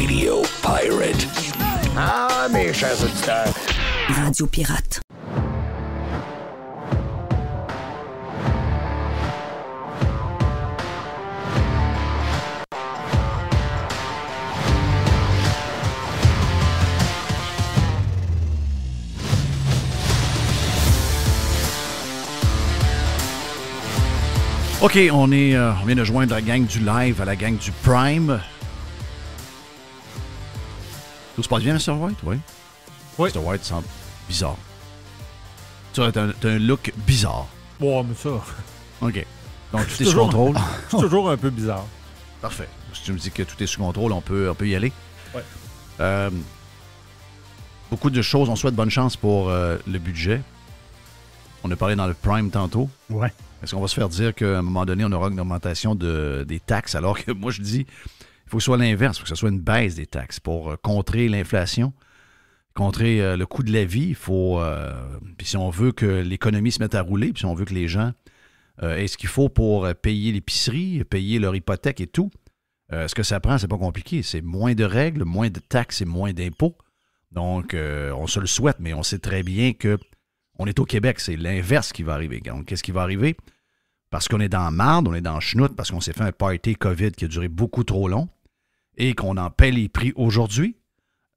Radio Pirate. Ah, mes chers auditeurs. Radio Pirate. OK, on, est, euh, on vient de joindre la gang du live à la gang du Prime. Tout se passe bien, Mr. White, oui. Mr. White semble bizarre. Tu as un, look bizarre. Ouais, mais ça. OK. Donc, tout est sous contrôle. C'est toujours un peu bizarre. Parfait. Si tu me dis que tout est sous contrôle, on peut, y aller. Ouais. Euh, beaucoup de choses. On souhaite bonne chance pour euh, le budget. On a parlé dans le prime tantôt. Ouais. Est-ce qu'on va se faire dire qu'à un moment donné, on aura une augmentation de, des taxes alors que moi, je dis il faut soit l'inverse, il faut que ce soit une baisse des taxes pour euh, contrer l'inflation, contrer euh, le coût de la vie. faut, euh, puis si on veut que l'économie se mette à rouler, puis si on veut que les gens aient ce qu'il faut pour payer l'épicerie, payer leur hypothèque et tout, ce que ça prend, c'est pas compliqué. C'est moins de règles, moins de taxes et moins d'impôts. Donc, on se le souhaite, mais on sait très bien que on est au Québec, c'est l'inverse qui va arriver. Donc, qu'est-ce qui va arriver? Parce qu'on est dans marde, on est dans chenoute, parce qu'on s'est fait un party COVID qui a duré beaucoup trop long et qu'on en paie les prix aujourd'hui.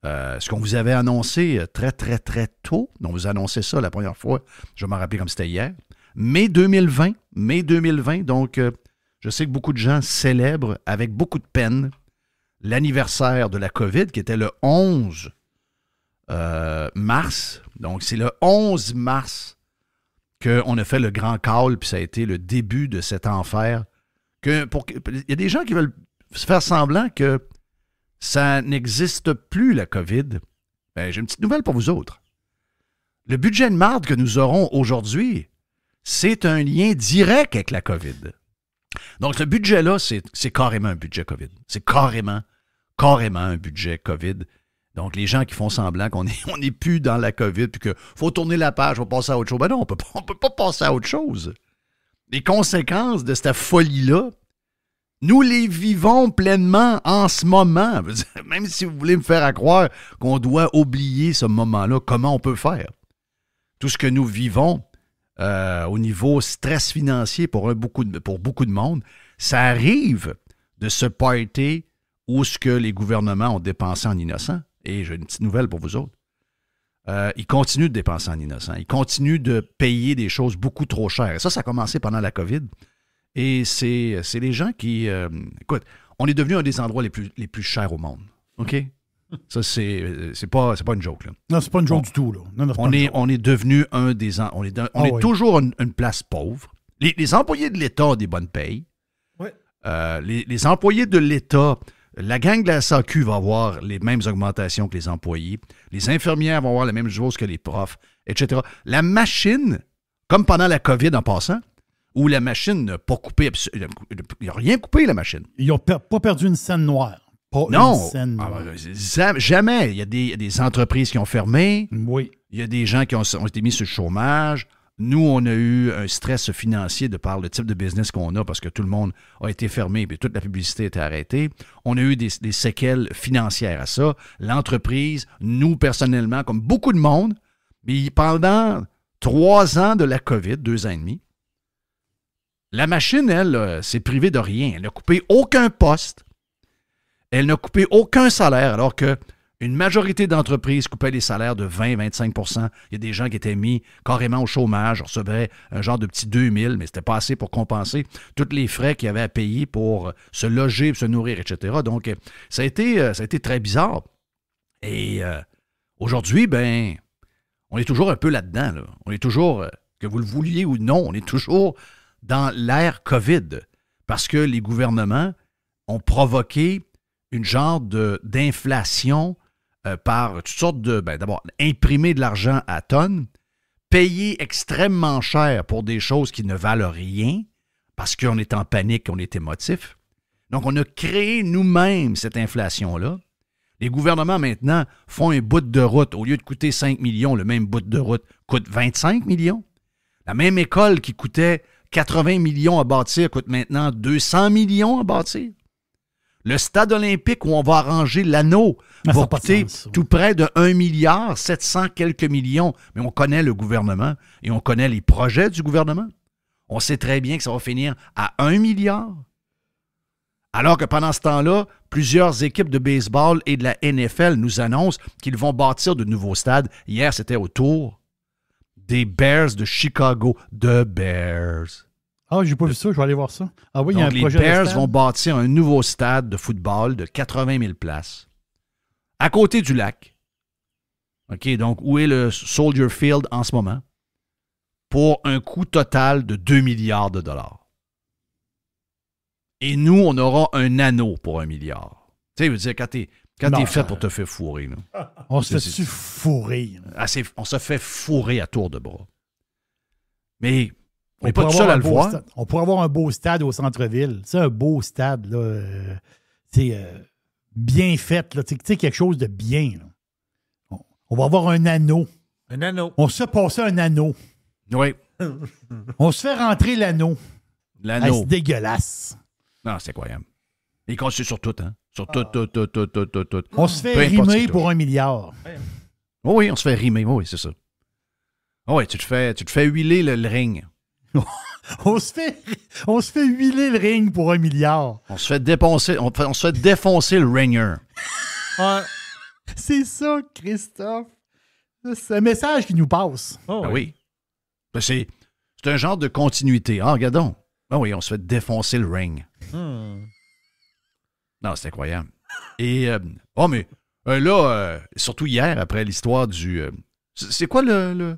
Euh, ce qu'on vous avait annoncé euh, très, très, très tôt, on vous annoncez ça la première fois, je m'en rappelle comme c'était hier, mai 2020, mai 2020, donc euh, je sais que beaucoup de gens célèbrent avec beaucoup de peine l'anniversaire de la COVID, qui était le 11 mars. Donc, c'est le 11 mars qu'on a fait le grand call, puis ça a été le début de cet enfer. il y a des gens qui veulent se faire semblant que ça n'existe plus, la COVID, ben, j'ai une petite nouvelle pour vous autres. Le budget de marde que nous aurons aujourd'hui, c'est un lien direct avec la COVID. Donc, ce budget-là, c'est carrément un budget COVID. C'est carrément, carrément un budget COVID. Donc, les gens qui font semblant qu'on n'est on est plus dans la COVID, puis qu'il faut tourner la page, on faut passer à autre chose. Ben non, on ne peut pas passer à autre chose. Les conséquences de cette folie-là, nous les vivons pleinement en ce moment. Même si vous voulez me faire croire qu'on doit oublier ce moment-là, comment on peut faire? Tout ce que nous vivons euh, au niveau stress financier pour, beaucoup de, pour beaucoup de monde, ça arrive de se pointer où ce que les gouvernements ont dépensé en innocent. Et j'ai une petite nouvelle pour vous autres. Euh, ils continuent de dépenser en innocent. Ils continuent de payer des choses beaucoup trop chères. Et ça, ça a commencé pendant la COVID. Et c'est les gens qui. Euh, écoute, on est devenu un des endroits les plus, les plus chers au monde. OK? Ça, c'est euh, pas, pas une joke. Là. Non, c'est pas une joke du tout. Là. on, est, on est devenu un des. On est, on ah est toujours une, place pauvre. Les, employés de l'État ont des bonnes payes. Oui. Euh, les, les, employés de l'État, la gang de la SAQ va avoir les mêmes augmentations que les employés. Les infirmières vont avoir les mêmes choses que les profs, etc. La machine, comme pendant la COVID en passant, où la machine n'a pas coupé. il a rien coupé, la machine. Ils n'ont pas perdu une scène noire. non, jamais. Il y, a des, entreprises qui ont fermé. Oui. Il y a des gens qui ont, été mis sur chômage. Nous, on a eu un stress financier de par le type de business qu'on a parce que tout le monde a été fermé et toute la publicité a été arrêtée. On a eu des, séquelles financières à ça. L'entreprise, nous personnellement, comme beaucoup de monde, mais pendant trois ans de la COVID, deux ans et demi, la machine, elle, euh, s'est privée de rien. Elle n'a coupé aucun poste. Elle n'a coupé aucun salaire, alors que une majorité d'entreprises coupaient les salaires de 20-25 Il y a des gens qui étaient mis carrément au chômage, recevaient un genre de petit 2000, mais c'était pas assez pour compenser tous les frais qu'ils avaient à payer pour euh, se loger, se nourrir, etc. Donc, euh, ça a été, très bizarre. Et aujourd'hui, ben, on est toujours un peu là-dedans. On est toujours, que vous le vouliez ou non, on est toujours dans l'ère COVID, parce que les gouvernements ont provoqué une genre d'inflation euh, par toutes sortes de... Ben, D'abord, imprimer de l'argent à tonnes, payer extrêmement cher pour des choses qui ne valent rien, parce qu'on est en panique, on est émotif. Donc, on a créé nous-mêmes cette inflation-là. Les gouvernements, maintenant, font un bout de route. Au lieu de coûter 5 millions, le même bout de route coûte 25 millions. La même école qui coûtait 80 millions à bâtir coûte maintenant 200 millions à bâtir. Le stade olympique où on va arranger l'anneau ah, va coûter tout près de 1 milliard 700 quelques millions. Mais on connaît le gouvernement et on connaît les projets du gouvernement. On sait très bien que ça va finir à 1 milliard. Alors que pendant ce temps-là, plusieurs équipes de baseball et de la NFL nous annoncent qu'ils vont bâtir de nouveaux stades. Hier, c'était au Tour des Bears de Chicago. The Bears. Ah, j'ai pas vu ça, je vais aller voir ça. Ah oui, il y a un les projet Bears vont bâtir un nouveau stade de football de 80 000 places à côté du lac. OK, donc où est le Soldier Field en ce moment? Pour un coût total de 2 milliards de dollars. Et nous, on aura un anneau pour un milliard. Tu sais, je veux dire, écoutez... Quand t'es fait pour te faire fourrer, On se fait fourrer? Ah, on se fait fourrer à tour de bras. Mais on, n'est pas tout seul à le voir. On pourrait avoir un beau stade au centre-ville. C'est un beau stade, là. Euh, euh, bien fait, Tu sais, quelque chose de bien, On, va avoir un anneau. Un anneau. On se fait un anneau. Oui. on se fait rentrer l'anneau. L'anneau. Ah, c'est dégueulasse. Non, c'est incroyable. Il conçu sur tout, hein. On se fait rimer pour un milliard. oui, on se fait rimer, oui, c'est ça. Oh, oui, tu te fais, tu te fais huiler le, ring. on, se fait, huiler le ring pour un milliard. On se fait défoncer, on, se fait défoncer le ringer. C'est ça, Christophe. C'est un message qui nous passe. Oh, ben oui. Ben c'est, un genre de continuité. Ah, regardons. Ah oui, on se fait défoncer le ring. Hmm. Non, c'est incroyable. Et, euh, oh, mais euh, là, euh, surtout hier, après l'histoire du. c'est quoi le. le...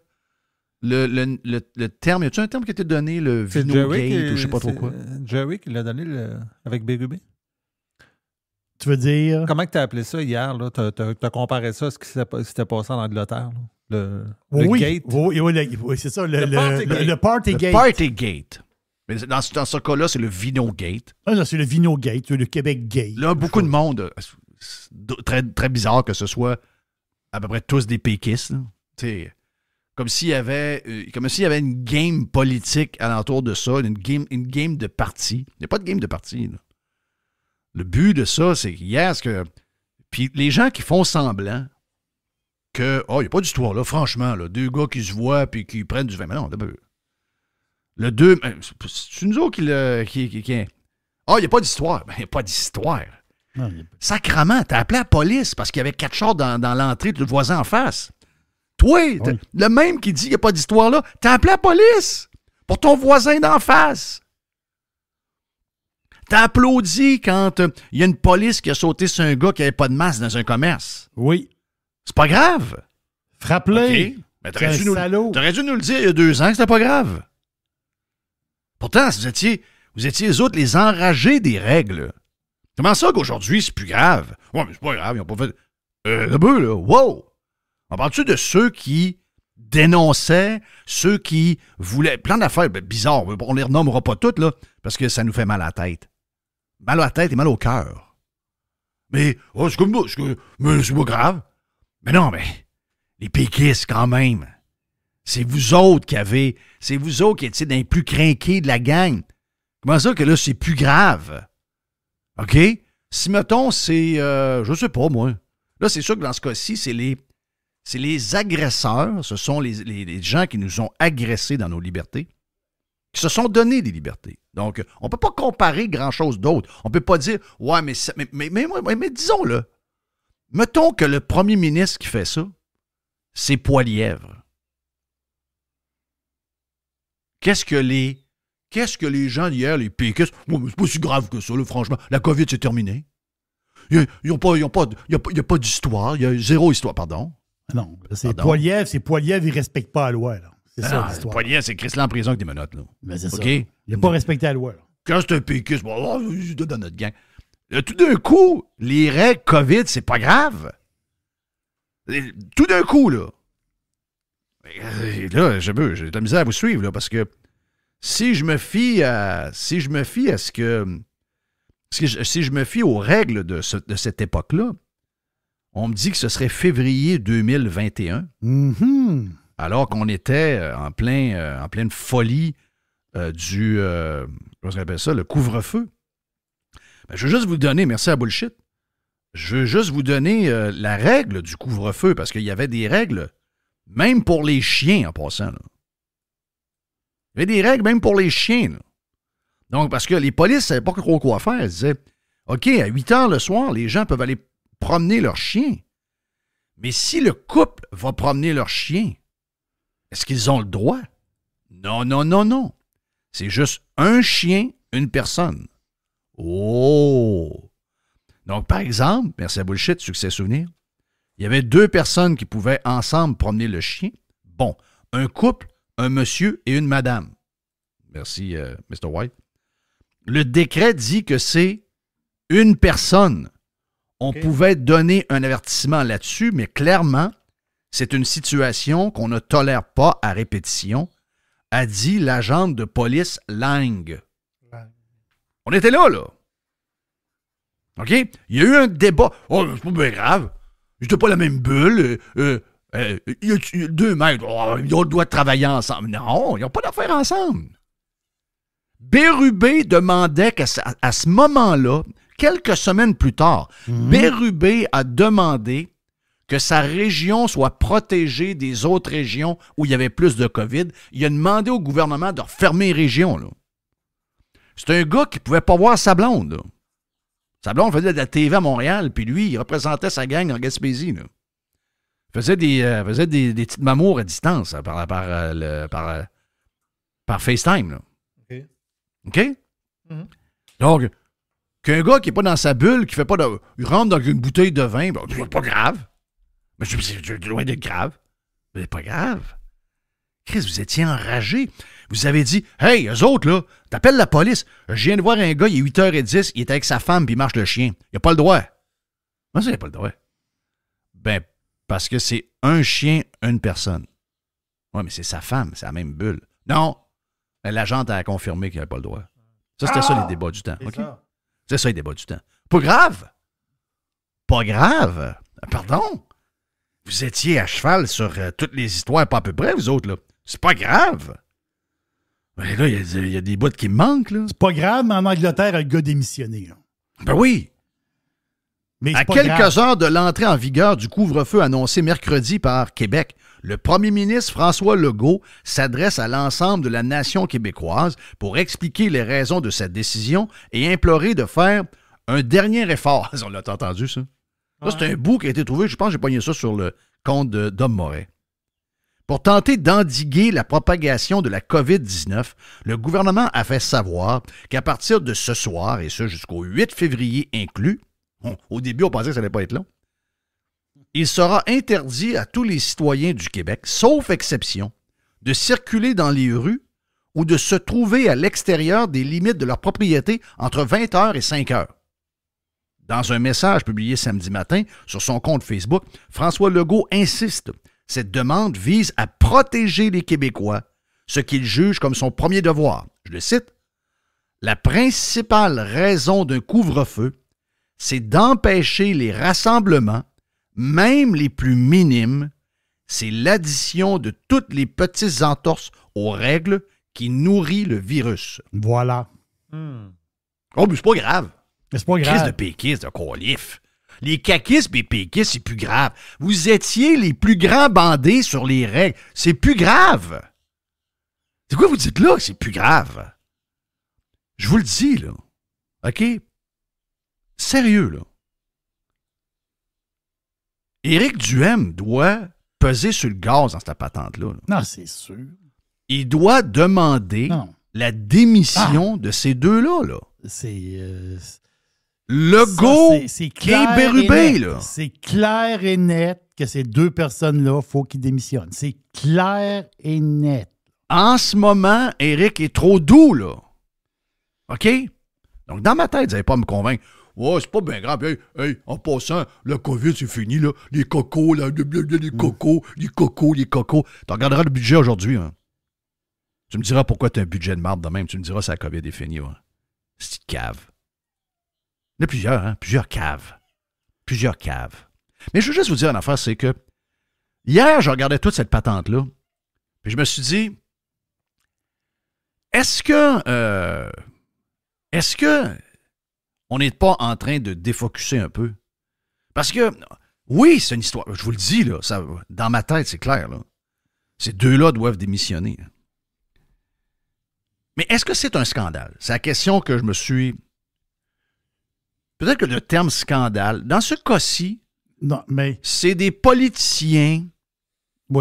Le, le, terme, y a-tu un terme qui a été donné, le Vinogate ou je sais pas trop quoi? Jerry qui l'a donné le, avec BGB? Tu veux dire. Comment tu as appelé ça hier? Tu as, comparé ça à ce qui s'était passé en Angleterre? Là? Le, le gate. Oui, oui, c'est ça. Le, le, party gate. Mais dans, ce cas-là, c'est le Gate Ah non, c'est le Vino-Gate, le Québec Gate. Là, beaucoup de monde, euh, très, très bizarre que ce soit à peu près tous des péquistes. comme s'il y avait euh, comme s'il y avait une game politique alentour de ça, une game, une game de parti. Il n'y a pas de game de parti. Le but de ça, c'est hier, que. Puis les gens qui font semblant que. Oh, il n'y a pas d'histoire là, franchement, là, deux gars qui se voient puis qui prennent du vin. Mais non, le 2. Euh, C'est nous autres qui. Ah, Oh, il n'y a pas d'histoire. Ben, il n'y a pas d'histoire. Sacrement, Sacrement, t'as appelé la police parce qu'il y avait quatre chars dans, dans l'entrée de le voisin en face. Toi, le même qui dit qu'il n'y a pas d'histoire là, t'as appelé la police pour ton voisin d'en face. T'as applaudi quand euh, il y a une police qui a sauté sur un gars qui n'avait pas de masse dans un commerce. Oui. C'est pas grave. Frappe-le. t'aurais, dû, dû nous, le dire il y a deux ans que c'était pas grave. Pourtant, vous étiez, vous étiez les autres les enragés des règles. Comment ça qu'aujourd'hui, c'est plus grave? Ouais, mais c'est pas grave, ils ont pas fait. Euh, le là, wow! On parle-tu de ceux qui dénonçaient, ceux qui voulaient. Plein d'affaires bizarre. bizarres, on les renommera pas toutes, là, parce que ça nous fait mal à la tête. Mal à la tête et mal au cœur. Mais, oh, c'est comme c'est pas grave. Mais non, mais les péquistes, quand même. C'est vous autres qui avez, c'est vous autres qui êtes les plus crinqués de la gang. Comment ça que là, c'est plus grave? OK? Si, mettons, c'est, euh, je sais pas, moi. Là, c'est sûr que dans ce cas-ci, c'est les, c'est les agresseurs, ce sont les, gens qui nous ont agressés dans nos libertés, qui se sont donnés des libertés. Donc, on ne peut pas comparer grand-chose d'autre. On ne peut pas dire, ouais, mais, mais, mais, disons-le. Mettons que le premier ministre qui fait ça, c'est Poilièvre. Qu'est-ce que les Qu'est-ce que les gens d'hier, les péquistes, bon, oh, c'est pas si grave que ça, là, franchement. La COVID, c'est terminé. Il n'y pas, a, pas d'histoire. Il y a zéro histoire, pardon. Ah non, c'est Poiliev, c'est Poiliev, il ne respecte pas la loi, là. C'est ah, ça, l'histoire. Poiliev, c'est Chris en prison avec des menottes, là. Mais ben, c'est ça. Il n'a pas respecté la loi, là. Quand c'est un péquiste, bon, oh, il dans notre gang. Euh, tout d'un coup, les règles COVID, c'est pas grave. Euh, tout d'un coup, là, euh, là, j'ai de la misère à vous suivre, là, parce que si je me fie à. Si je me fie ce que. Si je, me fie aux règles de, cette époque-là, on me dit que ce serait février 2021, mm-hmm. alors qu'on était euh, en, plein, euh, en pleine folie du. Le couvre-feu. Ben, je veux juste vous donner, merci à Bullshit, je veux juste vous donner la règle du couvre-feu, parce qu'il y avait des règles même pour les chiens en passant. Il y avait des règles même pour les chiens. Donc, parce que les polices ne savaient pas trop quoi faire. Elles disaient OK, à 8 heures le soir, les gens peuvent aller promener leur chiens. Mais si le couple va promener leur chien, est-ce qu'ils ont le droit? Non, non, non, non. C'est juste un chien, une personne. Oh! Donc, par exemple, merci à Bullshit, succès souvenir. Il y avait deux personnes qui pouvaient ensemble promener le chien. Bon, un couple, un monsieur et une madame. Merci, euh, Mr. White. Le décret dit que c'est une personne. On pouvait donner un avertissement là-dessus, mais clairement, c'est une situation qu'on ne tolère pas à répétition, a dit l'agent de police Lang. On était là, là. OK? Il y a eu un débat. Oh, c'est pas bien grave. J'étais pas la même bulle. Il euh, euh, euh, y a deux maîtres, oh, ils travailler ensemble. Non, ils n'ont pas d'affaires ensemble. Bérubé demandait qu'à à ce moment-là, quelques semaines plus tard, mhm. Bérubé a demandé que sa région soit protégée des autres régions où il y avait plus de COVID. Il a demandé au gouvernement de refermer les régions. C'est un gars qui ne pouvait pas voir sa blonde on faisait de la TV à Montréal, puis lui, il représentait sa gang en Gaspésie. Là. Faisait des, euh, faisait des, petites mamours à distance euh, euh, par, FaceTime. OK? Mhm. Donc, qu'un gars qui n'est pas dans sa bulle, qui fait pas de. rentre dans une bouteille de vin, ben, c'est pas grave. Mais c'est loin d'être grave. C'est pas grave. Chris, vous étiez enragé. Vous avez dit Hey, eux autres, là, t'appelles la police. Je viens de voir un gars, il est 8h10, il est avec sa femme, puis il marche le chien. Il a pas le droit. Moi, ça, il a pas le droit. Ben, parce que c'est un chien, une personne. Oui, mais c'est sa femme, c'est la même bulle. Non! Ben, l'agent a confirmé qu'il a pas le droit. Ça, c'était ça les ah! débats du temps. C'est ça. les débats du temps. Pas grave! Pas grave! Pardon? Vous étiez à cheval sur euh, toutes les histoires, pas à peu près, vous autres, là. C'est pas grave! Ben là, il y, a des boîtes qui manquent. Là. C'est pas grave, mais en Angleterre, le gars démissionné. Ben oui. Mais à quelques heures de l'entrée en vigueur du couvre-feu annoncé mercredi par Québec, le premier ministre François Legault s'adresse à l'ensemble de la nation québécoise pour expliquer les raisons de cette décision et implorer de faire un dernier effort. On l'a entendu, ça? c'est un bout qui a été trouvé. Je pense que j'ai pogné ça sur le compte de Dom Moret. Pour tenter d'endiguer la propagation de la COVID-19, le gouvernement a fait savoir qu'à partir de ce soir, et ce jusqu'au 8 février inclus, au début on pensait que ça n'allait pas être long, il sera interdit à tous les citoyens du Québec, sauf exception, de circuler dans les rues ou de se trouver à l'extérieur des limites de leur propriété entre 20h et 5h. Dans un message publié samedi matin sur son compte Facebook, François Legault insiste cette demande vise à protéger les Québécois, ce qu'ils jugent comme son premier devoir. Je le cite. La principale raison d'un couvre-feu, c'est d'empêcher les rassemblements, même les plus minimes. C'est l'addition de toutes les petites entorses aux règles qui nourrit le virus. Voilà. Oh, mais c'est pas grave. c'est pas grave. Crise de péquiste, de colif. Les caquistes et péquistes, c'est plus grave. Vous étiez les plus grands bandés sur les règles. C'est plus grave. C'est quoi vous dites là? C'est plus grave. Je vous le dis, là. OK? Sérieux, là. Éric Duhem doit peser sur le gaz dans cette patente-là. Non, c'est sûr. Il doit demander la démission ah. de ces deux-là. Là. C'est. Euh, le go c'est, clair Bérubé, là. C'est clair et net que ces deux personnes-là, faut qu'ils démissionnent. C'est clair et net. En ce moment, Eric est trop doux, là. OK? Donc, dans ma tête, vous n'allez pas me convaincre. Ouais, c'est pas bien grave. Hey, en passant, le COVID, c'est fini, là. Les cocos, là, les mm. cocos, les cocos, les cocos. Tu regarderas le budget aujourd'hui, hein. Tu me diras pourquoi tu as un budget de marde de même. Tu me diras si la COVID est finie, C'est cave. Il y en a plusieurs, hein, plusieurs caves. Plusieurs caves. Mais je veux juste vous dire une affaire, c'est que hier, je regardais toute cette patente-là, puis je me suis dit, est-ce que, euh, est-ce que on n'est pas en train de défocuser un peu? Parce que, oui, c'est une histoire, je vous le dis, là, ça, dans ma tête, c'est clair, Ces deux-là doivent démissionner. Mais est-ce que c'est un scandale? C'est la question que je me suis Peut-être que le terme scandale, dans ce cas-ci, c'est des politiciens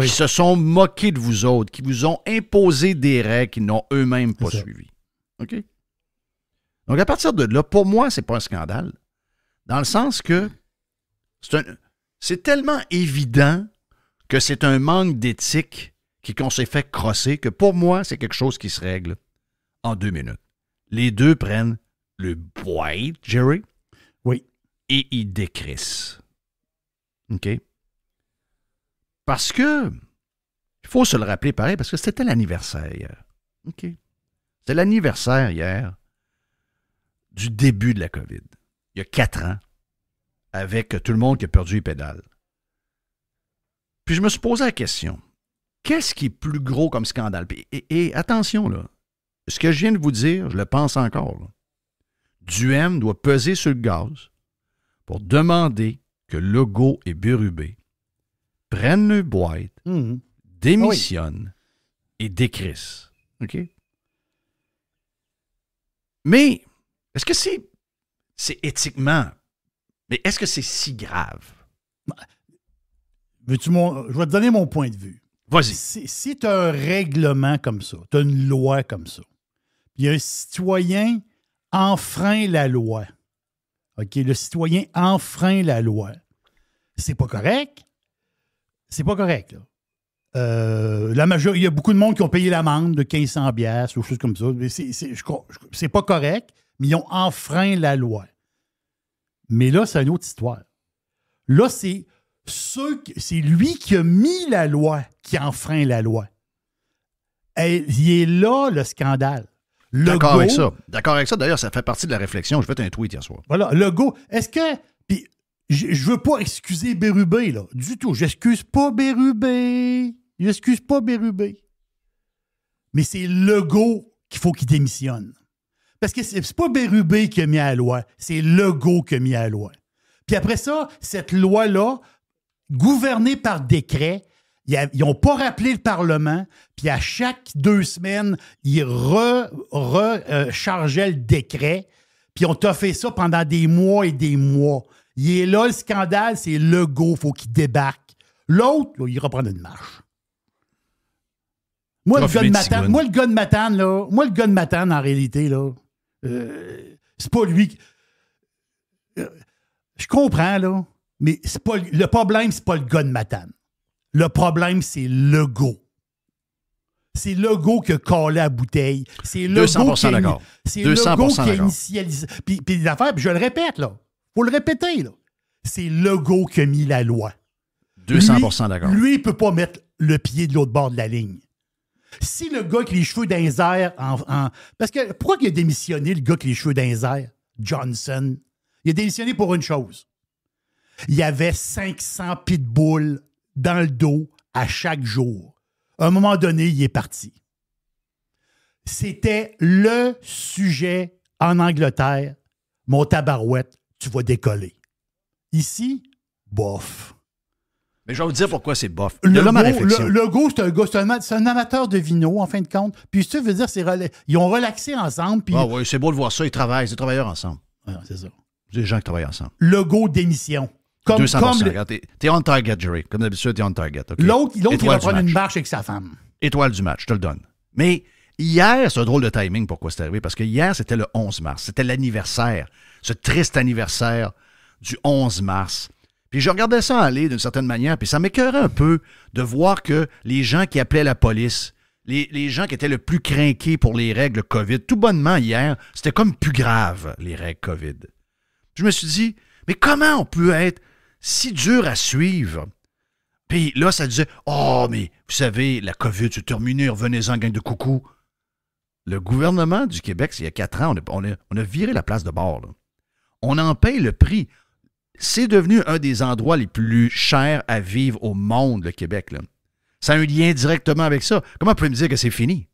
qui se sont moqués de vous autres, qui vous ont imposé des règles qu'ils n'ont eux-mêmes pas suivies. OK? Donc, à partir de là, pour moi, c'est pas un scandale. Dans le sens que c'est tellement évident que c'est un manque d'éthique qu'on s'est fait crosser que pour moi, c'est quelque chose qui se règle en deux minutes. Les deux prennent le boîte, Jerry, oui. Et ils décrissent. OK? Parce que, il faut se le rappeler pareil, parce que c'était l'anniversaire hier. OK? C'est l'anniversaire hier du début de la COVID, il y a quatre ans, avec tout le monde qui a perdu les pédales. Puis je me suis posé la question, qu'est-ce qui est plus gros comme scandale? Et, attention, là, ce que je viens de vous dire, je le pense encore. Là. Duhem doit peser sur le gaz pour demander que Legault et Burubé prennent le boîte, mhm. ah démissionnent et décrissent. OK? Mais est-ce que c'est c'est éthiquement, mais est-ce que c'est si grave? Bah, je vais te donner mon point de vue. Vas-y. Si, si tu as un règlement comme ça, tu as une loi comme ça, puis un citoyen enfreint la loi. OK, le citoyen enfreint la loi. C'est pas correct. C'est pas correct. Euh, la majorité, il y a beaucoup de monde qui ont payé l'amende de 1500 bières ou choses comme ça. C'est pas correct, mais ils ont enfreint la loi. Mais là, c'est une autre histoire. Là, c'est c'est lui qui a mis la loi qui enfreint la loi. Et, il est là le scandale. D'accord avec ça. D'accord avec ça. D'ailleurs, ça fait partie de la réflexion. Je fais un tweet hier soir. Voilà, le go. Est-ce que. Puis, je, veux pas excuser Bérubé, là. Du tout. J'excuse pas Bérubé. J'excuse pas Bérubé. Mais c'est le qu'il faut qu'il démissionne. Parce que c'est pas Bérubé qui a mis à la loi, c'est le qui a mis à la loi. Puis après ça, cette loi-là, gouvernée par décret, ils n'ont pas rappelé le Parlement, puis à chaque deux semaines, ils rechargeaient re, euh, le décret, puis on t'a fait ça pendant des mois et des mois. Il est là, le scandale, c'est le go, faut qu'il débarque. L'autre, il reprend une marche. Moi, le, gars de moi le là, moi, le en réalité, là, euh, c'est pas lui. Euh, je comprends, là, mais pas, le problème, c'est pas le gars de Matane. Le problème, c'est le go. C'est le qui a collé la bouteille. C'est le qui qui a initialisé. Puis, l'affaire, je le répète, là. faut le répéter, là. C'est go qui a mis la loi. 200 d'accord. Lui, il ne peut pas mettre le pied de l'autre bord de la ligne. Si le gars a les cheveux d'un en, Parce que pourquoi il a démissionné, le gars a les cheveux d'un Johnson? Il a démissionné pour une chose. Il y avait 500 pitbulls dans le dos à chaque jour. À un moment donné, il est parti. C'était le sujet en Angleterre. Mon tabarouette, tu vas décoller. Ici, bof. Mais je vais vous dire pourquoi c'est bof. Le, go, c'est un amateur de vino, en fin de compte. Puis ça veut dire, ils ont relaxé ensemble. Ah c'est beau de voir ça, ils travaillent, Ils des travailleurs ensemble. c'est ça. des gens qui travaillent ensemble. Le go démission. Comme, 200%. T'es on target, Jerry. Comme d'habitude, t'es on target. L'autre, il va prendre une marche avec sa femme. Étoile du match, je te le donne. Mais hier, c'est un drôle de timing pourquoi c'est arrivé. Parce que hier, c'était le 11 mars. C'était l'anniversaire, ce triste anniversaire du 11 mars. Puis je regardais ça aller d'une certaine manière, puis ça m'écœurait un peu de voir que les gens qui appelaient la police, les, les, gens qui étaient le plus crainqués pour les règles COVID, tout bonnement hier, c'était comme plus grave, les règles COVID. Je me suis dit, mais comment on peut être si dur à suivre. Puis là, ça disait Oh, mais vous savez, la COVID, c'est terminé, revenez-en, gang de coucou. Le gouvernement du Québec, il y a quatre ans, on a, viré la place de bord. On en paye le prix. C'est devenu un des endroits les plus chers à vivre au monde, le Québec. Ça a un lien directement avec ça. Comment vous pouvez me dire que c'est fini?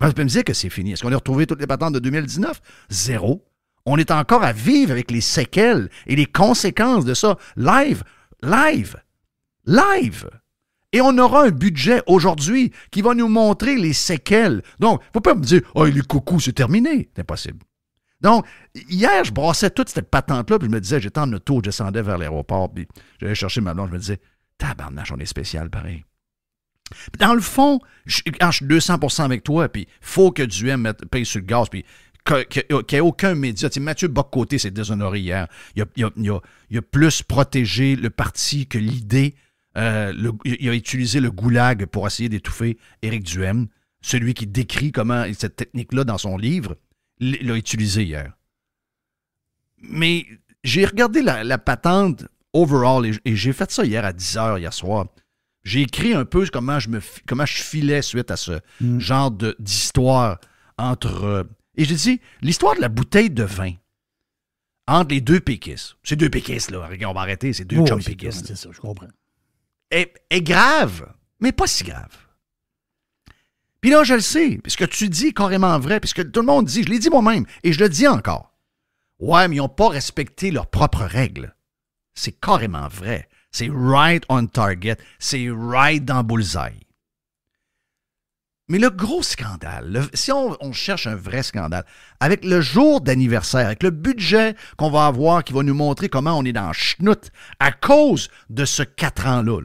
Comment vous pouvez me dire que c'est fini? Est-ce qu'on a retrouvé toutes les patentes de 2019? Zéro on est encore à vivre avec les séquelles et les conséquences de ça. Live, live, live. Et on aura un budget aujourd'hui qui va nous montrer les séquelles. Donc, il ne faut pas me dire, oh, les coucou, c'est terminé. C'est impossible. Donc, hier, je brassais toute cette patente-là, puis je me disais, j'étais en auto, je descendais vers l'aéroport, puis j'allais chercher ma blonde, je me disais, tabarnache, on est spécial pareil. Dans le fond, je, suis 200 avec toi, puis faut que tu aimes payer sur le gaz, puis qu'il n'y ait aucun média. Mathieu Boccoté s'est déshonoré hier. Il a, plus protégé le parti que l'idée. Euh, il a utilisé le goulag pour essayer d'étouffer Éric Duhem, celui qui décrit comment cette technique-là dans son livre, l'a utilisé hier. Mais j'ai regardé la, patente overall et, j'ai fait ça hier à 10 h hier soir. J'ai écrit un peu comment je, me, comment je filais suite à ce mm. genre d'histoire entre euh, et je dis, l'histoire de la bouteille de vin entre les deux péquistes, c'est deux péquistes, là, on va arrêter, c'est deux jump chums C'est ça, je comprends. Est, grave, mais pas si grave. Puis là, je le sais, puisque tu dis carrément vrai, puisque tout le monde dit, je l'ai dit moi-même, et je le dis encore. Ouais, mais ils n'ont pas respecté leurs propres règles. C'est carrément vrai. C'est right on target. C'est right dans bullseye. Mais le gros scandale, si on, cherche un vrai scandale, avec le jour d'anniversaire, avec le budget qu'on va avoir qui va nous montrer comment on est dans schnout à cause de ce quatre ans-là,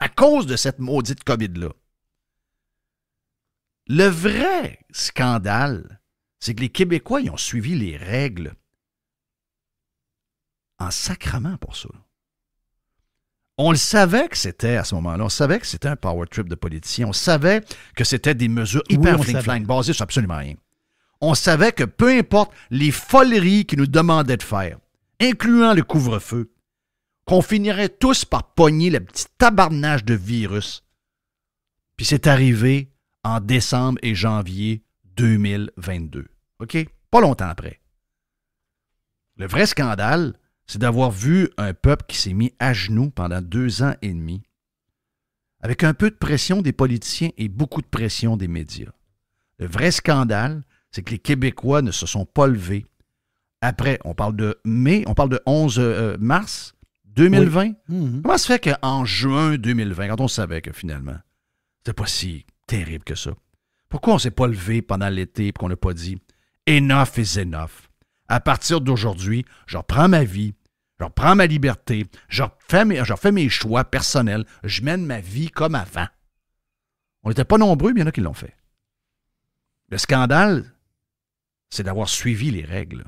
à cause de cette maudite COVID-là. Le vrai scandale, c'est que les Québécois, ils ont suivi les règles en sacrament pour ça. On le savait que c'était, à ce moment-là, on savait que c'était un power trip de politiciens. On savait que c'était des mesures hyper fling basées sur absolument rien. On savait que peu importe les foleries qu'ils nous demandaient de faire, incluant le couvre-feu, qu'on finirait tous par pogner le petit tabarnage de virus. Puis c'est arrivé en décembre et janvier 2022. OK? Pas longtemps après. Le vrai scandale, c'est d'avoir vu un peuple qui s'est mis à genoux pendant deux ans et demi, avec un peu de pression des politiciens et beaucoup de pression des médias. Le vrai scandale, c'est que les Québécois ne se sont pas levés. Après, on parle de mai, on parle de 11 euh, euh, mars 2020. Mhm. Comment se fait qu'en juin 2020, quand on savait que finalement, c'était pas si terrible que ça, pourquoi on s'est pas levé pendant l'été et qu'on n'a pas dit enough is enough? À partir d'aujourd'hui, je reprends ma vie, je reprends ma liberté, je refais mes, mes choix personnels, je mène ma vie comme avant. On n'était pas nombreux, mais il y en a qui l'ont fait. Le scandale, c'est d'avoir suivi les règles.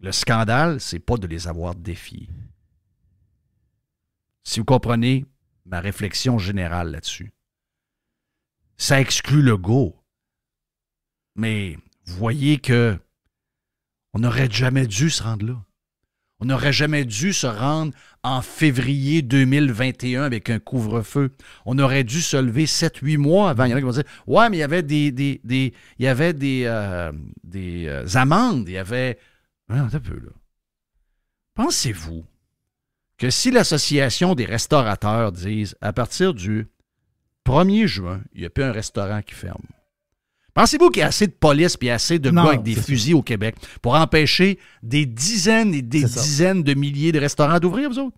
Le scandale, c'est pas de les avoir défiées. Si vous comprenez ma réflexion générale là-dessus, ça exclut le go. Mais vous voyez que on n'aurait jamais dû se rendre là. On n'aurait jamais dû se rendre en février 2021 avec un couvre-feu. On aurait dû se lever 7-8 mois avant. Il y en a qui vont dire Ouais, mais il y avait des, des, des il y avait des, euh, des euh, amendes, il y avait. un peu, là. Pensez-vous que si l'Association des restaurateurs dise « à partir du 1er juin, il n'y a plus un restaurant qui ferme. Pensez-vous qu'il y a assez de police et assez de gars avec des fusils au Québec pour empêcher des dizaines et des dizaines de milliers de restaurants d'ouvrir, vous autres?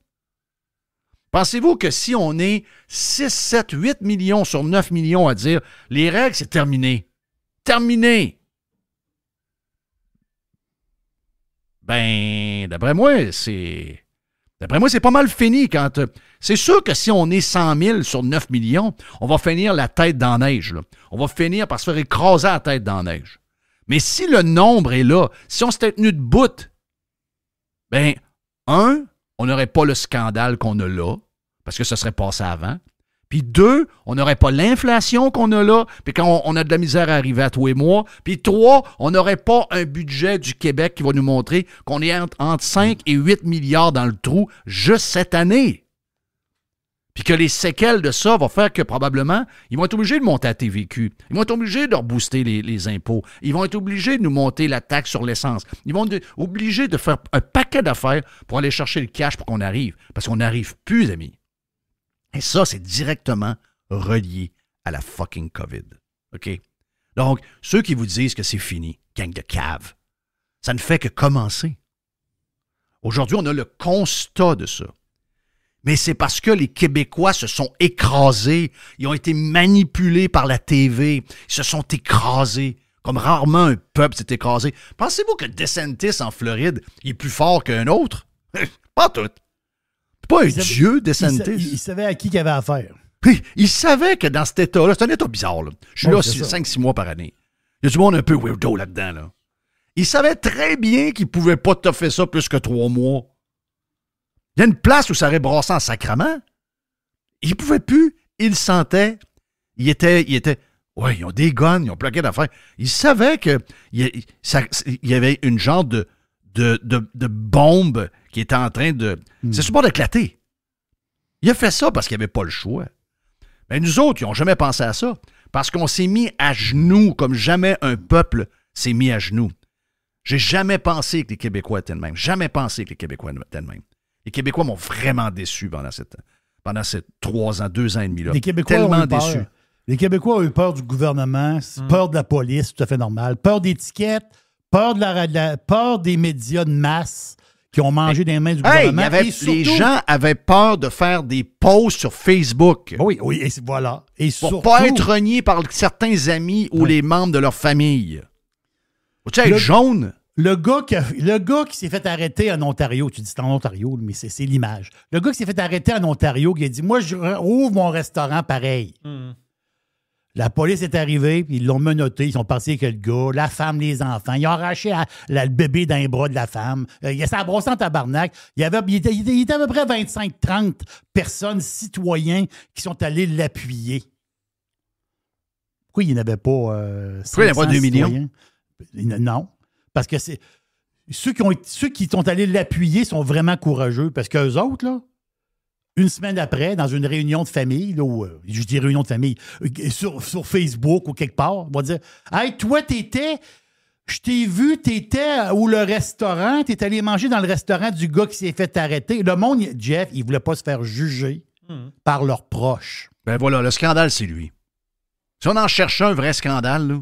Pensez-vous que si on est 6, 7, 8 millions sur 9 millions à dire les règles, c'est terminé? Terminé! Ben, d'après moi, c'est D'après moi, c'est pas mal fini quand. Euh, c'est sûr que si on est 100 000 sur 9 millions, on va finir la tête dans la neige. On va finir par se faire écraser la tête dans la neige. Mais si le nombre est là, si on s'était tenu de bout, ben, un, on n'aurait pas le scandale qu'on a là, parce que ce serait passé avant. Puis deux, on n'aurait pas l'inflation qu'on a là, puis quand on, a de la misère à arriver à toi et moi. Puis trois, on n'aurait pas un budget du Québec qui va nous montrer qu'on est entre, 5 et 8 milliards dans le trou juste cette année. Puis que les séquelles de ça vont faire que probablement, ils vont être obligés de monter à TVQ. Ils vont être obligés de rebooster les, les impôts. Ils vont être obligés de nous monter la taxe sur l'essence. Ils vont être obligés de faire un paquet d'affaires pour aller chercher le cash pour qu'on arrive. Parce qu'on n'arrive plus, amis. Et ça, c'est directement relié à la fucking COVID. OK? Donc, ceux qui vous disent que c'est fini, gang de cave, ça ne fait que commencer. Aujourd'hui, on a le constat de ça. Mais c'est parce que les Québécois se sont écrasés, ils ont été manipulés par la TV, ils se sont écrasés, comme rarement un peuple s'est écrasé. Pensez-vous que DeSantis, en Floride est plus fort qu'un autre? Pas tout pas un dieu DeSantis. Il, il savait à qui qu'il avait affaire. Il savait que dans cet état-là, c'est un état bizarre. Je suis là 5-6 mois par année. Il y a du monde un peu weirdo là-dedans. Il savait très bien qu'il pouvait pas te faire ça plus que trois mois. Il y a une place où ça aurait brassé en sacrament. Il pouvait plus. Il sentait. Il était. Il était ouais, ils ont des guns, ils ont plaqué d'affaires. Il savait qu'il y, y avait une genre de, de, de bombe qui était en train de. Hmm. C'est super d'éclater. Il a fait ça parce qu'il avait pas le choix. Mais ben, nous autres, ils n'ont jamais pensé à ça. Parce qu'on s'est mis à genoux comme jamais un peuple s'est mis à genoux. J'ai jamais pensé que les Québécois étaient de même. Jamais pensé que les Québécois étaient même. Les Québécois m'ont vraiment déçu pendant ces pendant trois ans, deux ans et demi là. Les Québécois ont eu Peur. Les Québécois ont eu peur du gouvernement, hmm. peur de la police, tout à fait normal, peur d'étiquette, peur de peur des médias de masse, qui ont mangé des mains du les gens avaient peur de faire des posts sur Facebook. Ah oui, oui, et voilà. Et pour ne pas être renié par certains amis ou les membres de leur famille. Tu sais, jaune. Le gars, qui le gars qui s'est fait arrêter en Ontario, tu dis c'est en Ontario, mais c'est l'image. Le gars qui s'est fait arrêter en Ontario, qui a dit Moi, je ouvre mon restaurant pareil. Hmm. La police est arrivée, puis ils l'ont menotté, ils sont partis avec le gars, la femme, les enfants. Ils ont arraché le bébé dans les bras de la femme. Euh, il il a en tabarnak. Il, y avait, il était, à peu près 25-30 personnes, citoyens, qui sont allés l'appuyer. Pourquoi il n'avait pas. Euh, Pourquoi il pas 2 millions? Non. Parce que c'est. Ceux qui, ont, ceux qui sont allés l'appuyer sont vraiment courageux parce qu'eux autres, là, une semaine après, dans une réunion de famille, euh, je dis réunion de famille, euh, sur, Facebook ou quelque part, on va dire Hey, toi, t'étais, je t'ai vu, t'étais où le restaurant, t'es allé manger dans le restaurant du gars qui s'est fait arrêter. Le monde, Jeff, il voulait pas se faire juger hmm. par leurs proches. Ben voilà, le scandale, c'est lui. Si on en cherche un vrai scandale,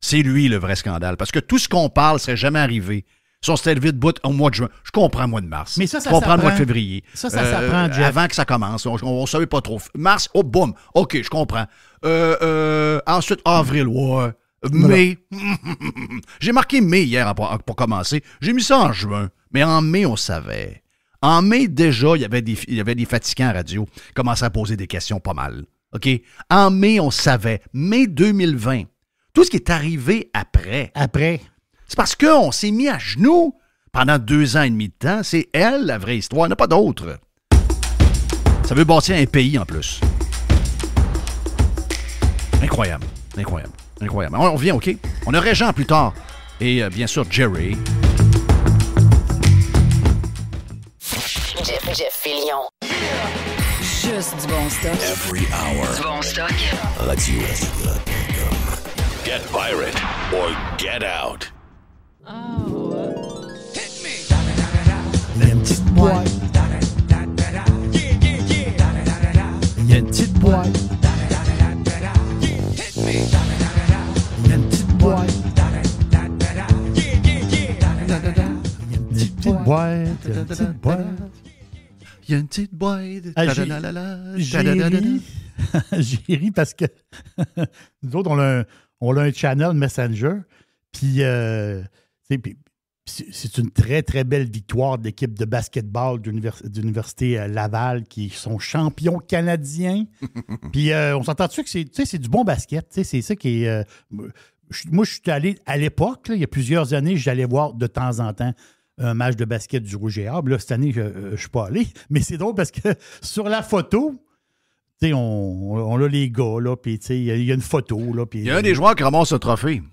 c'est lui le vrai scandale. Parce que tout ce qu'on parle serait jamais arrivé son servis de bout au mois de juin. Je comprends le mois de mars. Mais ça, ça Je comprends le mois de février. Ça, ça s'apprend, euh, Avant que ça commence. On ne savait pas trop. Mars, oh, boum. OK, je comprends. Euh, euh, ensuite, avril, ouais. Mai. J'ai marqué mai hier pour, commencer. J'ai mis ça en juin. Mais en mai, on savait. En mai, déjà, il y avait des, il y avait des fatigants à radio qui commençaient à poser des questions pas mal. OK? En mai, on savait. Mai 2020. Tout ce qui est arrivé après. Après. C'est parce qu'on s'est mis à genoux pendant deux ans et demi de temps. C'est elle, la vraie histoire. Il n'y en a pas d'autre. Ça veut bâtir un pays en plus. Incroyable. Incroyable. Incroyable. On revient, OK? On aurait Jean plus tard. Et euh, bien sûr, Jerry. Jeff, Jeff Fillion. Juste du bon stock. Every hour. Du bon stock. Radio. Get pirate or get out. Oh, Il y a une petite boîte. Il y a une petite boîte. Il y a une petite boîte. Il y a une petite boîte. y a une petite boîte. Ah, j'ai ri parce que nous autres, on a un, on un channel Messenger. Puis euh, c'est une très, très belle victoire de l'équipe de basketball d'Université d'université euh, Laval qui sont champions canadiens. Puis euh, on sentend dessus que c'est du bon basket? C'est ça qui est. Euh, moi, je suis allé à l'époque, il y a plusieurs années, j'allais voir de temps en temps un match de basket du Rouge et Or. Là, cette année, je ne suis pas allé. Mais c'est drôle parce que sur la photo, on, on, on a les gars, puis il y, a une photo. il y a un des joueurs qui ramasse ce trophée.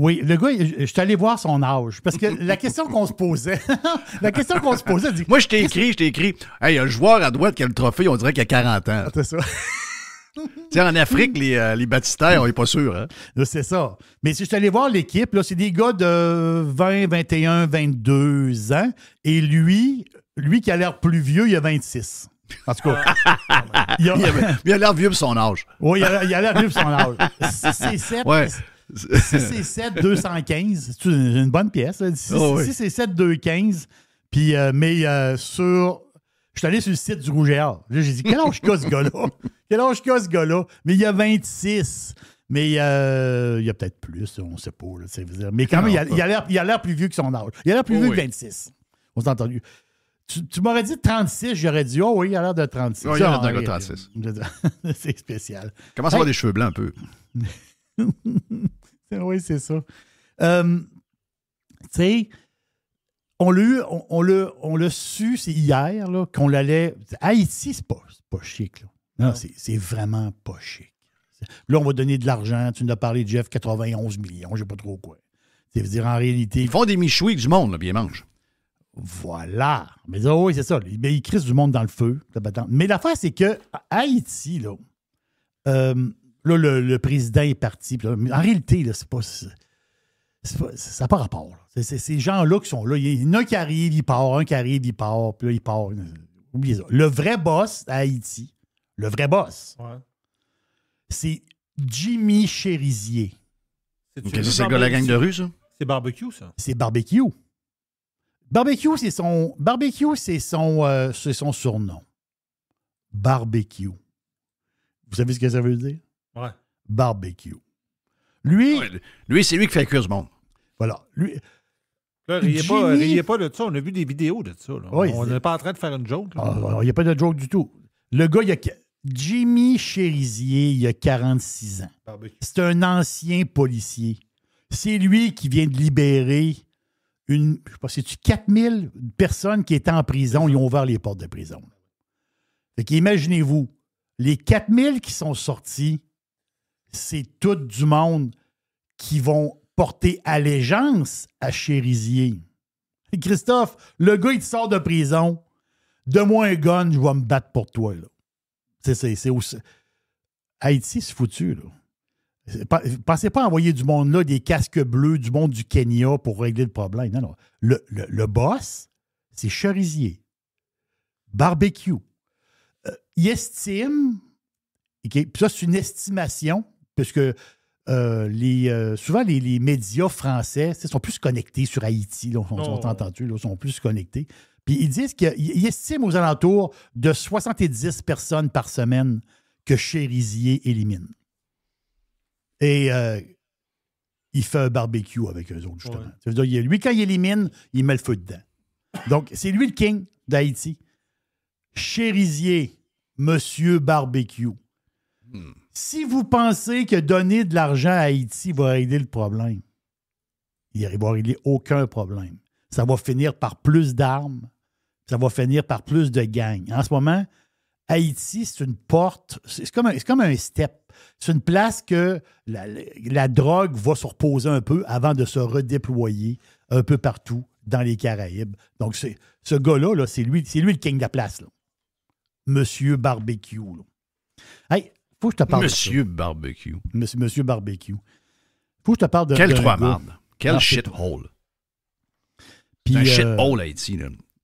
Oui, le gars, je suis allé voir son âge. Parce que la question qu'on se posait, la question qu'on se posait, Moi, je t'ai écrit, je t'ai écrit, il y a un joueur à droite qui a le trophée, on dirait qu'il a 40 ans. Ah, c'est ça. en Afrique, les, euh, baptistères, on n'est pas sûr. Hein? C'est ça. Mais si je suis allé voir l'équipe, c'est des gars de 20, 21, 22 ans. Et lui, lui qui a l'air plus vieux, il a 26. En tout cas, il a l'air vieux de son âge. Oui, il a l'air vieux de son âge. C'est ouais si c'est 7, 215, c'est une bonne pièce. Là. Si, ah c'est 7, 215, puis, euh, mais euh, sur. Je suis allé sur le site du Rouge j'ai dit, quel âge qu'a ce gars-là? Quel âge qu'a ce gars-là? Mais il y a 26. Mais euh, il y a peut-être plus, on ne sait pas. Mais quand même, il a, a l'air plus vieux que son âge. Il a l'air plus oh vieux que 26. On s'est entendu. Tu, m'aurais dit 36, j'aurais dit, oh oui, il a l'air de 36. a l'air 36. Ah, c'est spécial. comment ça avoir des cheveux blancs un peu. oui, c'est ça. Euh, tu sais, on l'a on, on, on su hier qu'on l'allait. Haïti, c'est pas, pas chic. Là. Non, c'est vraiment pas chic. Là, on va donner de l'argent. Tu nous as parlé, Jeff, 91 millions, je sais pas trop quoi. C'est-à-dire, en réalité. Ils font des michouis du monde, bien mange. Voilà. Mais oh, oui, c'est ça. Ils, ben, ils crissent du monde dans le feu. La Mais l'affaire, c'est que Haïti, là, euh, Là, le, président est parti. en réalité, là, c'est pas, Ça n'a pas rapport. C'est ces gens-là qui sont là. Il y en a un qui arrive, il part. Un qui arrive, il part. Puis là, il part. Oubliez ça. Le vrai boss à Haïti, le vrai boss, c'est Jimmy Chérisier. C'est le gars la gang de rue, ça? C'est barbecue, ça. C'est barbecue. Barbecue, c'est son. Barbecue, c'est son, euh, c'est son surnom. Barbecue. Vous savez ce que ça veut dire? Barbecue. Lui. lui, c'est lui qui fait cuire ce monde. Voilà. Lui. Là, riez, pas, de ça. On a vu des vidéos de ça. on n'est pas en train de faire une joke. Ah, il n'y a pas de joke du tout. Le gars, il a... Jimmy Chérisier, il a 46 ans. C'est un ancien policier. C'est lui qui vient de libérer une, je sais pas, tu 4000 personnes qui étaient en prison. Ils ont ouvert les portes de prison. Fait qu'imaginez-vous, les 4000 qui sont sortis, c'est tout du monde qui vont porter allégeance à Chérisier. Christophe, le gars, il te sort de prison. De moi un gun, je vais me battre pour toi. C'est, aussi... Haïti, c'est foutu. Là. Pensez pas à envoyer du monde là, des casques bleus, du monde du Kenya pour régler le problème. Non, non. Le, boss, c'est Chérisier. Barbecue. Euh, il estime, puis ça, c'est une estimation, puisque euh, les, euh, souvent, les, médias français sont plus connectés sur Haïti, là, on, oh, sentend entendu, là, sont plus connectés. Puis ils disent qu'ils estiment aux alentours de 70 personnes par semaine que Chérisier élimine. Et euh, il fait un barbecue avec eux autres, justement. veut -dire, lui, quand il élimine, il met le feu dedans. Donc, c'est lui le king d'Haïti. Chérisier, Monsieur Barbecue. Hum. Si vous pensez que donner de l'argent à Haïti va régler le problème, il ne va régler aucun problème. Ça va finir par plus d'armes, ça va finir par plus de gangs. En ce moment, Haïti, c'est une porte, c'est comme, un, comme step. C'est une place que la, drogue va se reposer un peu avant de se redéployer un peu partout dans les Caraïbes. Donc, ce gars-là, c'est lui, lui le king de la place. Monsieur Barbecue. Faut que je te parle Monsieur de Barbecue. Monsieur, Monsieur Barbecue. Faut que je te parle de. Quel trois mardes. Quel shithole. C'est un shit euh, shithole, Haïti.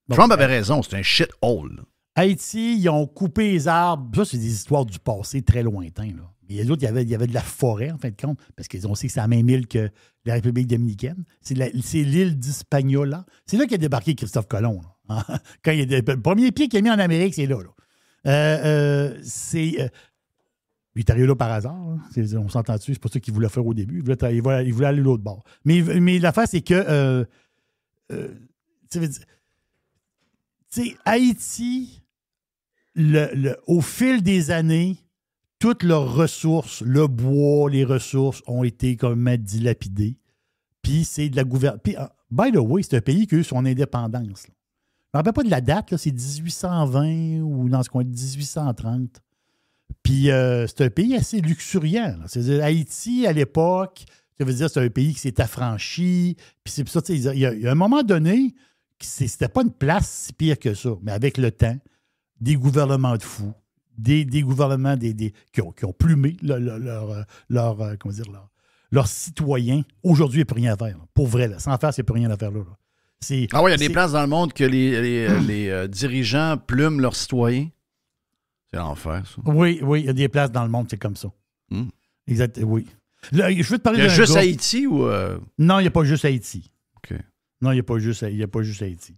Trump avait euh, raison, c'est un shithole. Haïti, ils ont coupé les arbres. Ça, c'est des histoires du passé très lointains. Là. Mais les autres, il y, avait, il y avait de la forêt, en fin de compte, parce qu'ils ont sait que c'est la même île que la République dominicaine. C'est l'île d'Hispaniola. C'est là qu'a débarqué Christophe Colomb. Quand il le premier pied qu'il a mis en Amérique, c'est là. là. Euh, c'est il est arrivé là par hasard. Hein. On s'entend dessus. C'est pas ça qu'il voulait faire au début. Il voulait, aller il l'autre bord. Mais, mais l'affaire, c'est que. Euh, euh, Haïti, au fil des années, toutes leurs ressources, le bois, les ressources, ont été comme dilapidées. Puis c'est de la gouvernance. Puis, ah, by the way, c'est un pays qui a eu son indépendance. Je ne me rappelle pas de la date, c'est 1820 ou dans ce coin 1830. Puis euh, c'est un pays assez luxuriant. cest Haïti, à l'époque, ça veut dire c'est un pays qui s'est affranchi. Puis c'est ça, il y, a un moment donné, c'était pas une place si pire que ça. Mais avec le temps, des gouvernements de fous, des, gouvernements qui, ont, plumé euh, leur, leurs citoyens, aujourd'hui, il n'y a plus rien à faire. Pour vrai, sans faire, a plus rien à faire là. Ah oui, il y a des places dans le monde que les, euh, dirigeants plument leurs citoyens l'enfer, ça. Oui, oui, il y a des places dans le monde, c'est comme ça. Exactement. Hmm. Exact, oui. je veux te parler Il y a juste Haïti ou. Euh? Non, il n'y a pas juste Haïti. OK. Non, il n'y a, pas juste, il a pas juste Haïti.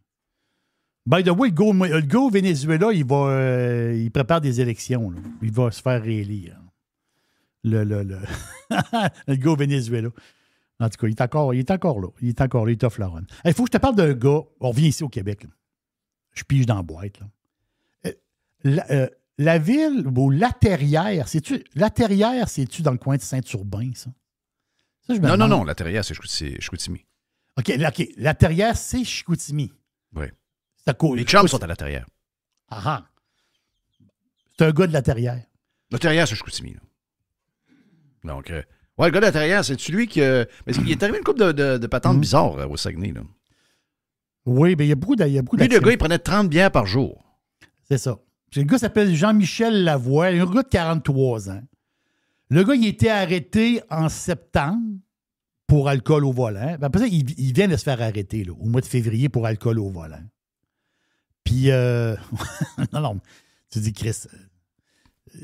By the way, le go, au Venezuela, il, va, euh, il prépare des élections. Là. Il va se faire réélire. Le, le, le... le au Venezuela. En tout cas, il est encore, il est encore là. Il est encore là. Il est off la Il faut que je te parle d'un gars. On revient ici au Québec. Je pige dans la boîte. Là. Euh, euh la ville ou la terrière, c'est-tu. La terrière, c'est-tu dans le coin de Saint-Urbain, ça? non, non, non, la terrière, c'est Chicoutimi. OK, OK. La terrière, c'est Chicoutimi. Oui. À Les chums sont à la terrière. Ah ah. C'est un gars de la terrière. La terrière, c'est Chicoutimi, là. Donc, euh, ouais, le gars de la terrière, c'est-tu lui qui. Euh, mais il est arrivé une couple de, patentes mm. bizarres euh, au Saguenay, là. Oui, mais ben, il y a beaucoup de. Lui, le gars, il prenait 30 bières par jour. C'est ça. Le gars s'appelle Jean-Michel Lavoie, un gars de 43 ans. Le gars, il était arrêté en septembre pour alcool au volant. Ben, il, il vient de se faire arrêter là, au mois de février pour alcool au volant. Puis, euh, non, non, tu dis, Chris,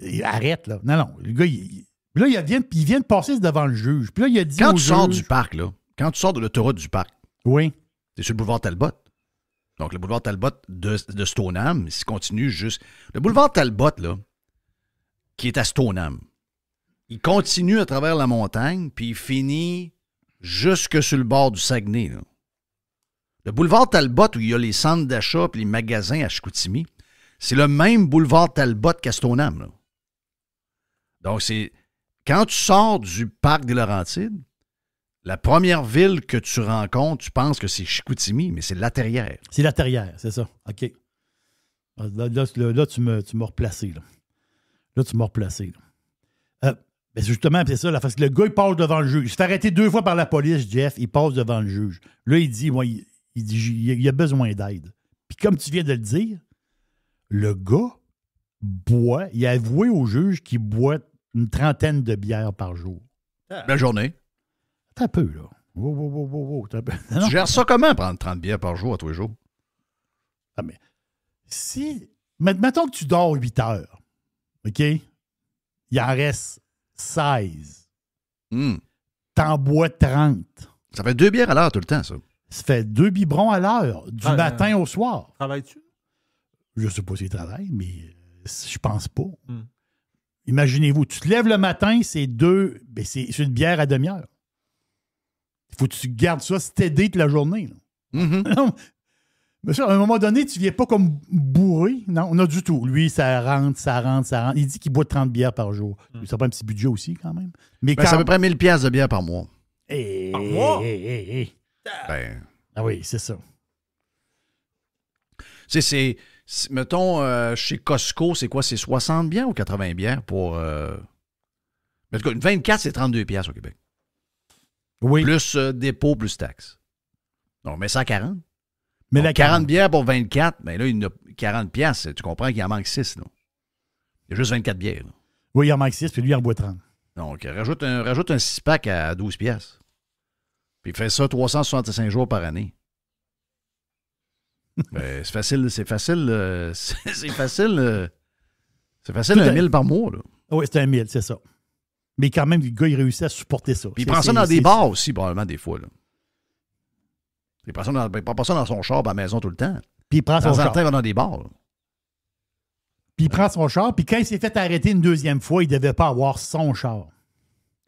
euh, arrête là. Non, non, le gars, il, là, il vient, il vient de passer devant le juge. Puis là, il a dit. Quand tu sors du parc, là, quand tu sors de l'autoroute du parc, oui. T'es sur le boulevard Talbot. Donc, le boulevard Talbot de, de Stoneham, s'il continue juste. Le boulevard Talbot, là, qui est à Stoneham, il continue à travers la montagne, puis il finit jusque sur le bord du Saguenay. Le boulevard Talbot, où il y a les centres d'achat et les magasins à Chicoutimi, c'est le même boulevard Talbot qu'à Stoneham. Là. Donc, c'est. Quand tu sors du parc des Laurentides, la première ville que tu rencontres, tu penses que c'est Chicoutimi, mais c'est La Terrière. C'est La Terrière, c'est ça. OK. Là, tu m'as replacé. Là. tu m'as replacé. justement, c'est ça, parce que le gars, il passe devant le juge. Il se fait arrêter deux fois par la police, Jeff. Il passe devant le juge. Là, il dit, moi, il, il, dit, a besoin d'aide. Puis comme tu viens de le dire, le gars boit, il a avoué au juge qu'il boit une trentaine de bières par jour. Ah. La journée. T'as peu, là. Tu gères ça comment, prendre 30 bières par jour à tous les jours? Ah, mais si. Mettons que tu dors 8 heures. OK? Il en reste 16. Hmm. T'en bois 30. Ça fait deux bières à l'heure tout le temps, ça. Ça fait deux biberons à l'heure, du matin euh, au soir. Travailles-tu? Je sais pas tu travaille, mais euh, je pense pas. Hmm. Imaginez-vous, tu te lèves le matin, c'est deux. Ben, c'est une bière à demi-heure faut que tu gardes ça stédé toute la journée. Mm-hmm. Monsieur, à un moment donné, tu viens pas comme bourré. Non, on a du tout. Lui, ça rentre, ça rentre, ça rentre. Il dit qu'il boit 30 bières par jour. Il mm. ça prend un petit budget aussi, quand même. Mais quand... Ben, c'est à peu 1000 pièces de bière par mois. Eh, par mois? Eh, eh, ben. Ah oui, c'est ça. C'est, mettons, euh, chez Costco, c'est quoi? C'est 60 bières ou 80 bières pour... Euh, en tout cas, 24, c'est 32 pièces au Québec. Plus euh, dépôt, plus taxe. On met 140. Mais la 40, 40 bières pour 24, mais ben là, il a 40 piastres. Tu comprends qu'il en manque 6, là. Il y a juste 24 bières. Oui, il en manque 6, puis lui, il en boit 30. Donc, euh, rajoute un, rajoute un 6-pack à 12 piastres. Puis fais ça 365 jours par année. Ben, c'est facile, c'est facile, euh, c'est facile, c'est facile un mille par mois, là. Ah oui, c'est un mille, c'est ça. Mais quand même, le gars, il réussit à supporter ça. Puis il prend ça dans des bars aussi, probablement, des fois. Là. Il prend ça dans, pas ça dans son char à la maison tout le temps. Puis il prend dans son char. dans des bars. Puis il prend son char, puis quand il s'est fait arrêter une deuxième fois, il devait pas avoir son char.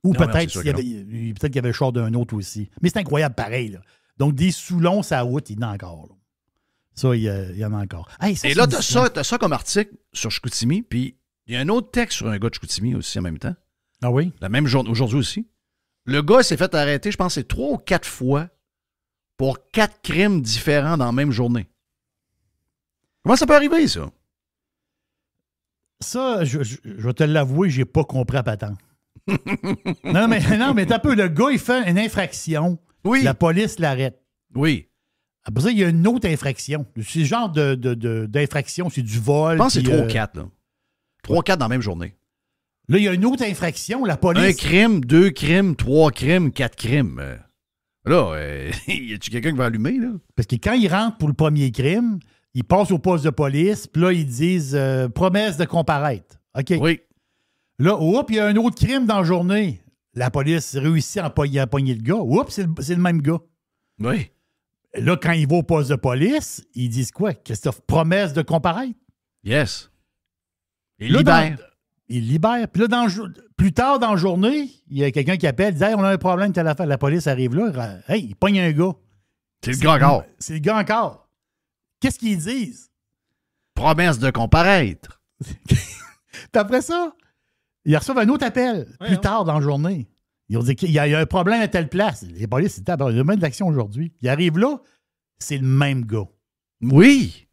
Ou peut-être qu'il y, avait, avait le char d'un autre aussi. Mais c'est incroyable, pareil. Là. Donc, des Soulons, sa route, il en a encore. Ça, il y, en a encore. Et là, tu as, ça, comme article sur Chicoutimi, puis il y a un autre texte sur un gars de Chicoutimi aussi en même temps. Ah la même journée, aujourd'hui aussi. Le gars s'est fait arrêter, je pense, trois ou quatre fois pour quatre crimes différents dans la même journée. Comment ça peut arriver, ça? Ça, je, vais te l'avouer, j'ai pas compris à tant. non, mais, non, mais t'as peu, le gars, il fait une infraction. Oui. La police l'arrête. Oui. Après ça, il y a une autre infraction. C'est ce genre d'infraction, de, c'est du vol. Je pense que c'est trois ou euh, quatre. là. Trois ou quatre dans la même journée. Là, il y a une autre infraction, la police. Un crime, deux crimes, trois crimes, quatre crimes. Euh, là, euh, y a-tu quelqu'un qui va allumer, là? Parce que quand il rentre pour le premier crime, il passe au poste de police, puis là, ils disent euh, promesse de comparaître. OK. Oui. Là, oups, il y a un autre crime dans la journée. La police réussit à empoigner le gars. Oups, c'est le, même gars. Oui. Là, quand il va au poste de police, ils disent quoi? Christophe, promesse de comparaître? Yes. Et là, il libère. Puis là, plus tard dans la journée, il y a quelqu'un qui appelle, dit on a un problème, telle affaire. La police arrive là, hey, il pogne un gars. C'est le gars encore. C'est le gars encore. Qu'est-ce qu'ils disent? Promesse de comparaître. Puis après ça, ils reçoivent un autre appel plus tard dans la journée. Ils ont dit qu'il y, a un problème à telle place. Les policiers, ils le même de l'action aujourd'hui. Ils arrivent là, c'est le même gars. Oui.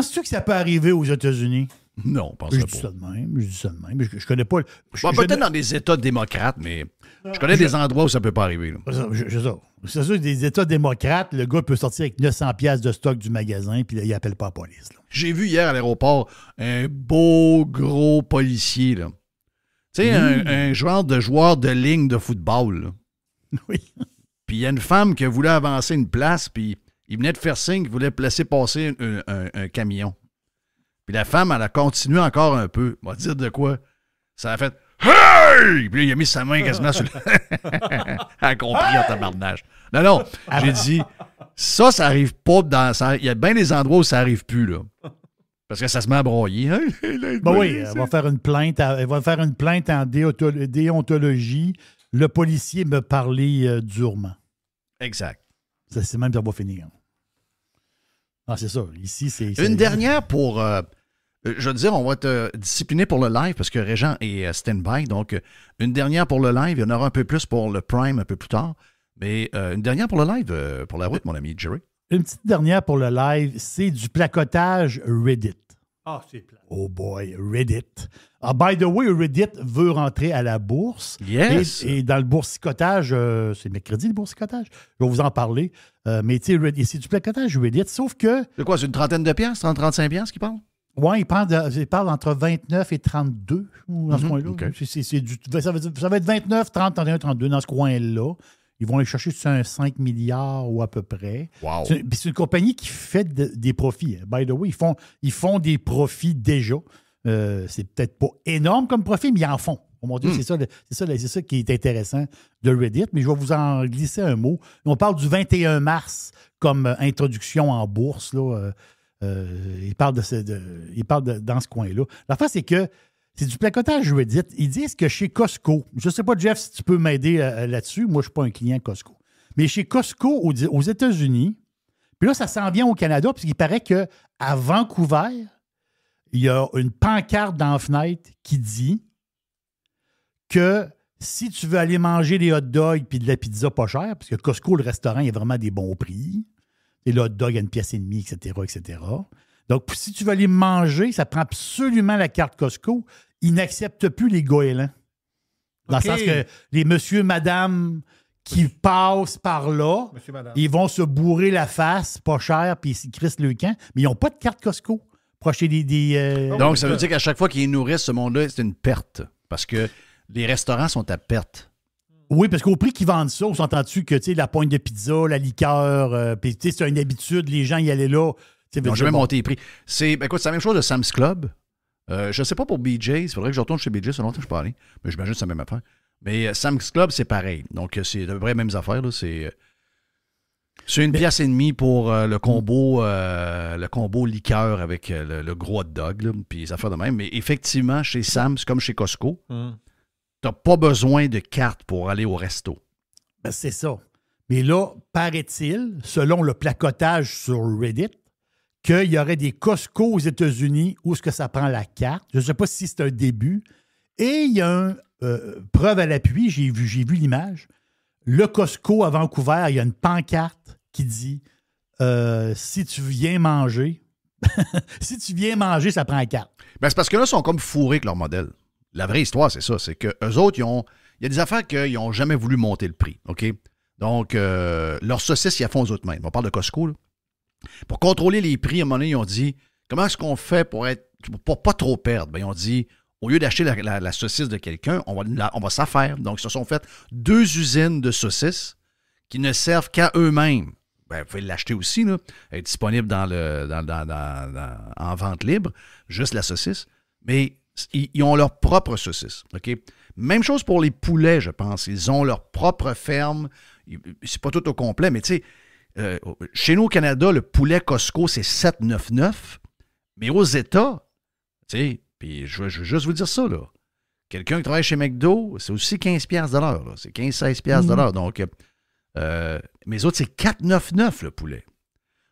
Penses-tu que ça peut arriver aux États-Unis? Non, pense je pas. Dis ça de même, je dis ça de même. Je, connais pas. peut-être dans des États démocrates, mais je connais ah. des endroits où ça peut pas arriver. C'est ça. C'est sûr que des États démocrates, le gars peut sortir avec 900 pièces de stock du magasin, puis il appelle pas la police. J'ai vu hier à l'aéroport un beau gros policier, là. Tu sais, un, mmh. genre de joueur de ligne de football, Oui. Puis il y a une femme qui voulait avancer une place, puis il venait de faire signe qu'il voulait laisser passer un, camion. Puis la femme, elle a continué encore un peu. On va dire de quoi? Ça a fait Hey! Puis là, il a mis sa main quasiment sur le. a compris Non, non, j'ai dit ça, ça arrive pas dans. Ça... Il y a bien des endroits où ça arrive plus, là. Parce que ça se met à broyer. ben oui, elle va faire une plainte, elle va faire une plainte en déontologie. Le policier me parlait euh, durement. Exact. Ça, C'est même bien va finir. Ah, c'est ça. Ici, c'est. Une dernière pour. Euh, je veux dire, on va être discipliné pour le live parce que Régent est euh, stand-by. Donc, euh, une dernière pour le live. Il y en aura un peu plus pour le Prime un peu plus tard. Mais une dernière pour le live, pour la route, mon ami Jerry. Une petite dernière pour le live, c'est du placotage Reddit. Ah, c'est plat. Oh boy, Reddit. Ah, by the way, Reddit veut rentrer à la bourse. Yes. Et, dans le boursicotage, euh, c'est mercredi le boursicotage. Je vais vous en parler. Euh, mais tu c'est du placotage Reddit, sauf que. C'est quoi, c'est une trentaine de piastres, 30, 35 piastres qu'ils parlent? Oui, ils parlent il parle entre 29 et 32 mhm. dans ce coin-là. Ça, ça, va être 29, 30, 31, 32 dans ce coin-là. Ils vont aller chercher un 5 milliards ou à peu près. C'est, une compagnie qui fait des profits. Hein. By the way, ils font, ils font des profits déjà. Euh, c'est peut-être pas énorme comme profit, mais ils en font. Oh mon hmm. c'est, ça, c'est, ça, qui est intéressant de Reddit, mais je vais vous en glisser un mot. On parle du 21 mars comme euh, introduction en bourse. Là, euh, euh de, ce, dans ce coin-là. La fin, c'est que c'est du placotage je dit. Ils disent que chez Costco, je ne sais pas, Jeff, si tu peux m'aider euh, euh, là-dessus. Moi, je ne suis pas un client Costco. Mais chez Costco, aux, États-Unis, puis là, ça s'en vient au Canada, puisqu'il paraît qu'à Vancouver, il y a une pancarte dans la fenêtre qui dit que si tu veux aller manger des hot dogs puis de la pizza pas chère, parce que Costco, le restaurant, est vraiment des bons prix, et le hot dog à une pièce et demie, etc., etc., donc, si tu veux aller manger, ça prend absolument la carte Costco. Ils n'acceptent plus les goélands. Dans le sens que les monsieur, madame qui passent par là, ils vont se bourrer la face, pas cher, puis ils crissent le camp. Mais ils n'ont pas de carte Costco des. Euh, Donc, ça veut dire qu'à chaque fois qu'ils nourrissent ce monde-là, c'est une perte. Parce que les restaurants sont à perte. Oui, parce qu'au prix qu'ils vendent ça, on s'entend-tu que la pointe de pizza, la liqueur, euh, c'est une habitude, les gens y allaient là. Non, j'ai même les prix. C'est, ben, écoute, c'est la même chose de Sam's Club. Euh, je ne sais pas pour BJ, il faudrait que je retourne chez BJ, ça longtemps que je pas allé. Mais j'imagine que c'est la même affaire. Mais euh, Sam's Club, c'est pareil. Donc, euh, c'est de peu mêmes affaires. C'est, c'est une pièce et demie pour le combo le combo liqueur avec le, gros hot dog, puis les affaires de même. Mais effectivement, chez Sam's, comme chez Costco, hum. tu n'as pas besoin de cartes pour aller au resto. Ben, c'est ça. Mais là, paraît-il, selon le placotage sur Reddit, qu'il y aurait des Costco aux États-Unis où ce que ça prend la carte. Je ne sais pas si c'est un début. Et il y a une euh, preuve à l'appui, j'ai vu, j'ai vu l'image. Le Costco à Vancouver, il y a une pancarte qui dit euh, si tu viens manger, si tu viens manger, ça prend la carte. Ben c'est parce que là, ils sont comme fourrés avec leur modèle. La vraie histoire, c'est ça. C'est que autres, ont. Il y a des affaires qu'ils n'ont jamais voulu monter le prix. OK? Donc, euh, leur leurs ils la font aux autres mêmes. On parle de Costco, pour contrôler les prix, à un moment donné, ils ont dit comment est-ce qu'on fait pour être pour pas trop perdre? Ben, ils ont dit au lieu d'acheter la, saucisse de quelqu'un, on va, on va s'en faire. Donc, ils se sont fait deux usines de saucisses qui ne servent qu'à eux-mêmes. Ben, vous pouvez l'acheter aussi, là. Elle est disponible dans en vente libre, juste la saucisse. Mais ils, ont leur propre saucisse. Même chose pour les poulets, je pense. Ils ont leur propre ferme. C'est pas tout au complet, mais tu sais, euh, chez nous au Canada, le poulet Costco, c'est 7,99. Mais aux États, tu sais, puis je, veux juste vous dire ça, là. Quelqu'un qui travaille chez McDo, c'est aussi 15 de C'est 15-16 de mhm. Donc, euh, mes autres, c'est 4,99 le poulet.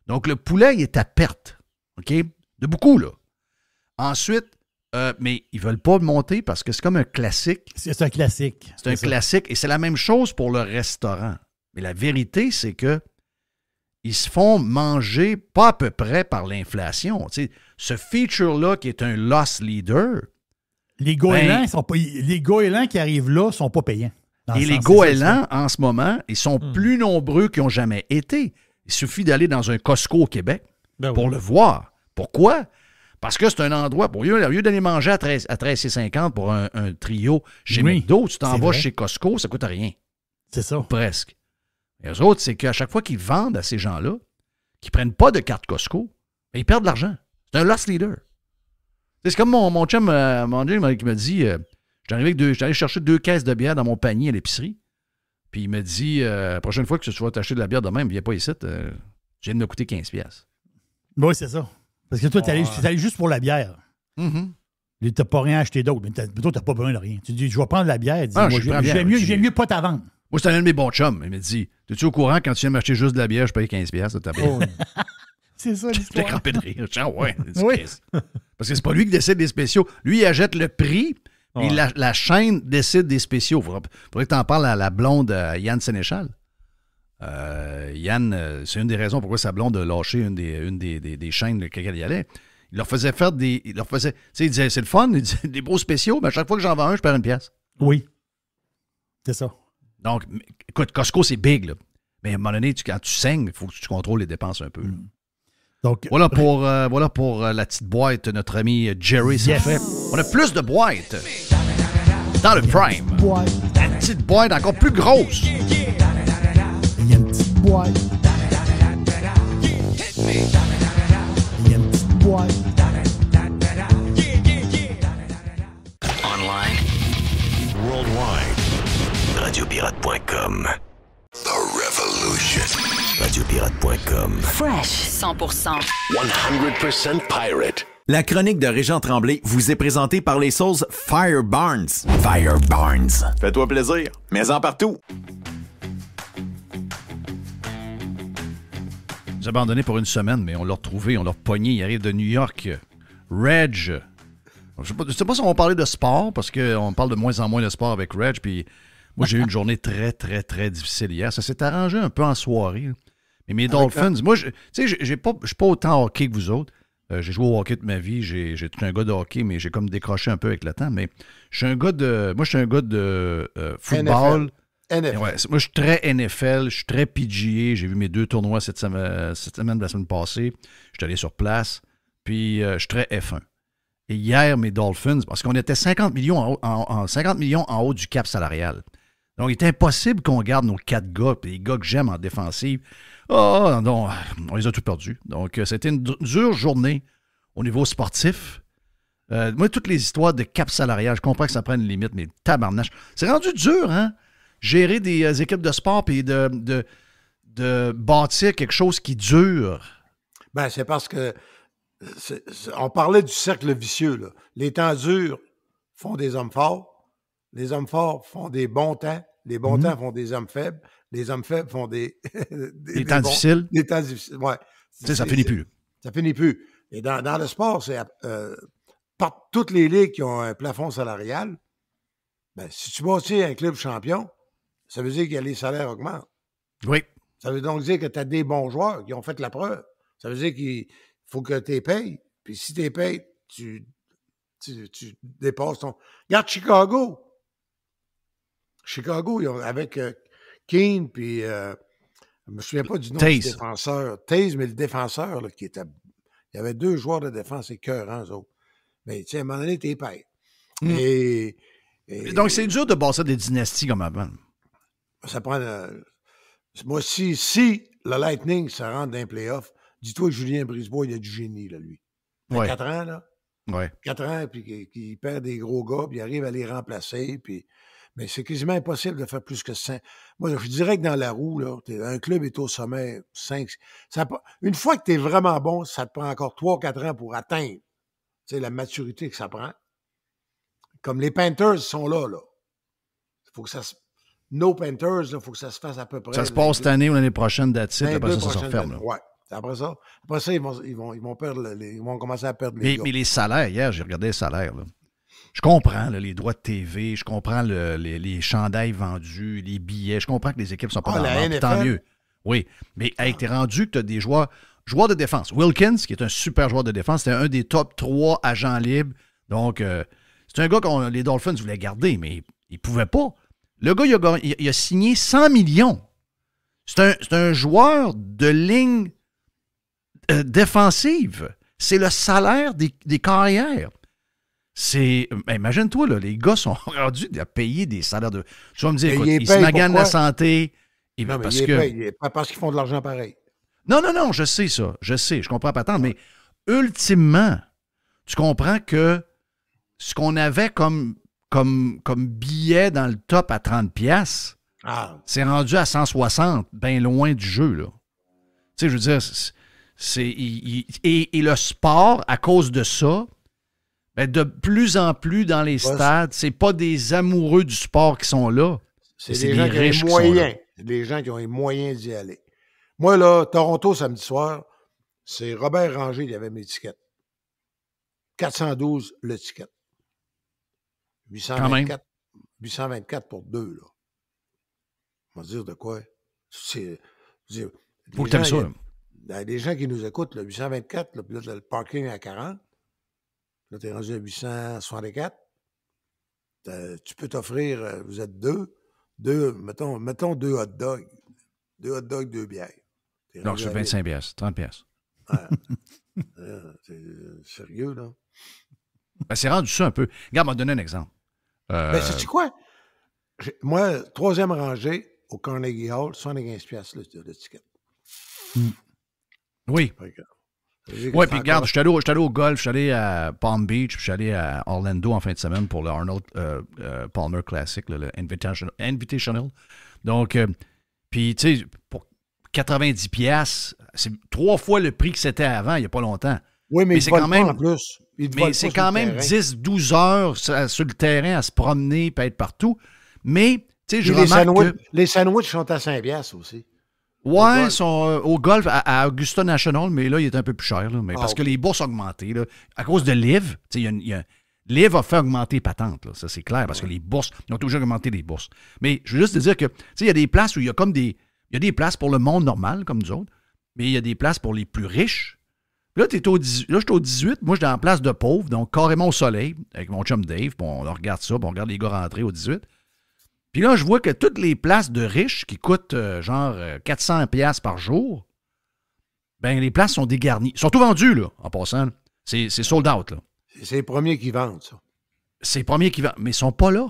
Donc, le poulet, il est à perte. OK? De beaucoup, là. Ensuite, euh, mais ils veulent pas monter parce que c'est comme un classique. C'est un classique. C'est un classique. Et c'est la même chose pour le restaurant. Mais la vérité, c'est que ils se font manger pas à peu près par l'inflation. ce feature-là qui est un loss leader. Les goélands, ben, les goélands qui arrivent là ne sont pas payants. Et les goélands, en ce moment, ils sont hmm. plus nombreux qu'ils n'ont jamais été. Il suffit d'aller dans un Costco au Québec ben pour le voir. Pourquoi? Parce que c'est un endroit, pour, au lieu d'aller manger à 13, 13,50 pour un, trio chez oui, McDo, tu t'en vas chez Costco, ça ne coûte rien. C'est ça. Presque. Et eux autres, c'est qu'à chaque fois qu'ils vendent à ces gens-là, qu'ils ne prennent pas de carte Costco, ben, ils perdent de l'argent. C'est un loss leader. C'est comme mon, mon chum, mon Dieu, qui m'a dit euh, deux, allé chercher deux caisses de bière dans mon panier à l'épicerie. Puis il me dit euh, La prochaine fois que tu vas t'acheter de la bière demain, viens pas ici. Euh, tu viens de me coûter 15$. Oui, c'est ça. Parce que toi, tu es, allé juste pour la bière. Mm-hmm. Tu n'as pas rien acheté d'autre. Mais toi, tu n'as pas besoin de rien. Tu dis Je vais prendre la bière. Dis, ah, j'aime mieux, pas pas vente. Moi, c'est un de mes bons chums. Il m'a dit « tu au courant quand tu viens m'acheter juste de la bière, je paye 15$ de ta bière C'est ça l'histoire. J'étais crampé de rire. Ah ouais, Parce que c'est pas lui qui décide des spéciaux. Lui, il achète le prix, et la, la, chaîne décide des spéciaux. Il faudrait que tu en parles à la blonde euh, Yann Sénéchal. Euh, Yann, euh, c'est une des raisons pourquoi sa blonde a lâché une des, une des, des, chaînes de laquelle il allait. Il leur faisait faire des. Il leur faisait. Tu sais, il disait c'est le fun, il disait, des beaux spéciaux, mais à chaque fois que j'en vends un, je perds une pièce. Oui. C'est ça. Donc, écoute, Costco, c'est big, là. Mais à un moment donné, quand tu saignes, il faut que tu contrôles les dépenses un peu. Mm. Donc, voilà euh, pour, euh, voilà pour euh, la petite boîte, notre ami Jerry fait. On a plus de boîtes dans le Prime. Boîte. petite boîte encore plus grosse. Il y a une petite Il y a une petite boîte. radiopirate.com. The Revolution. Radiopirate.com. Fresh 100%. 100% pirate. La chronique de Régent Tremblay vous est présentée par les sauces Fire Barnes. Fire Barnes. Fais-toi plaisir, mets-en partout. J'ai abandonné pour une semaine, mais on l'a retrouvé, on l'a pogné. Il arrive de New York. Reg. Je sais pas, je sais pas si on va parler de sport, parce qu'on parle de moins en moins de sport avec Reg, puis moi, j'ai eu une journée très, très, très difficile hier. Ça s'est arrangé un peu en soirée. Mais mes Dolphins, moi, je ne suis pas autant hockey que vous autres. Euh, j'ai joué au hockey de ma vie, j'ai été un gars de hockey, mais j'ai comme décroché un peu avec le temps. Mais je suis un gars de. Moi, je suis un gars de euh, football. NFL. moi, je suis très NFL, je suis très PGA. J'ai vu mes deux tournois cette semaine, cette la semaine passée. Je suis allé sur place. Puis, euh, je suis très F1. Et hier, mes Dolphins, parce qu'on était 50 millions 50 millions en haut du cap salarial. Donc, il est impossible qu'on garde nos quatre gars, puis les gars que j'aime en défensive. Oh, non, on les a tous perdus. Donc, euh, c'était une dure journée au niveau sportif. Euh, moi, toutes les histoires de cap salarial, je comprends que ça prenne une limite, mais tabarnache. C'est rendu dur, hein? Gérer des euh, équipes de sport et de, bâtir quelque chose qui dure. Ben, c'est parce que. on parlait du cercle vicieux, là. Les temps durs font des hommes forts. Les hommes forts font des bons temps. Les bons temps mmh. font des hommes faibles. Les hommes faibles font des. des, temps difficiles. Des temps difficiles, ouais. ça finit plus. Ça finit plus. Et dans, le sport, c'est euh, toutes les ligues qui ont un plafond salarial, ben, si tu bâtis un club champion, ça veut dire que les salaires augmentent. Oui. Ça veut donc dire que tu as des bons joueurs qui ont fait la preuve. Ça veut dire qu'il faut que tu les payes. Puis si tu les payes, tu, tu, tu dépasses ton. Regarde Chicago. Chicago, avec euh, Keane, puis je euh, je me souviens pas du nom du défenseur. Taze, mais le défenseur, qui était. Il y avait deux joueurs de défense et eux autres. Mais tu sais, à un moment donné, t'es père. Mm. Et, Donc, c'est dur de bosser des dynasties comme avant. Ça prend. Euh, moi, si, le Lightning ça rentre dans les playoffs, dis-toi que Julien Brisebois, il a du génie, là, lui. Il 4 ans, là. Ouais. 4 ans, puis il perd des gros gars, puis il arrive à les remplacer, puis mais c'est quasiment impossible de faire plus que ça. Moi, je dirais que dans la roue, là, un club est au sommet 5. Ça, une fois que tu es vraiment bon, ça te prend encore 3-4 ans pour atteindre la maturité que ça prend. Comme les Panthers sont là, là. Faut que ça Nos Panthers, il faut que ça se fasse à peu près. Ça se passe cette année ou l'année prochaine date ben, après ça, ça se Après ça, ils, vont, perdre, commencer à perdre les. Mais, les salaires, hier, j'ai regardé les salaires. Je comprends les droits de TV, je comprends les, chandails vendus, les billets, je comprends que les équipes sont pas ah, dans la tant mieux. Oui, mais a t'es rendu que tu as des joueurs, joueurs de défense. Wilkins, qui est un super joueur de défense, c'était un des top 3 agents libres. Donc, euh, c'est un gars que les Dolphins voulaient garder, mais ils ne pouvaient pas. Le gars, il a, signé 100 millions. C'est un, joueur de ligne euh, défensive. C'est le salaire des carrières. C'est. Euh, imagine-toi, les gars sont rendus à payer des salaires de. Tu vas me dire, ils, se la santé. ils non, ben, parce parce qu'ils font de l'argent pareil. Non, non, non, je sais ça. Je sais, je comprends pas tant, mais ultimement, tu comprends que ce qu'on avait comme, comme, comme billet dans le top à 30$, ah. c'est rendu à 160, bien loin du jeu, là. Tu sais, je veux dire, c'est. et le sport, à cause de ça, ben, de plus en plus dans les stades, c'est pas des amoureux du sport qui sont là. C'est des, gens qui ont les moyens. Des gens qui ont les moyens d'y aller. Moi, là, Toronto, samedi soir, c'est Robert Ranger qui avait mes tickets. 412 le ticket. 824, 824 pour deux, là. On va dire de quoi? C'est. Pour Il y des gens qui nous écoutent, le 824, là, le parking à 40. Là, tu es rendu à 864. Tu peux t'offrir, euh, vous êtes deux, deux, mettons, mettons deux hot dogs. Deux hot dogs, deux bières. Donc, c'est 25 pièces, 30 pièces. c'est sérieux, là. Ben, c'est rendu ça un peu. Regarde, m'a donné un exemple. Euh... Ben, c'est quoi? Moi, troisième rangée au Carnegie Hall, 75 pièces le, ticket. Hmm. Oui. Regarde. Oui, puis regarde, je suis allé, au golf, je suis allé à Palm Beach, puis je suis allé à Orlando en fin de semaine pour le Arnold euh, euh, Palmer Classic, le Invitational. Donc, euh, puis tu sais, pour 90 pièces, c'est trois fois le prix que c'était avant, il n'y a pas longtemps. Oui, mais, c'est quand même en plus. Mais c'est quand même 10-12 heures sur le terrain à se promener, peut être partout. Mais, tu sais, je les remarque que... Les sandwichs sont à 5 piastres aussi. Ouais, sont euh, au golf à, Augusta National, mais là, il est un peu plus cher. mais parce ah, que les bourses ont augmenté. à cause de Liv, y a, Liv a fait augmenter patente, là, ça c'est clair, parce que les bourses, ont toujours augmenté les bourses. Mais je veux juste te dire que, il y a des places où il y a comme des. a des places pour le monde normal, comme nous autres, mais il y a des places pour les plus riches. là, au, je suis au 18, moi, je suis dans place de pauvre, donc carrément au soleil, avec mon chum Dave, on, regarde ça, on regarde les gars rentrer au 18. Et là, je vois que toutes les places de riches qui coûtent euh, genre 400 euh, pièces par jour, ben les places sont dégarnies. Surtout sont tout vendues, là, en passant. C'est sold out, là. C'est les premiers qui vendent, ça. C'est les premiers qui vendent, mais ils sont pas là.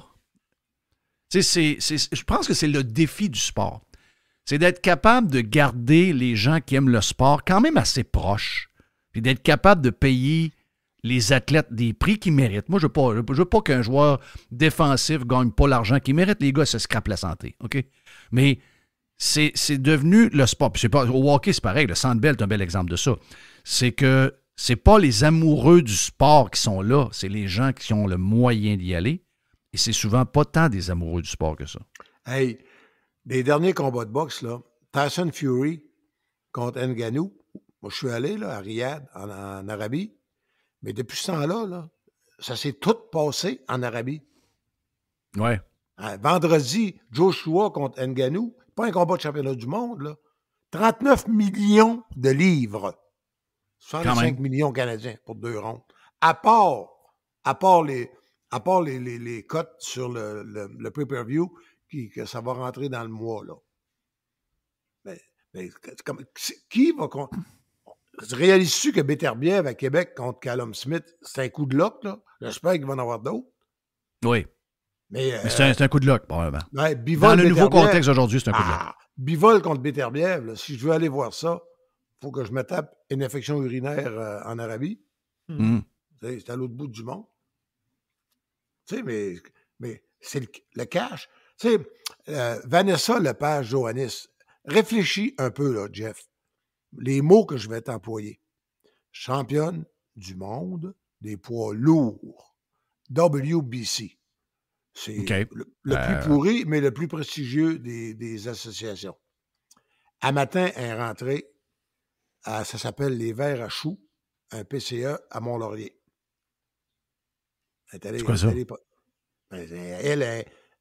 Tu c'est, je pense que c'est le défi du sport. C'est d'être capable de garder les gens qui aiment le sport quand même assez proches, et d'être capable de payer les athlètes des prix qu'ils méritent. Moi, je ne veux pas, qu'un joueur défensif gagne pas l'argent qu'il mérite. Les gars, ça scrape la santé. OK? Mais c'est devenu le sport. Pas, au hockey, c'est pareil. Le sandbelt est un bel exemple de ça. C'est que c'est pas les amoureux du sport qui sont là, c'est les gens qui ont le moyen d'y aller. Et c'est souvent pas tant des amoureux du sport que ça. Hey, les derniers combats de boxe, là, Tyson Fury contre Nganou, moi je suis allé là, à Riyad, en Arabie. Mais depuis ce temps-là, ça s'est tout passé en Arabie. Ouais. Hein, vendredi, Joshua contre Nganou, pas un combat de championnat du monde, 39 millions de livres. 65 millions canadiens pour deux rondes. À part, à part les, à part les, cotes sur le, le, pay-per-view, que ça va rentrer dans le mois, là. Mais, qui va réalises-tu que Béterbiev à Québec contre Callum Smith, c'est un coup de loc, là? J'espère qu'il va en avoir d'autres. Oui. Mais, euh, c'est un, coup de loc, probablement. Dans le nouveau contexte aujourd'hui, c'est un coup de loc. Ah, Bivol contre Béterbiev, là, si je veux aller voir ça, il faut que je me tape une infection urinaire euh, en Arabie. Hmm. Hmm. C'est à l'autre bout du monde. Tu sais, mais, mais c'est le, le, cash. Tu sais, euh, Vanessa Lepage-Johannis, réfléchis un peu, là, Jeff les mots que je vais t'employer. Championne du monde des poids lourds, WBC. C'est le, plus euh pourri, mais le plus prestigieux des, associations. À matin, elle est rentrée. À, ça s'appelle Les Verts à Choux, un PCE à Mont-Laurier. Elle est,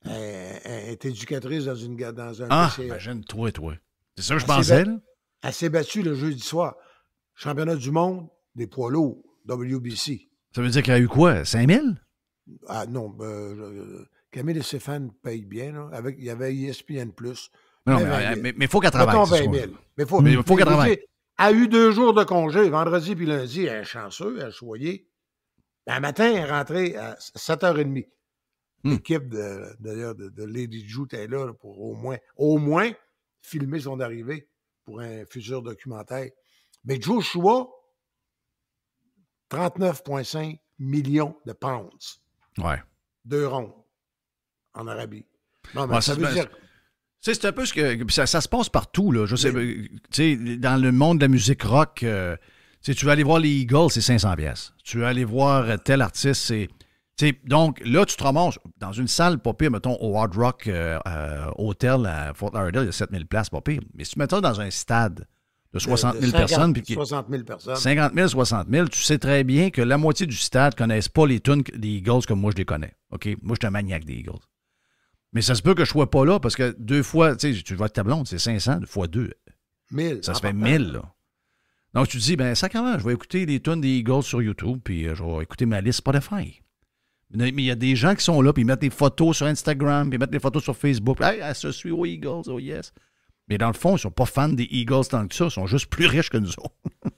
Elle, éducatrice dans, une, dans un ah, Imagine, toi, toi. C'est ça je ah, pensais, elle elle s'est battue le jeudi soir. Championnat du monde des poids lourds, WBC. Ça veut dire qu'elle a eu quoi? 5000? Ah non, ben, Camille et fans payent bien. Avec, il y avait ESPN. Non, mais il faut qu'elle travaille. Mais il faut, mais faut qu'elle travaille. Elle a eu deux jours de congé, vendredi puis lundi. Elle est chanceuse, elle est choyée. Un matin, elle est rentrée à 7h30. Hmm. L'équipe de, de, Lady Jute est là pour au moins, au moins filmer son arrivée pour un futur documentaire. Mais Joshua, 39,5 millions de pounds. Ouais. Deux ronds en Arabie. Non, mais ça veut ben, dire. C'est un peu ce que. Ça, se passe partout, là. Je euh, sais, dans le monde de la musique rock, si euh, tu vas aller voir les Eagles, c'est 500 pièces. Tu vas aller voir euh, tel artiste, c'est donc là, tu te remontes dans une salle, pas mettons, au Hard Rock euh, euh, Hotel à Fort Lauderdale, il y a 7000 places, pas Mais si tu mets ça dans un stade de 60 000 personnes, 50 000, 60 000, tu sais très bien que la moitié du stade ne connaissent pas les tunes des Eagles comme moi je les connais. OK? Moi, je suis un maniaque des Eagles. Mais ça se peut que je ne sois pas là parce que deux fois, tu sais, tu vois ta blonde, c'est 500, deux fois deux. 1000. Ça se fait 1000, là. Donc, tu te dis, ben, ça, quand même, je vais écouter les tunes des Eagles sur YouTube, puis euh, je vais écouter ma liste Spotify. Mais il y a des gens qui sont là, puis ils mettent des photos sur Instagram, puis ils mettent des photos sur Facebook. Hey, ça se suit aux Eagles, oh yes. Mais dans le fond, ils ne sont pas fans des Eagles tant que ça. Ils sont juste plus riches que nous autres.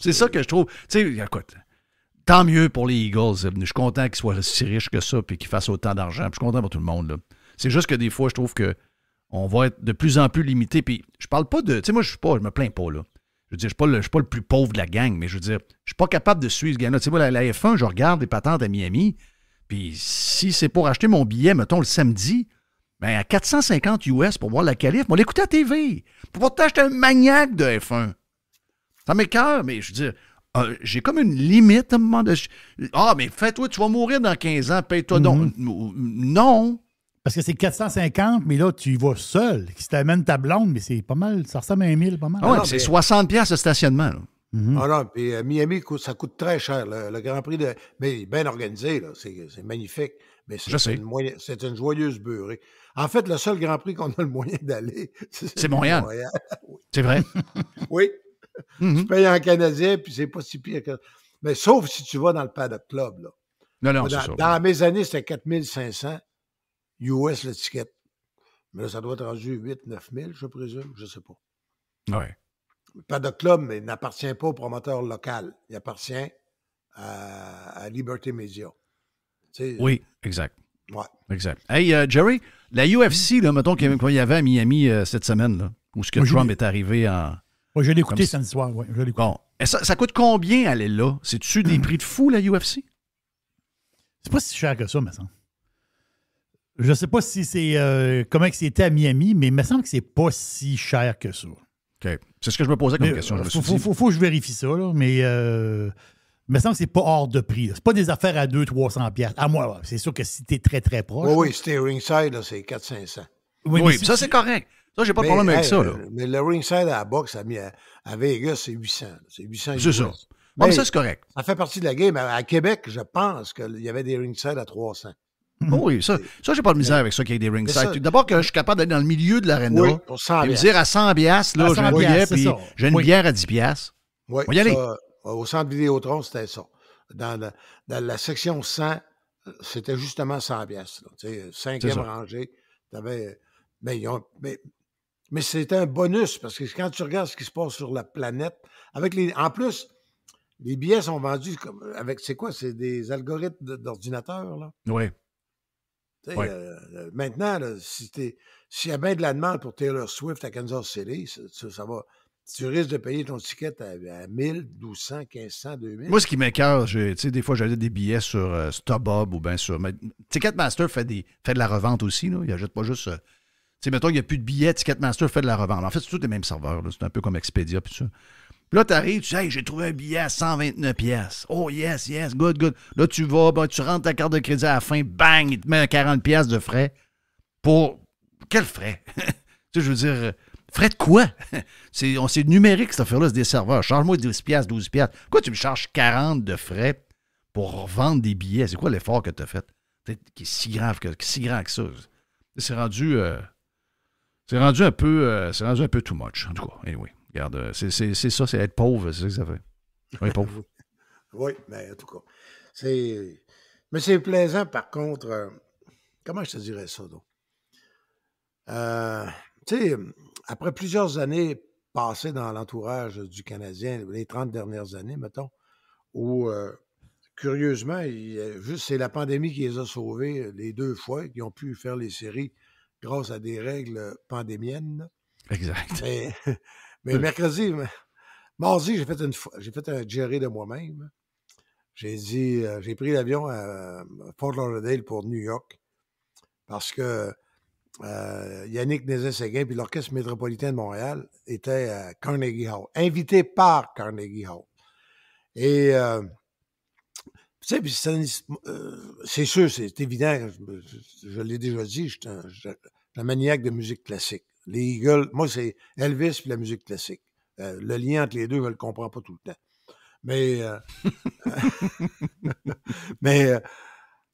c'est ça que je trouve. Tu sais, écoute, tant mieux pour les Eagles. Je suis content qu'ils soient si riches que ça, puis qu'ils fassent autant d'argent. Je suis content pour tout le monde. C'est juste que des fois, je trouve que on va être de plus en plus limité. Puis je parle pas de. Tu sais, moi, je suis pas, je me plains pas, là veux dire, je ne suis, pas le plus pauvre de la gang, mais je veux dire, je suis pas capable de suivre ce gars là Tu sais, la, F1, je regarde les patentes à Miami, puis si c'est pour acheter mon billet, mettons, le samedi, ben à 450 US pour voir la qualif, on l'écouter à TV. Pour t'acheter un maniaque de F1. Ça m'écœure, mais je veux dire, euh, j'ai comme une limite à un moment de... Ah, mais fais-toi, tu vas mourir dans 15 ans, paye-toi donc. Mm-hmm. Non, parce que c'est 450, mais là, tu y vas seul. Si amènes ta blonde, mais c'est pas mal. Ça ressemble à 1 000 pas mal. Ah ah, c'est 60 pièces stationnement. Là. Mhm. Ah non, puis à euh, Miami, ça coûte très cher. Le, Grand Prix, de, mais bien organisé, c'est magnifique. Mais c'est une, une, joyeuse beurrée. En fait, le seul Grand Prix qu'on a le moyen d'aller, c'est Montréal. C'est vrai. oui. Mhm. Tu payes en Canadien, puis c'est pas si pire que. Mais sauf si tu vas dans le Paddock Club. Là. Non, non, dans, dans mes années, c'était 4500. US l'étiquette. Mais là, ça doit être rendu 8, 9 000, je présume, je ne sais pas. Oui. Pas de Club mais, n'appartient pas au promoteur local. Il appartient à, Liberty Media. oui, exact. Ouais. Exact. Hey, euh, Jerry, la UFC, là, mettons qu'il y avait à Miami euh, cette semaine, là, où ce que Trump est arrivé en. Oui, je l'ai écouté cette samedi soir. Ouais, je l'ai Bon. ça, coûte combien aller là? C'est-tu des prix de fou, la UFC? C'est pas si cher que ça, mais ça. Je ne sais pas si c'est euh, comment c'était à Miami, mais il me semble que c'est pas si cher que ça. OK. C'est ce que je me posais comme question. Euh, il faut, que je vérifie ça, là, mais euh, il me semble que c'est pas hors de prix. C'est pas des affaires à 200-300 À moi, c'est sûr que si tu es très, très proche. Oui, oui, c'était ringside, c'est 400-500. Oui, oui ça, c'est correct. Ça, j'ai pas de problème avec ça. Mais le ringside à la boxe à, Vegas, c'est 800. C'est 800. C'est ça. Mais, ça, c'est correct. Ça fait partie de la game. À, à Québec, je pense qu'il y avait des ringside à 300. Oh oui, ça, ça j'ai pas de misère avec ça qu'il y ait des ringside. D'abord que je suis capable d'aller dans le milieu de l'arène oui, et me dire à 100 biasses, là, j'ai un puis j'ai une bière à 10 piastres. Oui, euh, au centre Vidéotron, c'était ça. Dans la, section 100, c'était justement 100 piastres. Euh, cinquième rangée, t'avais... Euh, mais, mais, c'était un bonus, parce que quand tu regardes ce qui se passe sur la planète, avec les, en plus, les billets sont vendus avec, c'est quoi, c'est des algorithmes d'ordinateur, là? Oui. Euh, euh, maintenant, si s'il y a bien de la demande pour Taylor Swift à Kansas City, ça, ça va. Tu risques de payer ton ticket à, 1, 1000, 1200, 1500, 2000. Moi, ce qui m'écœure, tu des fois, j'avais des billets sur euh, StubHub ou bien sur. Ticketmaster fait, des, fait de la revente aussi, là. Il n'ajoute pas juste. tu sais, mettons, il n'y a plus de billets, Ticketmaster fait de la revente. En fait, c'est tous les mêmes serveurs, C'est un peu comme Expedia, puis ça. Puis là, tu arrives, tu dis, hey, j'ai trouvé un billet à 129 pièces. Oh, yes, yes, good, good. Là, tu vas, ben, tu rentres ta carte de crédit à la fin, bang, il te met 40 pièces de frais pour. Quel frais? tu sais, je veux dire, frais de quoi? c'est, on, c'est numérique, cette affaire-là, c'est des serveurs. Charge-moi 10 pièces, 12 pièces. Pourquoi tu me charges 40 de frais pour vendre des billets? C'est quoi l'effort que tu as fait? C'est, qui est si grave que, si grand que ça. C'est rendu. Euh, rendu un peu. Euh, c'est rendu un peu too much, en tout cas. oui Regarde, euh, c'est ça, c'est être pauvre, c'est ça que ça fait. Oui, pauvre. oui, mais en tout cas. C'est. Mais c'est plaisant, par contre. Euh, comment je te dirais ça, donc? Euh, tu sais, après plusieurs années passées dans l'entourage du Canadien, les 30 dernières années, mettons, où, curieusement, juste c'est la pandémie qui les a sauvés les deux fois, qui ont pu faire les séries grâce à des règles pandémiennes. Exact. Mais mercredi, mardi, j'ai fait, une, j'ai fait un gérer de moi-même. J'ai dit, euh, j'ai pris l'avion à Fort Lauderdale pour New York parce que euh, Yannick Nézet-Séguin puis l'Orchestre métropolitain de Montréal était à Carnegie Hall, invité par Carnegie Hall. Et, euh, tu sais, c'est sûr, c'est évident, je, l'ai déjà dit, je suis un maniaque de musique classique. Les Eagles, moi, c'est Elvis et la musique classique. Euh, le lien entre les deux, je ne le comprends pas tout le temps. Mais, euh, mais euh,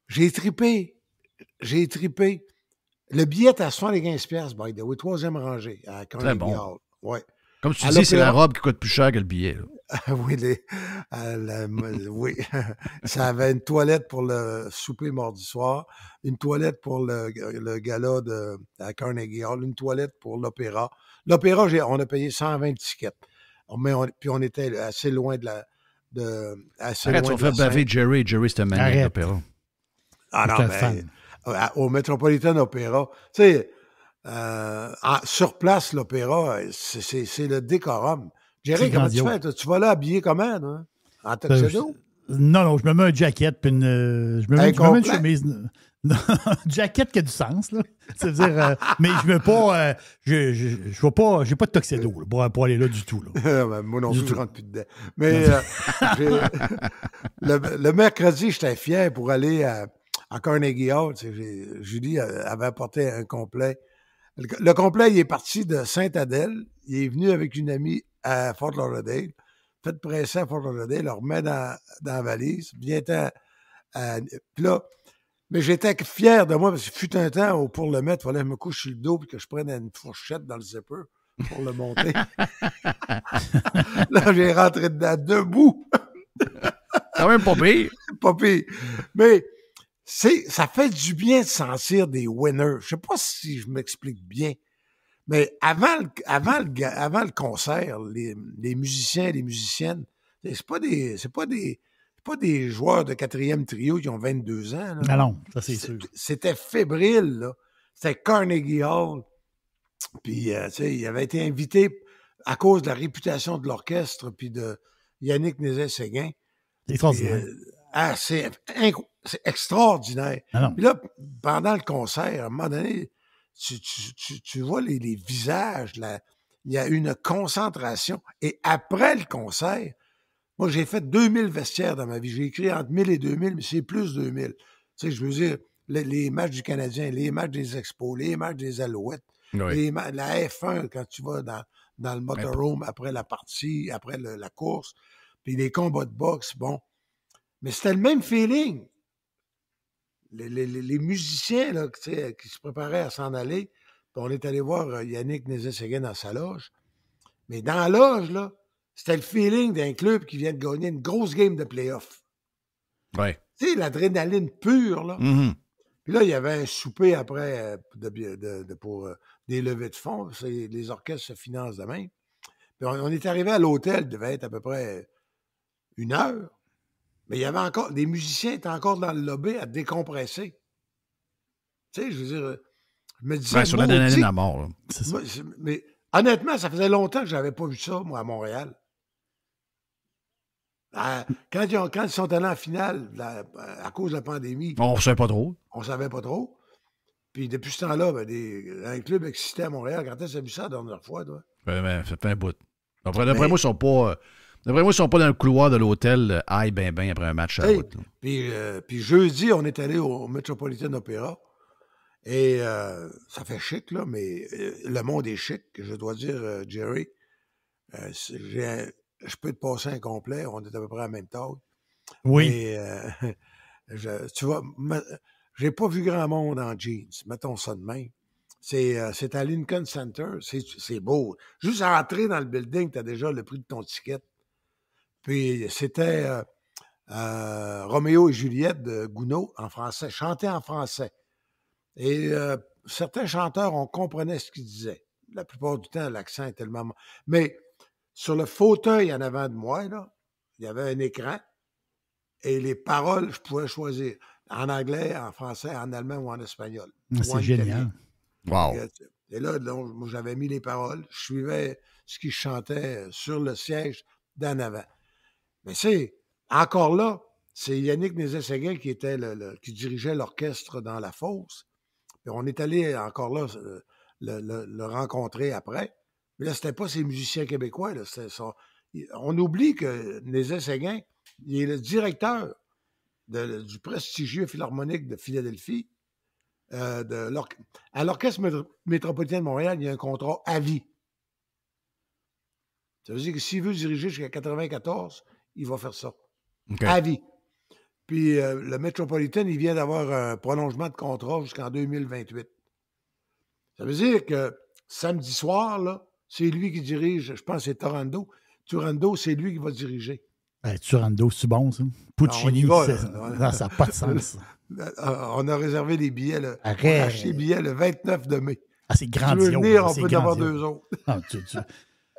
j'ai tripé. J'ai tripé. Le billet à 75$, by the way, troisième rangée à bon. Ouais. Comme tu dis, c'est la robe qui coûte plus cher que le billet. Ah oui, oui. ça avait une toilette pour le souper mardi soir, une toilette pour le, le gala de, à Carnegie Hall, une toilette pour l'opéra. L'opéra, on a payé 120 tickets. puis on était assez loin de la. De, Arrête, on de baver Jerry. Jerry, c'était magnifique, l'opéra. Ah non, mais, au Metropolitan Opera. Tu sais, euh, ah, sur place, l'opéra, c'est le décorum. Jerry, comment tu fais? Tu vas là habillé comment? En ben, tuxedo? non, non, je me mets euh, un jacket, puis une, je, me mets, une chemise. Non, jacket qui a du sens, là. C'est-à-dire, euh, mais je ne pas. Euh, je, je, je vois pas. J'ai pas de tuxedo pour, pour, aller là du tout. Là. Ah, ben, moi non rentre plus dedans. Mais le, le, mercredi, j'étais fier pour aller à, à Carnegie Hall. Julie avait apporté un complet le, complet, il est parti de Sainte-Adèle. Il est venu avec une amie à Fort Lauderdale. Fait presser à Fort Lauderdale, le remet dans, la valise. Vient à, là, mais j'étais fier de moi parce que fut un temps pour le mettre, il fallait je me couche sur le dos et que je prenne une fourchette dans le zipper pour le monter. là, j'ai rentré dedans debout. Quand même pas pire. pas pire. Mais c'est, ça fait du bien de sentir des winners. Je sais pas si je m'explique bien, mais avant le, avant avant le concert, les, musiciens et les musiciennes, c'est pas des, c'est pas des, pas des joueurs de quatrième trio qui ont 22 ans. Là. ça c'est sûr. C'était fébrile, là. C'était Carnegie Hall. Puis, euh, tu sais, il avait été invité à cause de la réputation de l'orchestre puis de Yannick Nézet-Séguin. C'est euh, ah, c'est incroyable. C'est extraordinaire. Ah là, pendant le concert, à un moment donné, tu, tu, tu, vois les, les visages, là il y a une concentration. Et après le concert, moi, j'ai fait 2000 vestiaires dans ma vie. J'ai écrit entre 1000 et 2000, mais c'est plus 2000. Tu sais, je veux dire, les, matchs du Canadien, les matchs des Expos, les matchs des Alouettes, la F1, quand tu vas dans, dans le ben, motorhome après la partie, après la course, puis les combats de boxe, bon. Mais c'était le même feeling les, musiciens qui se préparaient à s'en aller. on est allé voir euh, Yannick Nézet-Séguin dans sa loge. Mais dans la loge, là, c'était le feeling d'un club qui vient de gagner une grosse game de playoff. Ouais. Tu sais, l'adrénaline pure, là. Mm-hmm. Puis là, il y avait un souper après euh, pour euh, des levées de fonds. Les orchestres se financent demain. Puis on, on est arrivé à l'hôtel, devait être à peu près une heure mais il y avait encore. Les musiciens étaient encore dans le lobby à décompresser. Tu sais, je veux dire. Je me disais. Ouais, sur l'adrénaline à mort, là. mort. mais honnêtement, ça faisait longtemps que je n'avais pas vu ça, moi, à Montréal. Ah, quand, ils quand, sont allés en finale à cause de la pandémie. On ne savait pas trop. On ne savait pas trop. Puis depuis ce temps-là, ben, des, un club existait à Montréal. Quand est-ce vu ça la dernière fois, toi? Ben, ben, ça fait un bout. D'après moi, ils ne sont pas. Euh, D'après moi, ils sont pas dans le couloir de l'hôtel, euh, aïe, ben, ben, après un match à puis, euh, puis, jeudi, on est allé au Metropolitan Opera. Et euh, ça fait chic, là, mais le monde est chic, je dois dire, Jerry. je peux te passer un complet, on est à peu près à la même taille. Oui. Mais, tu vois, j'ai pas vu grand monde en jeans, mettons ça de même. C'est à Lincoln Center. C'est beau. Juste à entrer dans le building, tu as déjà le prix de ton ticket. Puis c'était euh, euh, Roméo et Juliette de Gounod en français, chanté en français. Et euh, certains chanteurs, on comprenait ce qu'ils disaient. La plupart du temps, l'accent est tellement. Mais sur le fauteuil en avant de moi, là, il y avait un écran et les paroles, je pouvais choisir en anglais, en français, en allemand ou en espagnol. Ah, c'est génial. Wow. Et là, j'avais mis les paroles, je suivais ce qu'ils chantaient sur le siège d'en avant. Mais c'est encore là, c'est Yannick Nézet-Séguin qui était qui dirigeait l'orchestre dans la fosse. on est allé encore là euh, le, rencontrer après. Mais là, c'était pas ces musiciens québécois. On oublie que Nézet-Séguin, il est le directeur du prestigieux philharmonique de Philadelphie. Euh, de à l'Orchestre métropolitain de Montréal, il y a un contrat à vie. Ça veut dire que s'il veut diriger jusqu'à 94, il va faire ça. Okay. À vie. Puis euh, le Metropolitan, il vient d'avoir un prolongement de contrat jusqu'en 2028. Ça veut dire que samedi soir, c'est lui qui dirige, je pense que c'est Torando. Turando, c'est lui qui va diriger. Ben, Turando, c'est bon, ça. Puccini, non, ça n'a pas de sens. Euh, on a réservé les billets, on a acheté les billets le 29 de mai. Ah, c'est grandiose. Si tu veux venir, on peut en avoir deux autres. Ah, tu,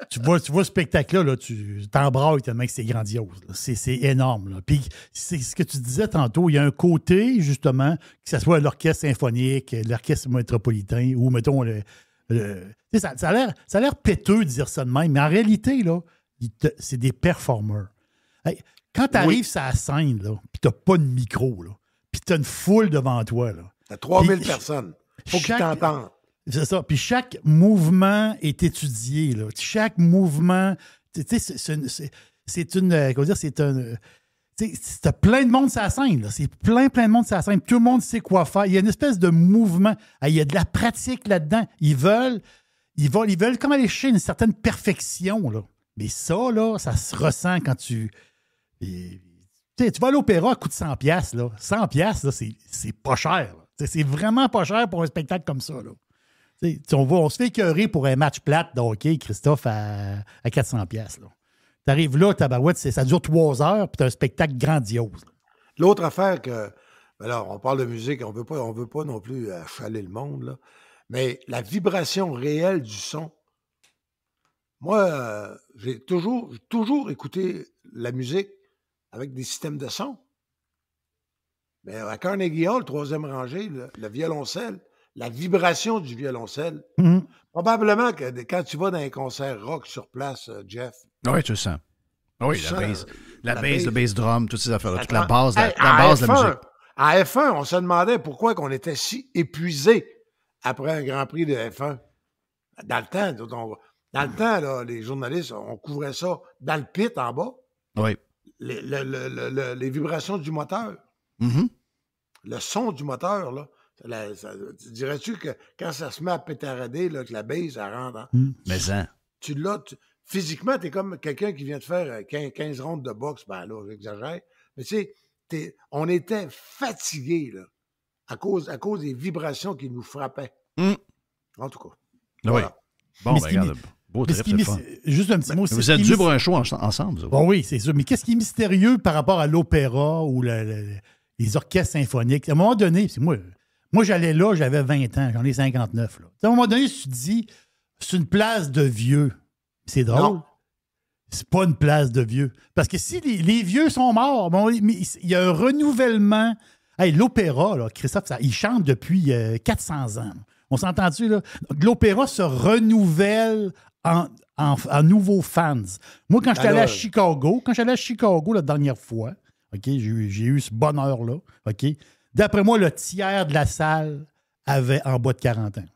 tu, vois, vois ce spectacle-là, tu t'embrailles tellement que c'est grandiose. C'est énorme. Puis c'est ce que tu disais tantôt, il y a un côté, justement, que ce soit l'orchestre symphonique, l'orchestre métropolitain, ou mettons le. ça, a l'air péteux de dire ça de même, mais en réalité, c'est des performers. quand tu arrives sur la scène, là, puis t'as pas de micro, là, puis t'as une foule devant toi, là. as 3000 personnes. Faut que c'est ça. Puis chaque mouvement est étudié. Là. Chaque mouvement. Tu sais, c'est une. Euh, comment dire? C'est un. Euh, t'as plein de monde ça la scène. C'est plein, plein de monde ça la Tout le monde sait quoi faire. Il y a une espèce de mouvement. Ah, il y a de la pratique là-dedans. Ils veulent, ils veulent, ils veulent comme aller chercher une certaine perfection. Là. Mais ça, là, ça se ressent quand tu. tu vas à l'opéra, coûte 100 pièces là. 100 pièces c'est pas cher. C'est vraiment pas cher pour un spectacle comme ça. Là on, se fait écœurer pour un match plate donc ok Christophe, à, 400 pièces. arrives là, tabarouette, ça dure trois heures, puis t'as un spectacle grandiose. L'autre affaire que... Alors, ben on parle de musique, on veut pas, veut pas non plus euh, chaler le monde, mais la vibration réelle du son. Moi, euh, j'ai toujours, toujours écouté la musique avec des systèmes de son. Mais à Carnegie Hall, troisième rangée, le violoncelle, la vibration du violoncelle. Mhm. Probablement que quand tu vas dans un concert rock sur place, euh, Jeff. Oui, tu le sens. Ah oui, la base. La, base, le bass drum, toutes ces affaires-là, toute la base, la, la base de la musique. À F1, on se demandait pourquoi on était si épuisé après un Grand Prix de F1. Dans le temps, dans le ah. temps les journalistes, on couvrait ça dans le pit en bas. Oui. Les, vibrations du moteur. Mm-hmm. Le son du moteur, là. Dirais-tu que quand ça se met à pétarader, là, que la base, ça rentre. Hein? Hmm. mais hein? Tu l'as. physiquement, tu es comme quelqu'un qui vient de faire 15, euh, rondes de boxe. Ben là, j'exagère. Mais tu sais, on était fatigués là, à, cause, à cause des vibrations qui nous frappaient. Hmm. En tout cas. Bon, ben, regarde, beau trip, Juste un petit ben, mot mot. Vous êtes dû pour un show ensemble. Ça, bon, oui, c'est ça. Mais qu'est-ce qui est mystérieux par rapport à l'opéra ou les orchestres symphoniques? À un moment donné, c'est moi moi, j'allais là, j'avais 20 ans, j'en ai 59. Là. À un moment donné, tu te dis, c'est une place de vieux. C'est drôle. C'est pas une place de vieux. Parce que si les, vieux sont morts, bon, il y a un renouvellement. Hey, l'opéra, Christophe, ça, il chante depuis 400 euh, ans. On s'entend-tu, L'opéra se renouvelle en, nouveaux fans. Moi, quand j'étais ah, allé à euh, Chicago, quand j'allais à Chicago la dernière fois, j'ai eu ce bonheur-là, D'après moi, le tiers de la salle avait en bois de quarantaine.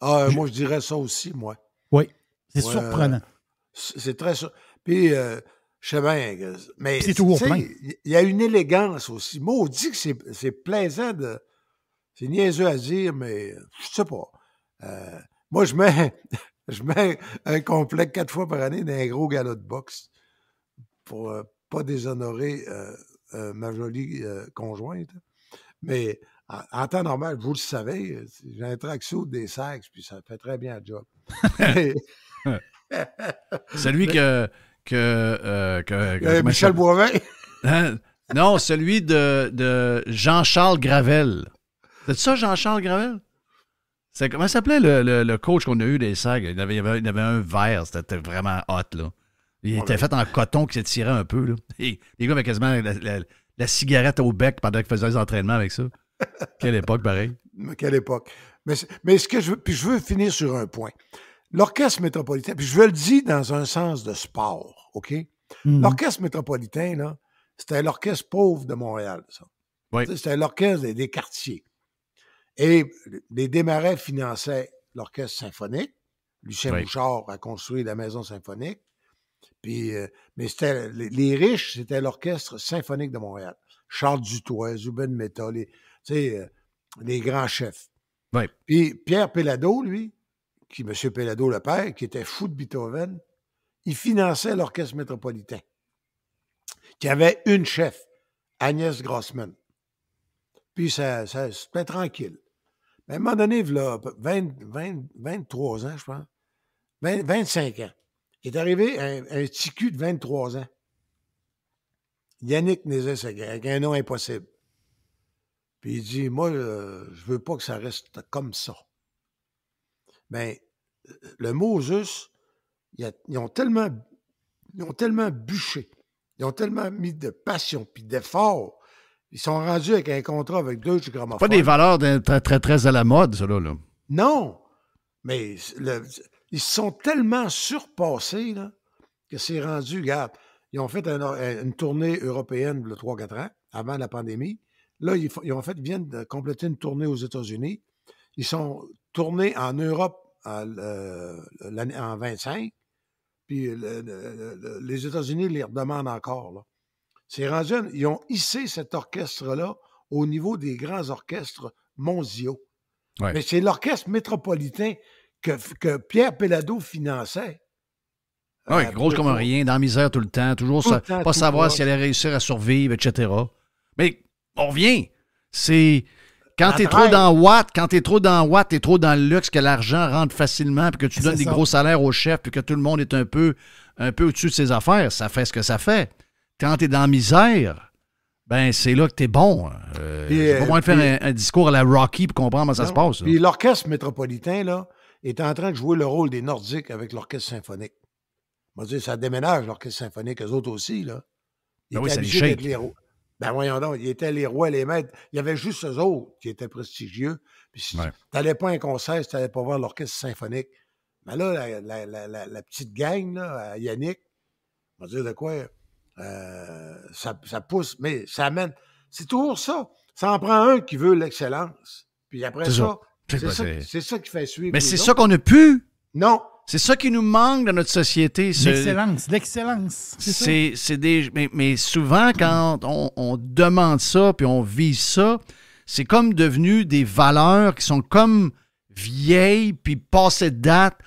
Ah, euh, Moi, je dirais ça aussi, moi. Oui, c'est surprenant. Euh, c'est très surprenant. Puis, chemin. Euh, je sais bien. Mais, c'est Il y a une élégance aussi. Maudit que c'est, plaisant de. C'est niaiseux à dire, mais je sais pas. moi, je mets, je mets un complet quatre fois par année dans un gros galop de boxe pour pas déshonorer euh, ma jolie euh, conjointe. Mais en, temps normal, vous le savez, j'ai un des sexes, puis ça fait très bien le job. celui que. que, euh, Michel Boivin. Hein? Non, celui de, Jean-Charles Gravel. C'est ça, Jean-Charles Gravel? comment s'appelait le, coach qu'on a eu des sacs? Il avait, il avait un verre, c'était vraiment hot, là. Il oh, était fait en coton qui s'étirait un peu. Là. Et les gars quasiment la, cigarette au bec pendant qu'ils faisaient les entraînements avec ça. Quelle époque, pareil. Quelle époque. Mais, ce que je veux, puis je veux finir sur un point. L'orchestre métropolitain, puis je veux le dire dans un sens de sport, OK? Mhm. L'orchestre métropolitain, là, c'était l'orchestre pauvre de Montréal, ça. Oui. C'était l'orchestre des, quartiers. Et les démarrés finançaient l'orchestre symphonique. Lucien Bouchard a construit la maison symphonique. Euh, mais c'était les, riches, c'était l'Orchestre symphonique de Montréal. Charles Dutoit, Zubin Mehta, euh, les, grands chefs. Puis Pierre Péladeau, lui, qui, M. Péladeau, le père, qui était fou de Beethoven, il finançait l'Orchestre métropolitain, qui avait une chef, Agnès Grossman. Puis ça, c'était tranquille. Mais à un moment donné, il 20, 23 ans, je pense, 25 ans, il est arrivé un, un petit de 23 ans. Yannick Nézet, avec un nom impossible. Puis il dit, moi, je veux pas que ça reste comme ça. Mais ben, le Moses, ils, ont tellement, ont tellement bûché, ils ont tellement mis de passion puis d'effort. Ils sont rendus avec un contrat avec deux gramophones. Pas des valeurs très, très, à la mode, cela, là. Non, mais le, ils sont tellement surpassés que c'est rendu, regarde, ils ont fait une, tournée européenne le 3-4 ans avant la pandémie. Là, ils, fait, viennent de compléter une tournée aux États-Unis. Ils sont tournés en Europe en, 1925. Euh, en 25. Puis les États-Unis les redemandent encore. C'est rendu, ils ont hissé cet orchestre-là au niveau des grands orchestres mondiaux. Mais c'est l'orchestre métropolitain que, Pierre Pellado finançait. Oui, euh, grosse comme un rien, dans la misère tout le temps, toujours pas savoir si elle allait réussir à survivre, etc. Mais on revient. C'est. Quand t'es trop dans Watt, quand t'es trop dans Watt, t'es trop dans le luxe que l'argent rentre facilement, puis que tu donnes des gros salaires au chef, puis que tout le monde est un peu, un peu au-dessus de ses affaires, ça fait ce que ça fait. Quand t'es dans la misère, ben c'est là que t'es bon. Hein. Euh, pas moins euh, faire un, discours à la Rocky pour comprendre comment ça se passe. Puis l'orchestre métropolitain, là, était en train de jouer le rôle des Nordiques avec l'orchestre symphonique. Moi, va dire, ça déménage l'orchestre symphonique, eux autres aussi, là. Ils ben les rois. Ben voyons donc, ils étaient les rois, les maîtres. Il y avait juste eux autres qui étaient prestigieux. Puis si tu n'allais pas à un concert, si tu n'allais pas voir l'orchestre symphonique. Mais ben là, la, petite gang, là, à Yannick, on va dire de quoi, euh, ça, pousse, mais ça amène. C'est toujours ça. Ça en prend un qui veut l'excellence. Puis après ça ben, c'est ça, qui fait suivre. Mais c'est ça qu'on a pu. Non. C'est ça qui nous manque dans notre société. L'excellence, l'excellence. Mais, souvent, quand on, demande ça puis on vise ça, c'est comme devenu des valeurs qui sont comme vieilles puis passées de date.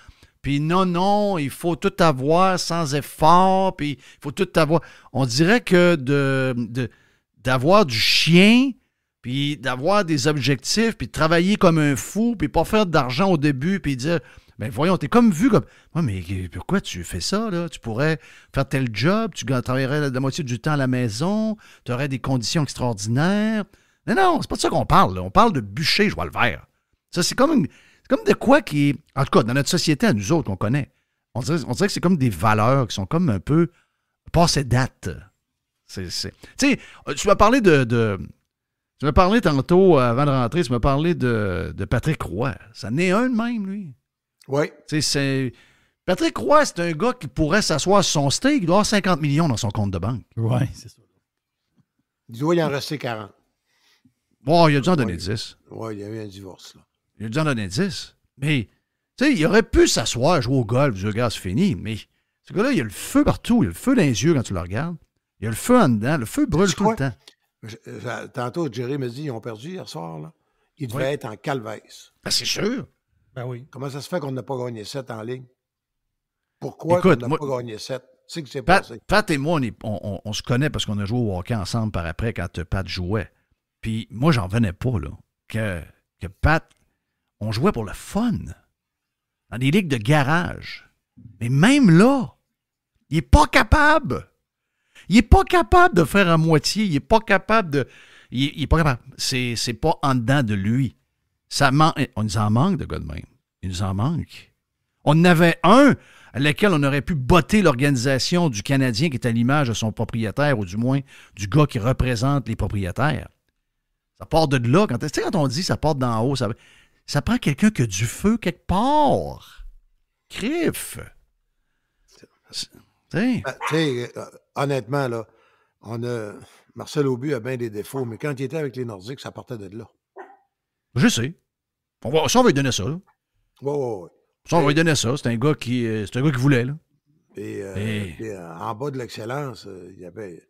Puis non, non, il faut tout avoir sans effort, puis il faut tout avoir. On dirait que de d'avoir du chien, puis d'avoir des objectifs, puis de travailler comme un fou, puis pas faire d'argent au début, puis dire ben voyons, t'es comme vu comme Ouais, «Ah, mais pourquoi tu fais ça, là? Tu pourrais faire tel job, tu travaillerais la moitié du temps à la maison, tu aurais des conditions extraordinaires. Mais non, c'est pas de ça qu'on parle, là. On parle de bûcher, je vois le verre. Ça, c'est comme comme de quoi qui En tout cas, dans notre société, à nous autres, qu'on connaît. On dirait, que c'est comme des valeurs qui sont comme un peu passées date. Tu sais, tu vas parler de, tu m'as parlais tantôt, euh, avant de rentrer, tu me parlais de, Patrick Roy. Ça n'est un de même, lui. Oui. Patrick Roy, c'est un gars qui pourrait s'asseoir sur son steak. Il doit avoir 50 millions dans son compte de banque. Oui, c'est ça. Il doit il en rester 40. Bon, il a dû en donner 10. Oui, il y a eu un divorce, là. Il a dû en donner 10. Mais, tu sais, il aurait pu s'asseoir, jouer au golf, du gars, c'est fini. Mais ce gars-là, il y a le feu partout. Il y a le feu dans les yeux quand tu le regardes. Il y a le feu en dedans. Le feu brûle tout le temps. Euh, tantôt, Jerry me dit ils ont perdu hier soir. Là. Ils devaient être en calvaise. Ah, c'est sûr. Ben oui. Comment ça se fait qu'on n'a pas gagné 7 en ligne? Pourquoi Écoute, on n'a pas gagné 7? Pat, et moi, on, se connaît parce qu'on a joué au hockey ensemble par après quand euh, Pat jouait. Puis moi, j'en venais pas, là. Que, que Pat, on jouait pour le fun. Dans des ligues de garage. Mais même là, il n'est pas capable il n'est pas capable de faire à moitié. Il n'est pas capable de. Il n'est pas capable. C'est, c'est pas en dedans de lui. Ça eh, On nous en manque de Godman. Il nous en manque. On en avait un à lequel on aurait pu botter l'organisation du Canadien qui est à l'image de son propriétaire, ou du moins du gars qui représente les propriétaires. Ça part de là. Quand, tu sais, quand on dit ça part d'en haut, ça, ça prend quelqu'un que du feu quelque part. Criffe. Ben, euh, euh, honnêtement, là, on Marcel Aubu a bien des défauts, mais quand il était avec les Nordiques, ça partait de là. Je sais. On va... Ça, on va lui donner ça. Ouais, ouais, Ça, on va lui donner ça. C'est un gars qui, euh, un gars qui voulait. Là. Et, en bas de l'excellence, il y avait.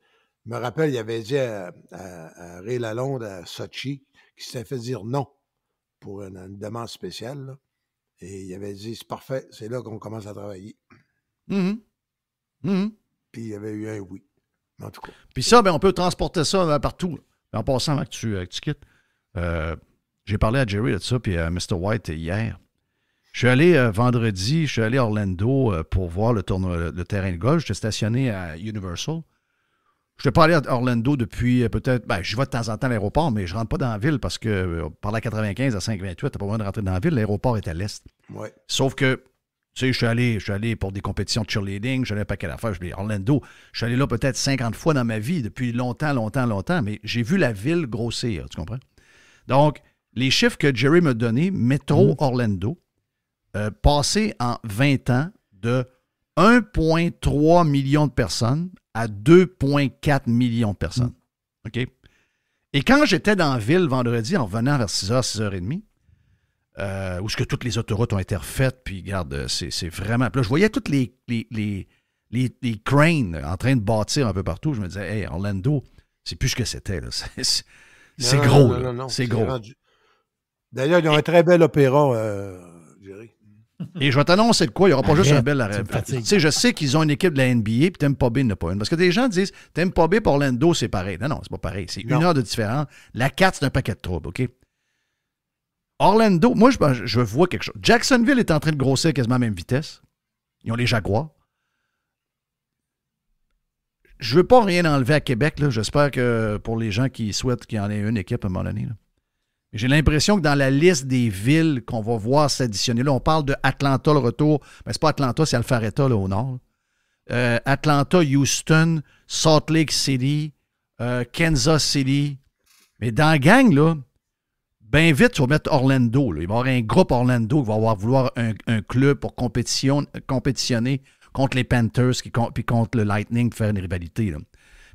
Je me rappelle, il avait dit à, Ray Lalonde à Sochi qu'il s'était fait dire non pour une, demande spéciale. Et il avait dit c'est parfait, c'est là qu'on commence à travailler. Hum -hmm. Mhm. Puis il y avait eu un oui. En tout cas. Puis ça, ben, on peut transporter ça euh, partout. En passant, avant que euh, tu, quittes, euh, j'ai parlé à Jerry de ça, puis à Mr. White hier. Je suis allé vendredi, je suis allé à Orlando pour voir le, tournoi, le, terrain de golf. J'étais stationné à Universal. Je suis pas allé à Orlando depuis peut-être. Ben, je vais de temps en temps à l'aéroport, mais je ne rentre pas dans la ville parce que par la 95 à 528, tu pas besoin de rentrer dans la ville. L'aéroport est à l'est. Ouais. Sauf que tu sais, je suis allé, pour des compétitions de cheerleading, j'allais qu'à la fin. je suis Orlando. Je suis allé là peut-être 50 fois dans ma vie, depuis longtemps, longtemps, longtemps, mais j'ai vu la ville grossir, tu comprends? Donc, les chiffres que Jerry m'a donnés, Métro mhm. Orlando, euh, passé en 20 ans de 1,3 million de personnes à 2,4 millions de personnes. Mhm. OK? Et quand j'étais dans la ville vendredi, en venant vers 6h, 6h30, euh, où ce que toutes les autoroutes ont été refaites, puis regarde, euh, c'est vraiment... là, je voyais toutes les, les, les, les, cranes en train de bâtir un peu partout. Je me disais, hey, Orlando, c'est plus ce que c'était. C'est gros. c'est gros. D'ailleurs, ils ont un très bel opéra, euh, Jerry. Et je vais t'annoncer de quoi, il n'y aura pas juste un bel arrêt. Tu sais, je sais qu'ils ont une équipe de la NBA, puis t'aimes pas n'a pas une. Parce que des gens disent, t'aimes pas pour Orlando, c'est pareil. Non, non, c'est pas pareil. C'est une heure de différence. La 4, c'est un paquet de troubles, OK? Orlando, moi, ben, je, vois quelque chose. Jacksonville est en train de grossir quasiment la même vitesse. Ils ont les Jaguars. Je ne veux pas rien enlever à Québec. J'espère que pour les gens qui souhaitent qu'il y en ait une équipe à un moment donné. J'ai l'impression que dans la liste des villes qu'on va voir s'additionner, on parle de Atlanta le retour. Mais ben, c'est pas Atlanta, c'est Alpharetta au nord. Euh, Atlanta, Houston, Salt Lake City, euh, Kansas City. Mais dans la gang, là, bien vite, tu vas mettre Orlando. Il va y avoir un groupe Orlando qui va avoir, vouloir un, club pour compétitionner contre les Panthers qui, puis contre le Lightning pour faire une rivalité.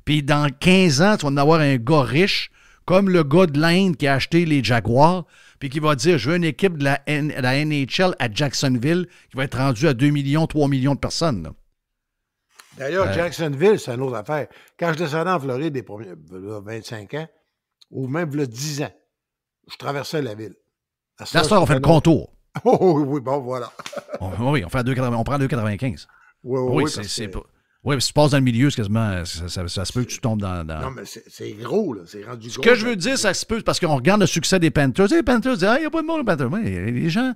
Puis dans 15 ans, tu vas en avoir un gars riche, comme le gars de l'Inde qui a acheté les Jaguars, puis qui va dire Je veux une équipe de la, NHL à Jacksonville qui va être rendue à 2 millions, 3 millions de personnes. D'ailleurs, Jacksonville, c'est une autre affaire. Quand je descendais en Floride des premiers 25 ans, ou même 10 ans, je traversais la ville. À on fait le contour. Oh, oui, bon, voilà. on, oui, on, fait on prend 2,95. Oui, oui, oui. c'est, c'est pas... Oui, si tu passes dans le milieu, quasiment, ça, ça, se peut que tu tombes dans. Non, mais c'est gros, là. C'est rendu Ce que je veux dire, ça se peut, parce qu'on regarde le succès des Panthers. les Panthers disent, ah, il n'y a pas de monde, les Panthers. les gens.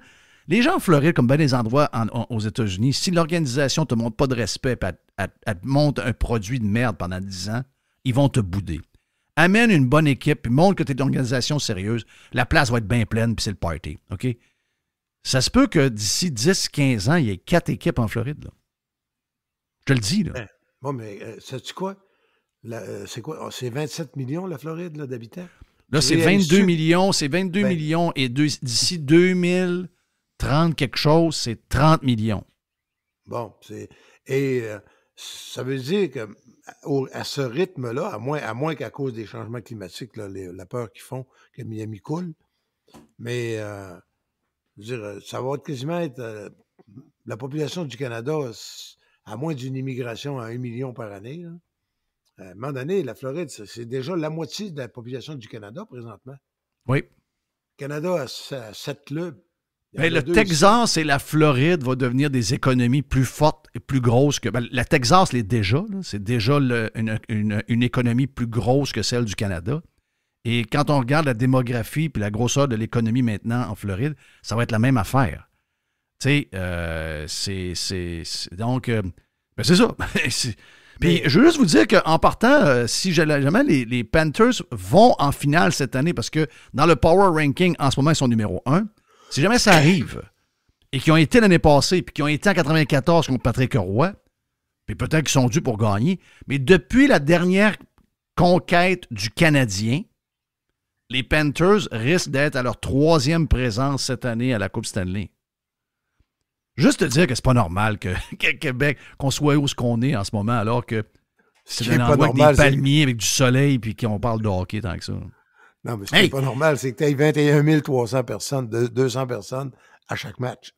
Les gens en comme bien des endroits aux États-Unis, si l'organisation ne te montre pas de respect, et te montre un produit de merde pendant 10 ans, ils vont te bouder. Amène une bonne équipe, puis montre que tu es une organisation sérieuse. La place va être bien pleine, puis c'est le party. OK? Ça se peut que d'ici 10-15 ans, il y ait quatre équipes en Floride. Là. Je te le dis. Là. Ben, bon, mais euh, sais-tu quoi? Euh, c'est quoi? Ah, c'est 27 millions, la Floride, d'habitants? Là, c'est 22 millions, c'est 22 ben millions et d'ici 2030 quelque chose, c'est 30 millions. Bon, c'est et euh, ça veut dire que euh, à ce rythme-là, à moins, à moins qu'à cause des changements climatiques, la peur qu'ils font que Miami coule, mais euh, euh, ça va être quasiment la population du Canada, à moins d'une immigration à un million par année. À un moment donné, la Floride, c'est déjà la moitié de la population du Canada présentement. Oui. Le Canada a, sept clubs. Ben, le Texas et la Floride vont devenir des économies plus fortes et plus grosses que. Ben, la Texas l'est déjà. C'est déjà une, économie plus grosse que celle du Canada. Et quand on regarde la démographie et la grosseur de l'économie maintenant en Floride, ça va être la même affaire. Tu sais, euh, c'est. Donc, euh, ben, c'est ça. Puis je veux juste vous dire qu'en partant, euh, si jamais les, Panthers vont en finale cette année, parce que dans le Power Ranking, en ce moment, ils sont numéro un. Si jamais ça arrive, et qui ont été l'année passée, puis qui ont été en 94 contre Patrick Roy, puis peut-être qu'ils sont dus pour gagner, mais depuis la dernière conquête du Canadien, les Panthers risquent d'être à leur troisième présence cette année à la Coupe Stanley. Juste te dire que c'est pas normal que, Québec, qu'on soit où ce qu'on est en ce moment, alors que c'est un endroit avec des palmiers, avec du soleil, puis qu'on parle de hockey tant que ça. Non, mais ce pas normal, c'est que tu aies 21 300 personnes, 200 personnes à chaque match.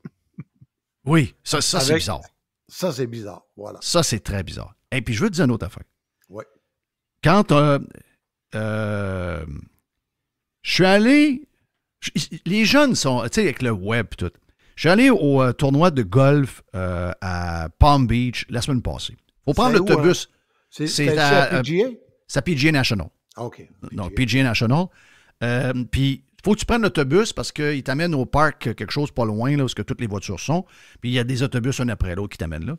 Oui, ça, c'est bizarre. Ça, c'est bizarre, voilà. Ça, c'est très bizarre. Et puis, je veux te dire une autre affaire. Oui. Quand euh, euh, je suis allé... les jeunes sont, tu sais, avec le web et tout. Je suis allé au euh, tournoi de golf à Palm Beach la semaine passée. Faut prendre l'autobus. Hein? C'est à, PGA? C'est à PGA National. Ah, OK. Donc, PGA National. Euh, puis, il faut que tu prennes l'autobus parce qu'il t'amène au parc quelque chose pas loin, là, où toutes les voitures sont. Puis, il y a des autobus un après l'autre qui t'amènent là.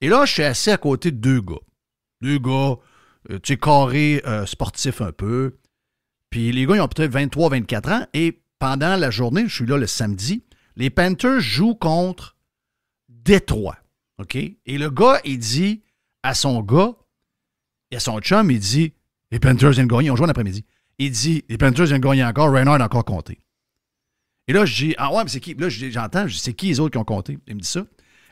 Et là, je suis assis à côté de deux gars. Deux gars, euh, tu sais, carré euh, un peu. Puis, les gars, ils ont peut-être 23, 24 ans. Et pendant la journée, je suis là le samedi, les Panthers jouent contre Détroit. OK? Et le gars, il dit à son gars, et à son chum, il dit les Panthers viennent gagner. On joue en après-midi. Il dit Les Panthers viennent gagner encore. Reinhardt a encore compté. Et là, je dis Ah ouais, mais c'est qui Là, j'entends C'est qui les autres qui ont compté Il me dit ça.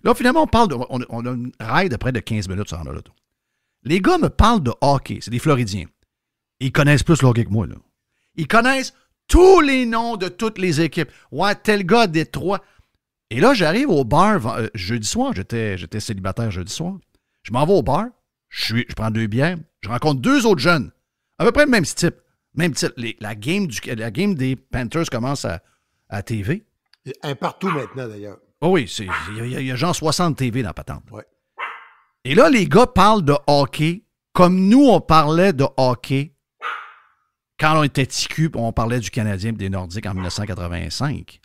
Là, finalement, on parle de, on, a une ride de près de 15 minutes sur l'auto. Les gars me parlent de hockey. C'est des Floridiens. Ils connaissent plus l'hockey que moi. Là. Ils connaissent tous les noms de toutes les équipes. Ouais, tel gars, Détroit. Et là, j'arrive au bar euh, jeudi soir. J'étais célibataire jeudi soir. Je m'en vais au bar je, prends deux bières, je rencontre deux autres jeunes, à peu près le même type. Même type. la, game du, la game des Panthers commence à, à TV. Un partout maintenant, d'ailleurs. Oh oui, il y, a genre 60 TV dans patente. Ouais. Et là, les gars parlent de hockey comme nous, on parlait de hockey quand on était TQ, on parlait du Canadien et des Nordiques en 1985.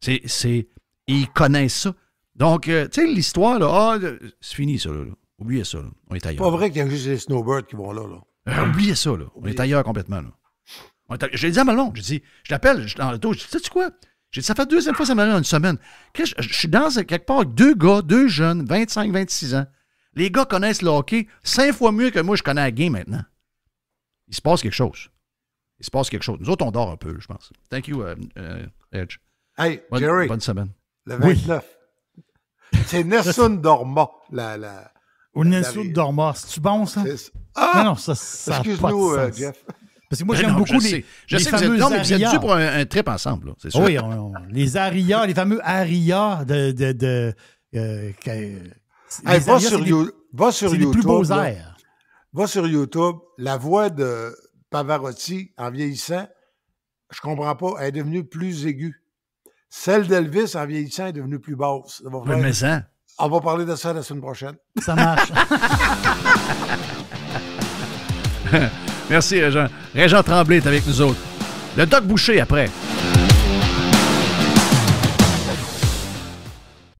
C'est, ils connaissent ça. Donc, euh, tu sais, l'histoire, là, ah, c'est fini, ça. là. Oubliez ça, là. on est ailleurs. C'est pas vrai qu'il y a juste les snowbirds qui vont là. là. Euh, oubliez ça, là. on est ailleurs complètement. Là. Je l'ai dit à Malon, je dis, je l'appelle dans le dos, je dis, sais-tu quoi? J'ai ça fait deuxième fois ça m'arrive en une semaine. Je, suis dans quelque part avec deux gars, deux jeunes, 25, 26 ans. Les gars connaissent le hockey cinq fois mieux que moi, je connais la game maintenant. Il se passe quelque chose. Il se passe quelque chose. Nous autres, on dort un peu, je pense. Thank you, euh, euh, Edge. Hey, bonne, Jerry. Bonne semaine. Le 29. C'est Nelson Dorma, la, ou une Dormas. C'est-tu bon, ça? Ah! Non, non, ça, ça Excuse-nous, euh, Jeff. Parce que moi, j'aime beaucoup les. Je les sais que vous êtes, pour un, trip ensemble, c'est sûr. Oui, les aria, les fameux aria de. de, de euh, va, sur les, va, sur YouTube. plus beaux airs. Va sur YouTube. La voix de Pavarotti, en vieillissant, je comprends pas, elle est devenue plus aiguë. Celle d'Elvis, en vieillissant, est devenue plus basse. mais, mais ça. On va parler de ça la semaine prochaine. Ça marche. Merci, Régent. Régent Tremblay est avec nous autres. Le Doc Boucher après.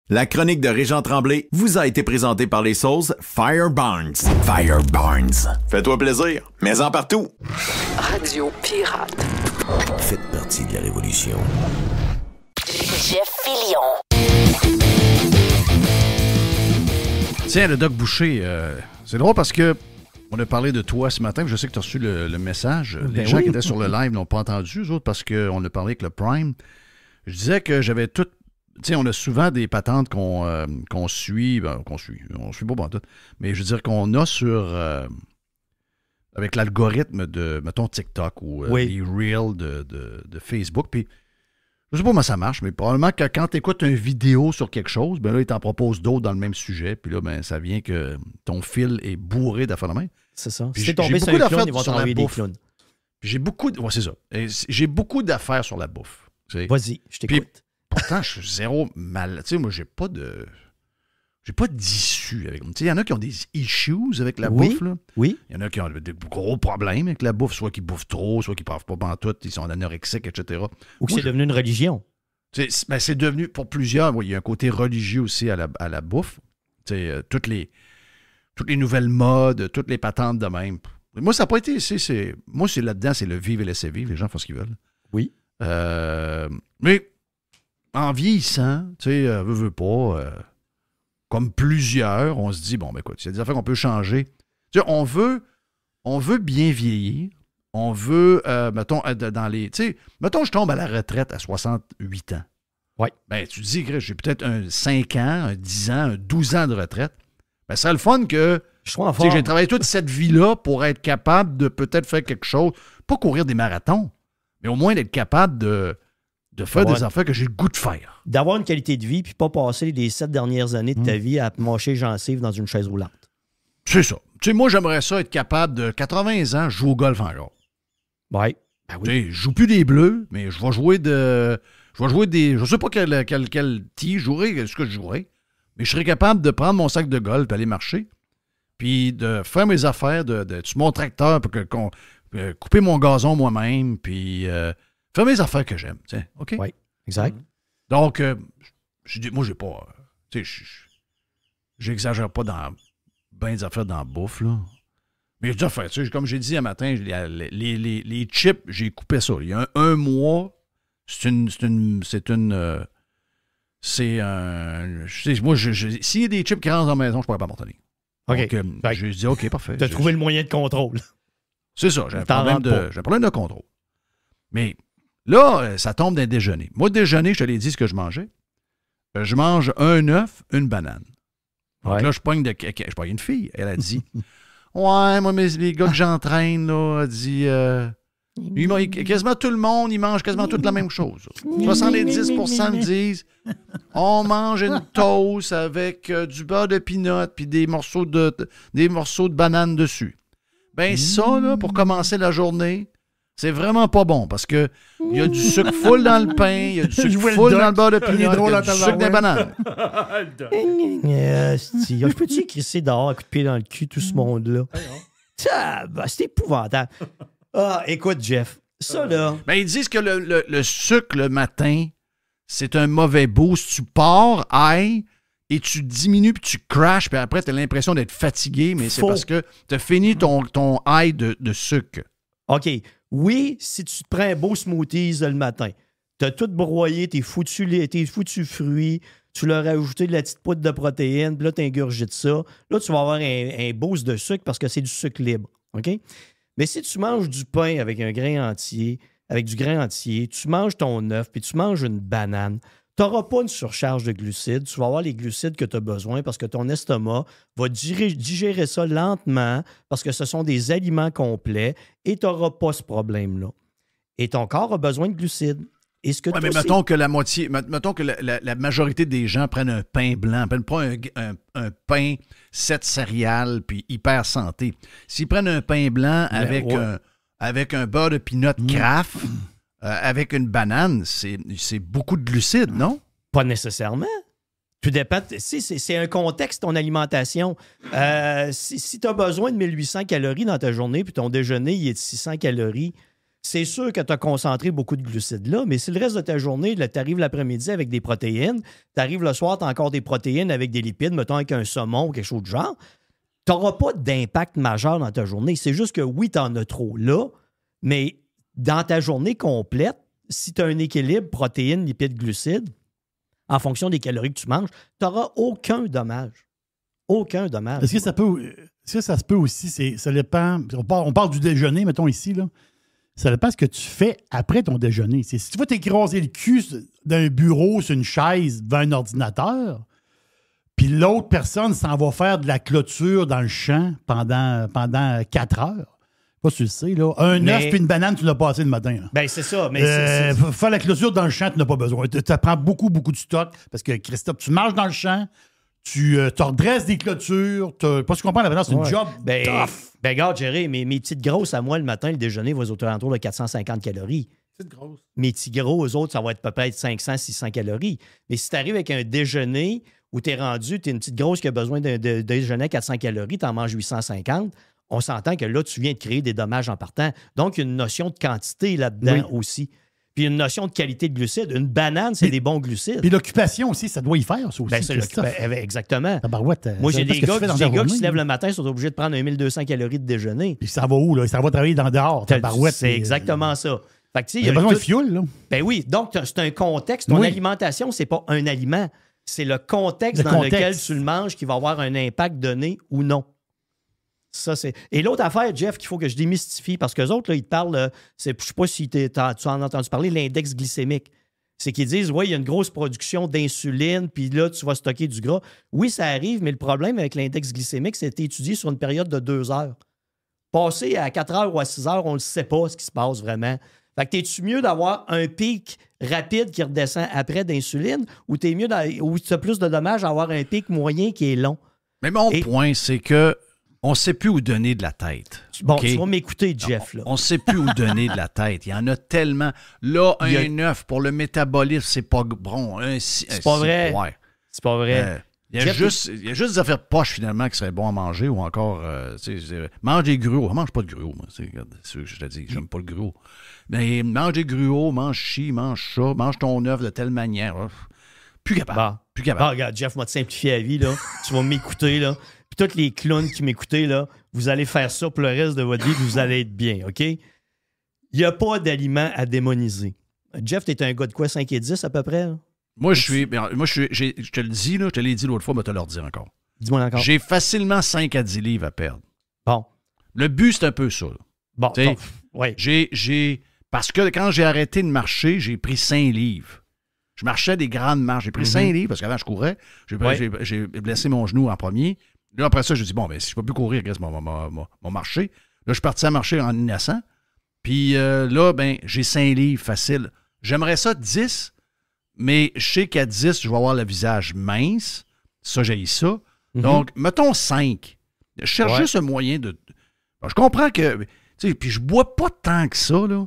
La chronique de Régent Tremblay vous a été présentée par les sauces Firebarns. Firebarns. Fais-toi plaisir, mais en partout. Radio Pirate. Faites partie de la révolution. Jeff Fillion. Tiens, le Doc Boucher, euh, c'est drôle parce que on a parlé de toi ce matin. Je sais que tu as reçu le, message. Ben les gens qui étaient sur le live n'ont pas entendu, eux autres, parce qu'on a parlé avec le Prime. Je disais que j'avais tout. Tu sais, on a souvent des patentes qu'on euh, suit, ben, qu'on suit, on suit pas bon tout, mais je veux dire qu'on a sur. Euh, avec l'algorithme de, mettons, TikTok ou les Reels de, de Facebook. Puis je sais pas comment ça marche, mais probablement que quand tu écoutes une vidéo sur quelque chose, ben là, il t'en propose d'autres dans le même sujet. Puis là, ben, ça vient que ton fil est bourré d'affaires de main. C'est ça. C'est t'es tombé sur un clown, ils vont J'ai beaucoup, ouais, c'est ça. J'ai beaucoup d'affaires sur la bouffe. Vas-y, je t'écoute. Pourtant, je suis zéro mal. Tu sais, moi, j'ai pas de. J'ai pas d'issue avec. Il y en a qui ont des issues avec la bouffe. Oui. Il y en a qui ont des gros problèmes avec la bouffe, soit qui bouffent trop, soit qu'ils ne peuvent pas tout, ils sont anorexiques, etc. Ou que c'est devenu une religion. Ben, c'est devenu, pour plusieurs, il y a un côté religieux aussi à la, à la bouffe. Euh, toutes, les, toutes les nouvelles modes, toutes les patentes de même. Moi, ça n'a pas été. moi, c'est là-dedans, c'est le vivre et laisser vivre. Les gens font ce qu'ils veulent. Oui. Euh, mais en vieillissant, tu sais, euh, veut-veut pas comme plusieurs, on se dit, bon, ben écoute, il y a des affaires qu'on peut changer. on veut, on veut bien vieillir. On veut, euh, mettons, euh, dans les. Tu sais, mettons, je tombe à la retraite à 68 ans. Oui. Ben, tu te dis, j'ai peut-être un 5 ans, un 10 ans, un 12 ans de retraite. mais ben, c'est le fun que. Je sois J'ai travaillé toute cette vie-là pour être capable de peut-être faire quelque chose. Pas courir des marathons, mais au moins d'être capable de de faire des affaires que j'ai le goût de faire. D'avoir une qualité de vie, puis pas passer les sept dernières années de ta hmm. vie à te mâcher gencive dans une chaise roulante. C'est ça. Tu sais, moi, j'aimerais ça être capable de 80 ans, jouer au golf encore. Ouais. Ben je joue plus des bleus, mais je vais jouer de. Je vais jouer des. Je sais pas quel, quel, quel tee jouerai, ce que je jouerai, mais je serais capable de prendre mon sac de golf, aller marcher, puis de faire mes affaires, de, de, mon tracteur, pour que, euh, couper mon gazon moi-même, puis euh, fais mes affaires que j'aime, tu sais. OK? Oui, exact. Mm. Donc, moi, euh, je moi, j'ai pas. Tu sais, j'exagère pas dans bien des affaires dans la bouffe, là. Mais j'ai déjà fait, tu sais, comme j'ai dit un matin, les, les, les, chips, j'ai coupé ça. Il y a un, mois, c'est une. C'est une. C'est une. Euh, c'est un. Je sais, moi, je, s'il y a des chips qui rentrent dans la maison, je pourrais pas m'en tenir. OK. Je lui je dis, OK, parfait. Tu as trouvé le moyen de contrôle. C'est ça, j'ai un, de, j'ai un problème de contrôle. Mais Là, euh, ça tombe d'un déjeuner. Moi, déjeuner, je te l'ai dit ce que je mangeais. Euh, je mange un œuf, une banane. Donc là, je pogne de Je une fille. Elle a dit Ouais, moi, les gars que j'entraîne, là, a dit euh, Quasiment tout le monde, ils mangent quasiment toute la même chose. 70 disent On mange une toast avec du beurre de pinot puis des morceaux de, des morceaux de banane dessus. Ben, ça, là, pour mm. commencer la journée, c'est vraiment pas bon parce que il y a du sucre full dans le pain, il y a du sucre full dans le beurre de pinot, il y a du sucre des bananes. Ah, je peux-tu crisser dehors, coup de pied dans le cul, tout ce mm. monde-là? C'est épouvantable. Ah, écoute, Jeff, ça là... mais ben, ils disent que le, sucre le matin, c'est un mauvais boost. Tu pars, aïe, et tu diminues, puis tu crashes, puis après, tu as l'impression d'être fatigué, mais c'est parce que tu as fini ton, ton high de sucre. OK. Oui, si tu te prends un beau smoothie le matin, as tout broyé, t'es foutu, t'es foutu fruits, tu leur as ajouté de la petite poudre de protéines, puis là, t'ingurgites ça. Là, tu vas avoir un, un boost de sucre parce que c'est du sucre libre. OK? Mais si tu manges du pain avec un grain entier, avec du grain entier, tu manges ton œuf, puis tu manges une banane, tu n'auras pas une surcharge de glucides. Tu vas avoir les glucides que tu as besoin parce que ton estomac va digérer ça lentement parce que ce sont des aliments complets et tu n'auras pas ce problème-là. Et ton corps a besoin de glucides. Est-ce que mais mettons que la moitié, mettons que la, majorité des gens prennent un pain blanc, prennent pas un, pain, 7 céréales, puis hyper santé. S'ils prennent un pain blanc ben, avec, un, avec un beurre de pinot mmh. craft, Euh, avec une banane, c'est beaucoup de glucides, non? Pas nécessairement. Tout dépend. c'est un contexte, ton alimentation. Euh, si, tu as besoin de 1800 calories dans ta journée, puis ton déjeuner, il est de 600 calories, c'est sûr que tu as concentré beaucoup de glucides là, mais si le reste de ta journée, tu arrives l'après-midi avec des protéines, tu arrives le soir, tu as encore des protéines avec des lipides, mettons avec un saumon ou quelque chose de genre, tu n'auras pas d'impact majeur dans ta journée. C'est juste que oui, tu en as trop là, mais dans ta journée complète, si tu as un équilibre protéines, lipides, glucides, en fonction des calories que tu manges, tu n'auras aucun dommage. Aucun dommage. Est-ce que ça peut. ça se peut aussi? C'est, dépend. On parle, du déjeuner, mettons ici, là. Ça dépend ce que tu fais après ton déjeuner. si tu vas t'écraser le cul d'un bureau sur une chaise devant un ordinateur, puis l'autre personne s'en va faire de la clôture dans le champ pendant, pendant heures. Pas si là. Un œuf puis une banane, tu l'as assez le matin. Ben, c'est ça. Mais euh, Faire la clôture dans le champ, tu n'as pas besoin. Tu prends beaucoup, beaucoup de stock parce que, Christophe, tu marches dans le champ, tu euh, redresses des clôtures. Tu Pas si tu comprends la banane, c'est une job ben, Ben, regarde, Jerry, mes, mes petites grosses à moi, le matin, le déjeuner va aux autour de 450 calories. Petites grosses. Mes petits gros, aux autres, ça va être peut-être 500, 600 calories. Mais si tu arrives avec un déjeuner où tu es rendu, tu es une petite grosse qui a besoin d'un déjeuner à 400 calories, tu en manges 850, on s'entend que là, tu viens de créer des dommages en partant. Donc, il y a une notion de quantité là-dedans aussi. Puis une notion de qualité de glucides. Une banane, c'est des bons glucides. Puis l'occupation aussi, ça doit y faire, ça ben, aussi. Eh ben, exactement. Euh, Moi, j'ai des gars, qui se lèvent le matin, sont obligés de prendre 1200 calories de déjeuner. Puis ça va où, là? Ça va travailler dans dehors, C'est euh, exactement ça. Fait il y a fioul, Ben oui, donc c'est un contexte. Ton alimentation, alimentation, c'est pas un aliment. C'est le contexte dans lequel tu le manges qui va avoir un impact donné ou non c'est... Et l'autre affaire, Jeff, qu'il faut que je démystifie, parce qu'eux autres, là, ils te parlent, euh, je ne sais pas si tu en as entendu parler, l'index glycémique. C'est qu'ils disent, oui, il y a une grosse production d'insuline, puis là, tu vas stocker du gras. Oui, ça arrive, mais le problème avec l'index glycémique, c'est étudié sur une période de deux heures. Passer à quatre heures ou à six heures, on ne sait pas ce qui se passe vraiment. Fait que es tu mieux d'avoir un pic rapide qui redescend après d'insuline ou t'es mieux ou tu as plus de dommages à avoir un pic moyen qui est long? Mais mon point, c'est que on ne sait plus où donner de la tête. Bon, tu vas m'écouter, Jeff. On sait plus où donner de la tête. Il y en a tellement. Là, un a... pour le métabolisme, c'est pas bon. C'est pas, vrai. C'est pas vrai. il y, a juste, il y, a juste, des affaires de poche, finalement qui seraient bon à manger ou encore. Euh, sais, mange des gruaux. mange pas de gruaux, moi. je te dis. J'aime pas le gruau. Mais mange des gruaux, mange chi, mange ça, mange ton œuf de telle manière. Plus capable. Bah. Plus capable. Bah, regarde, Jeff, moi, te simplifier la vie. Là. tu vas m'écouter. là. Toutes les clowns qui m'écoutaient, là, vous allez faire ça pour le reste de votre vie, vous allez être bien, OK? Il n'y a pas d'aliments à démoniser. Jeff, t'es un gars de quoi, 5 et 10 à peu près? Moi, je suis. Moi, je, suis, je te le dis, là, je te l'ai dit l'autre fois, mais te le redire encore. Dis-moi encore. J'ai facilement 5 à 10 livres à perdre. Bon. Le but, c'est un peu ça. Bon, J'ai. Parce que quand j'ai arrêté de marcher, j'ai pris 5 livres. Je marchais des grandes marches. J'ai pris 5 mhm. livres parce qu'avant, je courais. J'ai blessé mon genou en premier. Là, après ça, je dis, bon, ben, si je peux plus courir, je mon, mon, mon, marché. Là, je suis parti à marcher en innocent. Puis euh, là, ben, j'ai 5 livres facile. J'aimerais ça 10, mais je sais qu'à 10, je vais avoir le visage mince. Ça, j'ai ça. Mhm. Donc, mettons 5. Je ce moyen de. je comprends que. Tu sais, puis je bois pas tant que ça, là.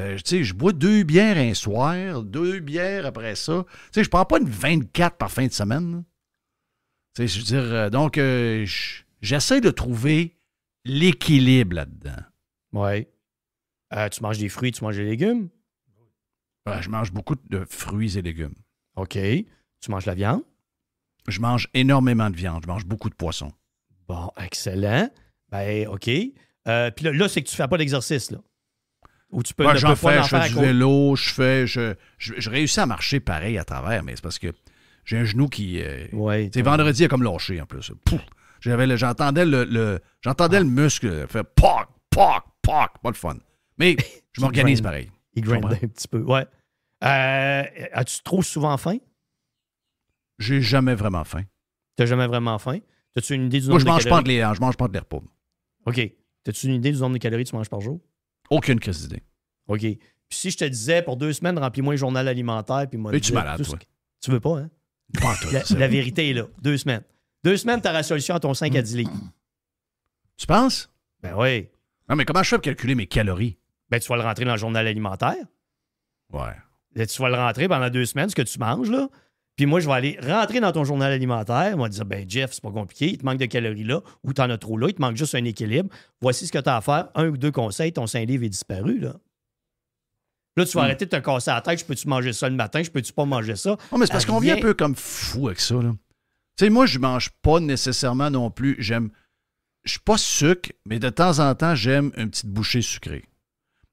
Euh, tu sais, je bois deux bières un soir, deux bières après ça. Tu sais, je prends pas une 24 par fin de semaine je dire, euh, donc, euh, j'essaie de trouver l'équilibre là-dedans. Oui. Euh, tu manges des fruits, tu manges des légumes? Ben, je mange beaucoup de fruits et légumes. OK. Tu manges la viande? Je mange énormément de viande. Je mange beaucoup de poissons. Bon, excellent. Ben, OK. Puis là, c'est que tu ne fais pas d'exercice, là. Ou tu peux. Ben, fais, je fais du vélo, je fais. je, réussis à marcher pareil à travers, mais c'est parce que j'ai un genou qui. Euh, c'est vendredi, il a comme lâché en plus. J'avais, j'entendais le, j'entendais le muscle faire poc, poc, poc. Pas de fun. Mais je m'organise pareil. Il grindait un petit peu. Ouais. Euh, as-tu trop souvent faim? J'ai jamais vraiment faim. T'as jamais vraiment faim? T'as-tu une idée du nombre Moi, je mange de calories? Pas de les, je mange pas de les OK. T'as-tu une idée du nombre de calories que tu manges par jour? Aucune crise d'idée. OK. Puis si je te disais, pour deux semaines, remplis-moi le journal alimentaire, puis moi... tu malade, Tu veux pas, hein? La, vérité est là. Deux semaines. Deux semaines, tu la solution à ton 5 à 10 litres. Tu penses? Ben oui. Non, mais comment je fais calculer mes calories? Ben, tu vas le rentrer dans le journal alimentaire. Ouais. Ben, tu vas le rentrer pendant deux semaines, ce que tu manges, là. Puis moi, je vais aller rentrer dans ton journal alimentaire. On va dire, ben Jeff, c'est pas compliqué, il te manque de calories là, ou tu en as trop là, il te manque juste un équilibre. Voici ce que tu as à faire. Un ou deux conseils, ton 5 livre est disparu, là. Là, tu vas mm. arrêter de te casser la tête. Je peux-tu manger ça le matin? Je peux-tu pas manger ça? Non, ah, mais c'est parce qu'on vient un peu comme fou avec ça. Tu sais, moi, je mange pas nécessairement non plus. J'aime. Je suis pas sucre, mais de temps en temps, j'aime une petite bouchée sucrée.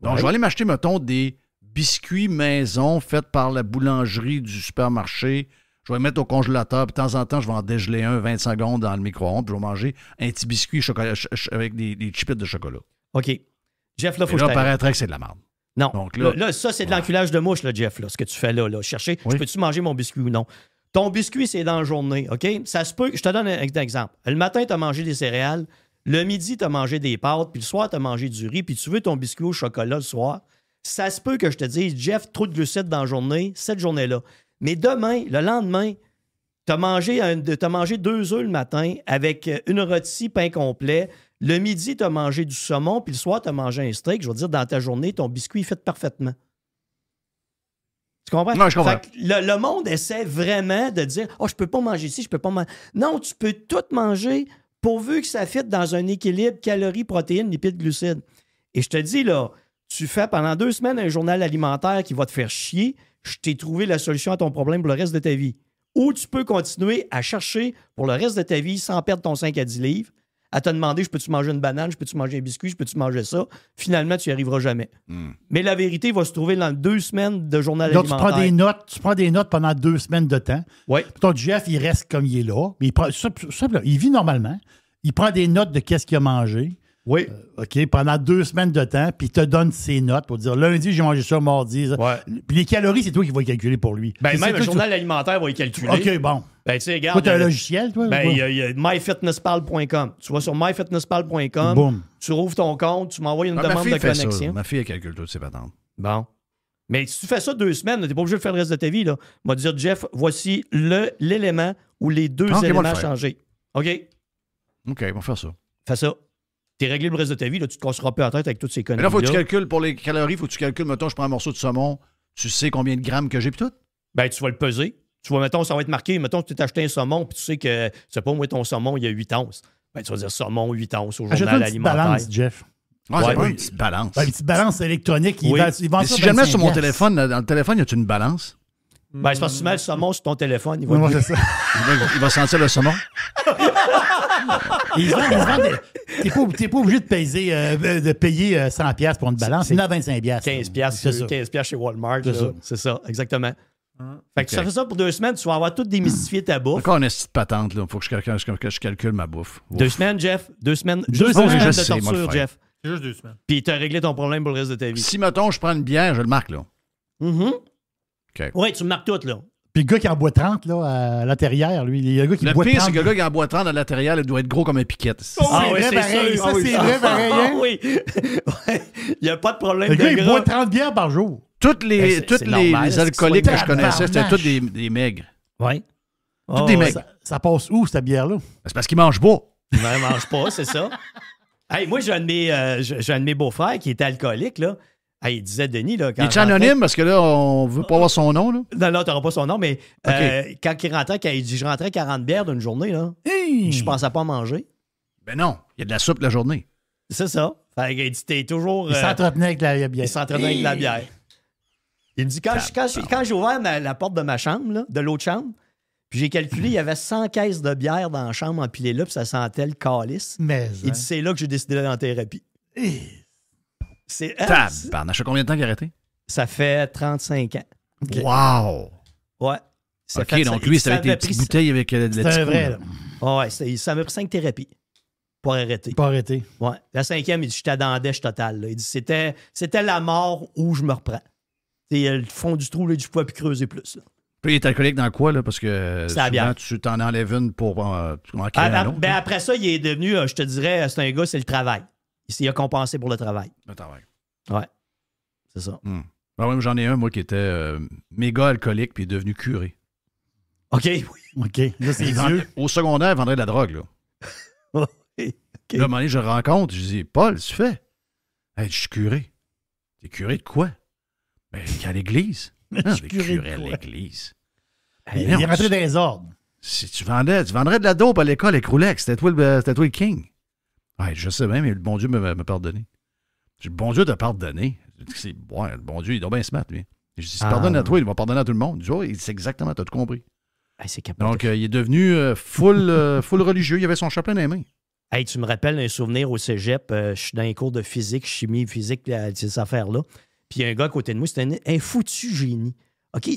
Donc, je vais aller m'acheter, mettons, des biscuits maison faits par la boulangerie du supermarché. Je vais les mettre au congélateur, puis de temps en temps, je vais en dégeler un 20 secondes dans le micro-ondes, je vais manger un petit biscuit chocolat, avec des, chips de chocolat. OK. Jeff, là, faut que je paraîtrait que c'est de la merde. Non. là, ça, c'est de l'enculage de mouche, Jeff, ce que tu fais là. là. Chercher, je peux-tu manger mon biscuit ou non? Ton biscuit, c'est dans la journée, OK? Ça se peut. Je te donne un, exemple. Le matin, tu as mangé des céréales. Le midi, tu as mangé des pâtes. Puis le soir, tu as mangé du riz. Puis tu veux ton biscuit au chocolat le soir. Ça se peut que je te dise, Jeff, trop de glucides dans la journée, cette journée-là. Mais demain, le lendemain, tu as mangé, as mangé deux œufs le matin avec euh, une rôtie pain complet, le midi, tu as mangé du saumon, puis le soir, tu as mangé un steak. Je veux dire, dans ta journée, ton biscuit est fait parfaitement. Tu comprends? Non, je comprends. le, monde essaie vraiment de dire Oh, je peux pas manger ici, je peux pas manger. Non, tu peux tout manger pourvu que ça fitte dans un équilibre calories, protéines, lipides, glucides. Et je te dis, là, tu fais pendant deux semaines un journal alimentaire qui va te faire chier, je t'ai trouvé la solution à ton problème pour le reste de ta vie. Ou tu peux continuer à chercher pour le reste de ta vie sans perdre ton 5 à 10 livres à te demander je peux-tu manger une banane, je peux-tu manger un biscuit, je peux-tu manger ça, finalement, tu n'y arriveras jamais. Hmm. Mais la vérité va se trouver dans deux semaines de journal Donc, Tu prends, des notes, tu prends des notes pendant deux semaines de temps. Oui. Ton Jeff, il reste comme il est là. Mais il, vit normalement. Il prend des notes de qu'est-ce qu'il a mangé. Oui. Euh, OK, pendant deux semaines de temps, puis il te donne ses notes pour dire lundi, j'ai mangé ça, mardi. Puis les calories, c'est toi qui vas les calculer pour lui. Ben, même le journal alimentaire va les calculer. OK, bon. Ben, tu sais, regarde. Toi, t'as un logiciel, toi? Ben, il y a, ben, myfitnesspal.com. Tu vas sur myfitnesspal.com. Tu rouvres ton compte, tu m'envoies une ah, demande de connexion. Ça. Ma fille, elle calcule toutes ses patentes. Bon. Mais si tu fais ça deux semaines, t'es pas obligé de faire le reste de ta vie. Là. On va dire, Jeff, voici l'élément où ou les deux ah, éléments éléments changés. OK? OK, on va faire ça. Fais ça t'es réglé le reste de ta vie, là, tu te casseras peu la tête avec toutes ces conneries. Mais là, faut que tu calcules pour les calories, il faut que tu calcules, mettons, je prends un morceau de saumon, tu sais combien de grammes que j'ai, puis tout. Ben, tu vas le peser. Tu vois, mettons, ça va être marqué, mettons, tu t'es acheté un saumon, puis tu sais que, c'est pas moins ton saumon, il y a 8 onces. Ben, tu vas dire saumon 8 onces au journal alimentaire. balance, Jeff. Ah, une petite balance. une petite balance électronique. Il va, il si jamais sur mon téléphone, dans le téléphone, y a-tu une balance? Ben, c'est parce que tu mets le saumon sur ton téléphone. Il va, Il va- sentir le saumon. Tu vendent, T'es pas, obligé de payer, euh, euh, de payer 100$ euh, pour une balance. Il y a 25$. 15 C'est 15 chez Walmart. C'est ça. exactement. Ah. Fait que tu fais ça pour deux semaines, tu vas avoir tout démystifié ta bouffe. Encore une petite patente, là. Faut que je, calcule- ma bouffe. Deux semaines, Jeff. Deux semaines. Deux semaines. de torture, Jeff. C'est juste deux semaines. Puis t'as réglé ton problème pour le reste de ta vie. Si, mettons, je prends une bière, je le marque, là. Mhm. Oui, tu me marques tout, là. Puis le gars qui en boit 30 là, à l'intérieur, lui, il y a un gars qui le boit 30. Le pire, c'est que le gars qui en boit 30 à l'intérieur, il doit être gros comme un piquette. ah, oui, c'est pareil. Ça, c'est ah vrai, ah pareil. Hein. oui. il n'y a pas de problème. Le gars, il boit 30 bières par jour. Toutes les, ben, toutes les, alcooliques que je connaissais, c'était tous des, des maigres. Oui. Tous ah des mecs. Ça, passe où, cette bière-là? Ben, c'est parce qu'ils mangent pas. Ils ne mangent pas, c'est ça. Hey, moi, j'ai un de mes, euh, mes beaux-frères qui était alcoolique, là il disait Denis. il est anonyme parce que là, on veut pas avoir son nom. Là. Non, tu n'auras pas son nom, mais euh, quand il rentrait, quand il dit Je rentrais 40 bières d'une journée, là, ne je pensais pas manger. Ben non, il y a de la soupe la journée. C'est ça. il toujours. Il euh, s'entretenait avec la bière. Il s'entretenait avec la bière. Il me dit Quand, quand, j'ai ouvert la porte de ma chambre, de l'autre chambre, puis j'ai calculé, il y avait 100 caisses de bière dans la chambre empilées là, puis ça sentait le calice. Mais. Il hein. dit C'est là que j'ai décidé d'aller en thérapie. C'est Tabarnak, combien de temps qu'il a arrêté? Ça fait 35 ans. Wow! Ouais. OK, donc ça, lui, c'était avec des petites bouteilles avec de la C'est vrai, là. ouais, ça m'a pris cinq thérapies pour arrêter. Pour arrêter. Ouais. La cinquième, il dit, j'étais dans à déchet totale. Il dit, c'était, c'était la mort où je me reprends. C'est euh, le fond du trou, là, du poids, puis creuser plus. Puis il est alcoolique dans quoi, là? Parce que souvent, tu t'en enlèves une pour en euh, ah, ah, ben, Après ça, il est devenu, euh, je te dirais, c'est un gars, c'est le travail il a compensé pour le travail. Le travail. Ouais. C'est ça. Mmh. Ben ouais, J'en ai un, moi, qui était euh, méga alcoolique puis est devenu curé. OK. OK. Là, c'est Au secondaire, il vendrait de la drogue, là. Oui. Là, à un moment donné, je le rencontre, je dis Paul, tu fais Je suis curé. es curé de quoi Ben, à l'église. Je suis curé à l'église. il est rentré dans ordres. Si tu vendais, tu vendrais de la dope à l'école toi le euh, C'était toi, le King je sais bien, mais le bon Dieu me, me pardonné. le bon Dieu t'a pardonné. ouais, le bon Dieu, il doit bien se mettre, lui. Je dis, ah. pardonne à toi, il va pardonner à tout le monde. Il sait c'est exactement, t'as tout compris. Donc, euh, il est devenu euh, full, euh, full, religieux. Il avait son chapelet dans les mains. tu me rappelles un souvenir au cégep. je suis dans un cours de physique, chimie, physique, ces affaires-là. Puis il y a un gars à côté de moi, c'était un, foutu génie. OK,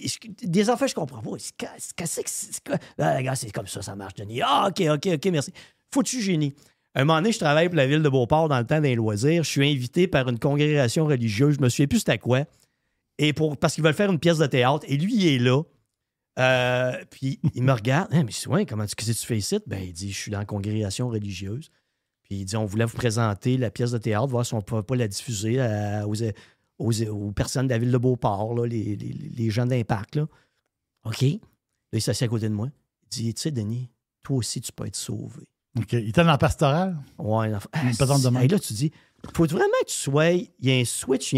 des affaires, je comprends pas. C'est ah, c'est comme ça, ça marche, Denis. Ah, OK, OK, OK, merci. Foutu génie un moment donné, je travaille pour la ville de Beauport dans le temps des loisirs. Je suis invité par une congrégation religieuse. Je me souviens plus c'était quoi. Et pour, parce qu'ils veulent faire une pièce de théâtre. Et lui, il est là. Euh, puis il me regarde. Hein, mais c'est ouais, comment tu, que tu fais ici? Ben, il dit, je suis dans la congrégation religieuse. Puis il dit, on voulait vous présenter la pièce de théâtre, voir si on ne pouvait pas la diffuser euh, aux, personnes de la ville de Beauport, les, gens d'impact. OK. il s'assied à côté de moi. Il dit, tu sais, Denis, toi aussi, tu peux être sauvé. OK. Il était dans la Ouais. Ah, là, tu dis, il faut vraiment que tu sois. Il y a un switch,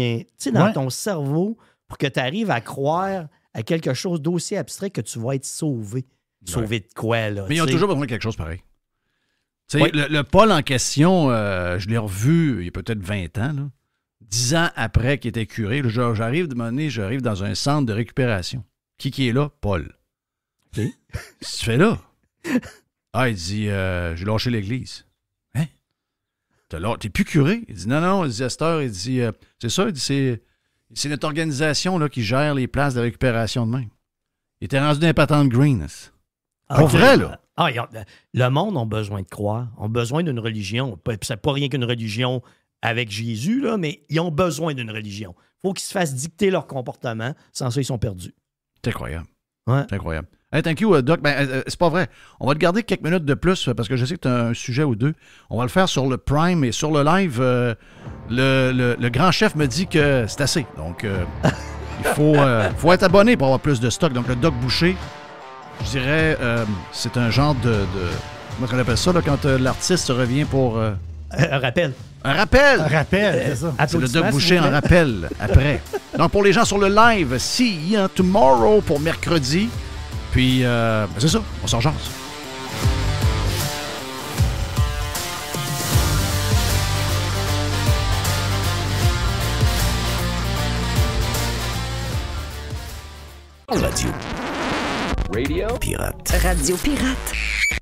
dans ton cerveau pour que tu arrives à croire à quelque chose d'aussi abstrait que tu vas être sauvé. Sauvé de quoi, là? Mais ils ont toujours besoin de quelque chose pareil. Tu Le, le Paul en question, euh, je l'ai revu il y a peut-être 20 ans, là. 10 ans après qu'il était curé. J'arrive de donné, j'arrive dans un centre de récupération. Qui qui est là? Paul. Okay. tu fais là? Ah, il dit, euh, j'ai lâché l'église. Hein? T'es plus curé? Il dit, non, non, il dit, Esther, il dit, c'est ça, il dit, c'est, notre organisation là, qui gère les places de récupération de même. Il était rendu d'impatente green. Ah, vrai, là. Ah, euh, le monde a besoin de croire, a besoin d'une religion. C'est pas rien qu'une religion avec Jésus, là, mais ils ont besoin d'une religion. Il faut qu'ils se fassent dicter leur comportement, sans ça, ils sont perdus. C'est incroyable. Ouais. C'est incroyable. Hey, thank you, euh, Doc. Ben, euh, euh, c'est pas vrai. On va te garder quelques minutes de plus parce que je sais que tu as un sujet ou deux. On va le faire sur le Prime et sur le live. le, le, grand chef me dit que c'est assez. Donc, il faut, faut être abonné pour avoir plus de stock. Donc, le Doc Boucher, je dirais, c'est un genre de, Comment on appelle ça là, quand l'artiste revient pour. Un rappel. Un rappel. Un rappel, c'est ça. C'est le Doc Boucher en rappel après. Donc, pour les gens sur le live, see you tomorrow pour mercredi. Puis, euh, c'est ça, on s'en jase. Radio Pirate. Radio Pirate.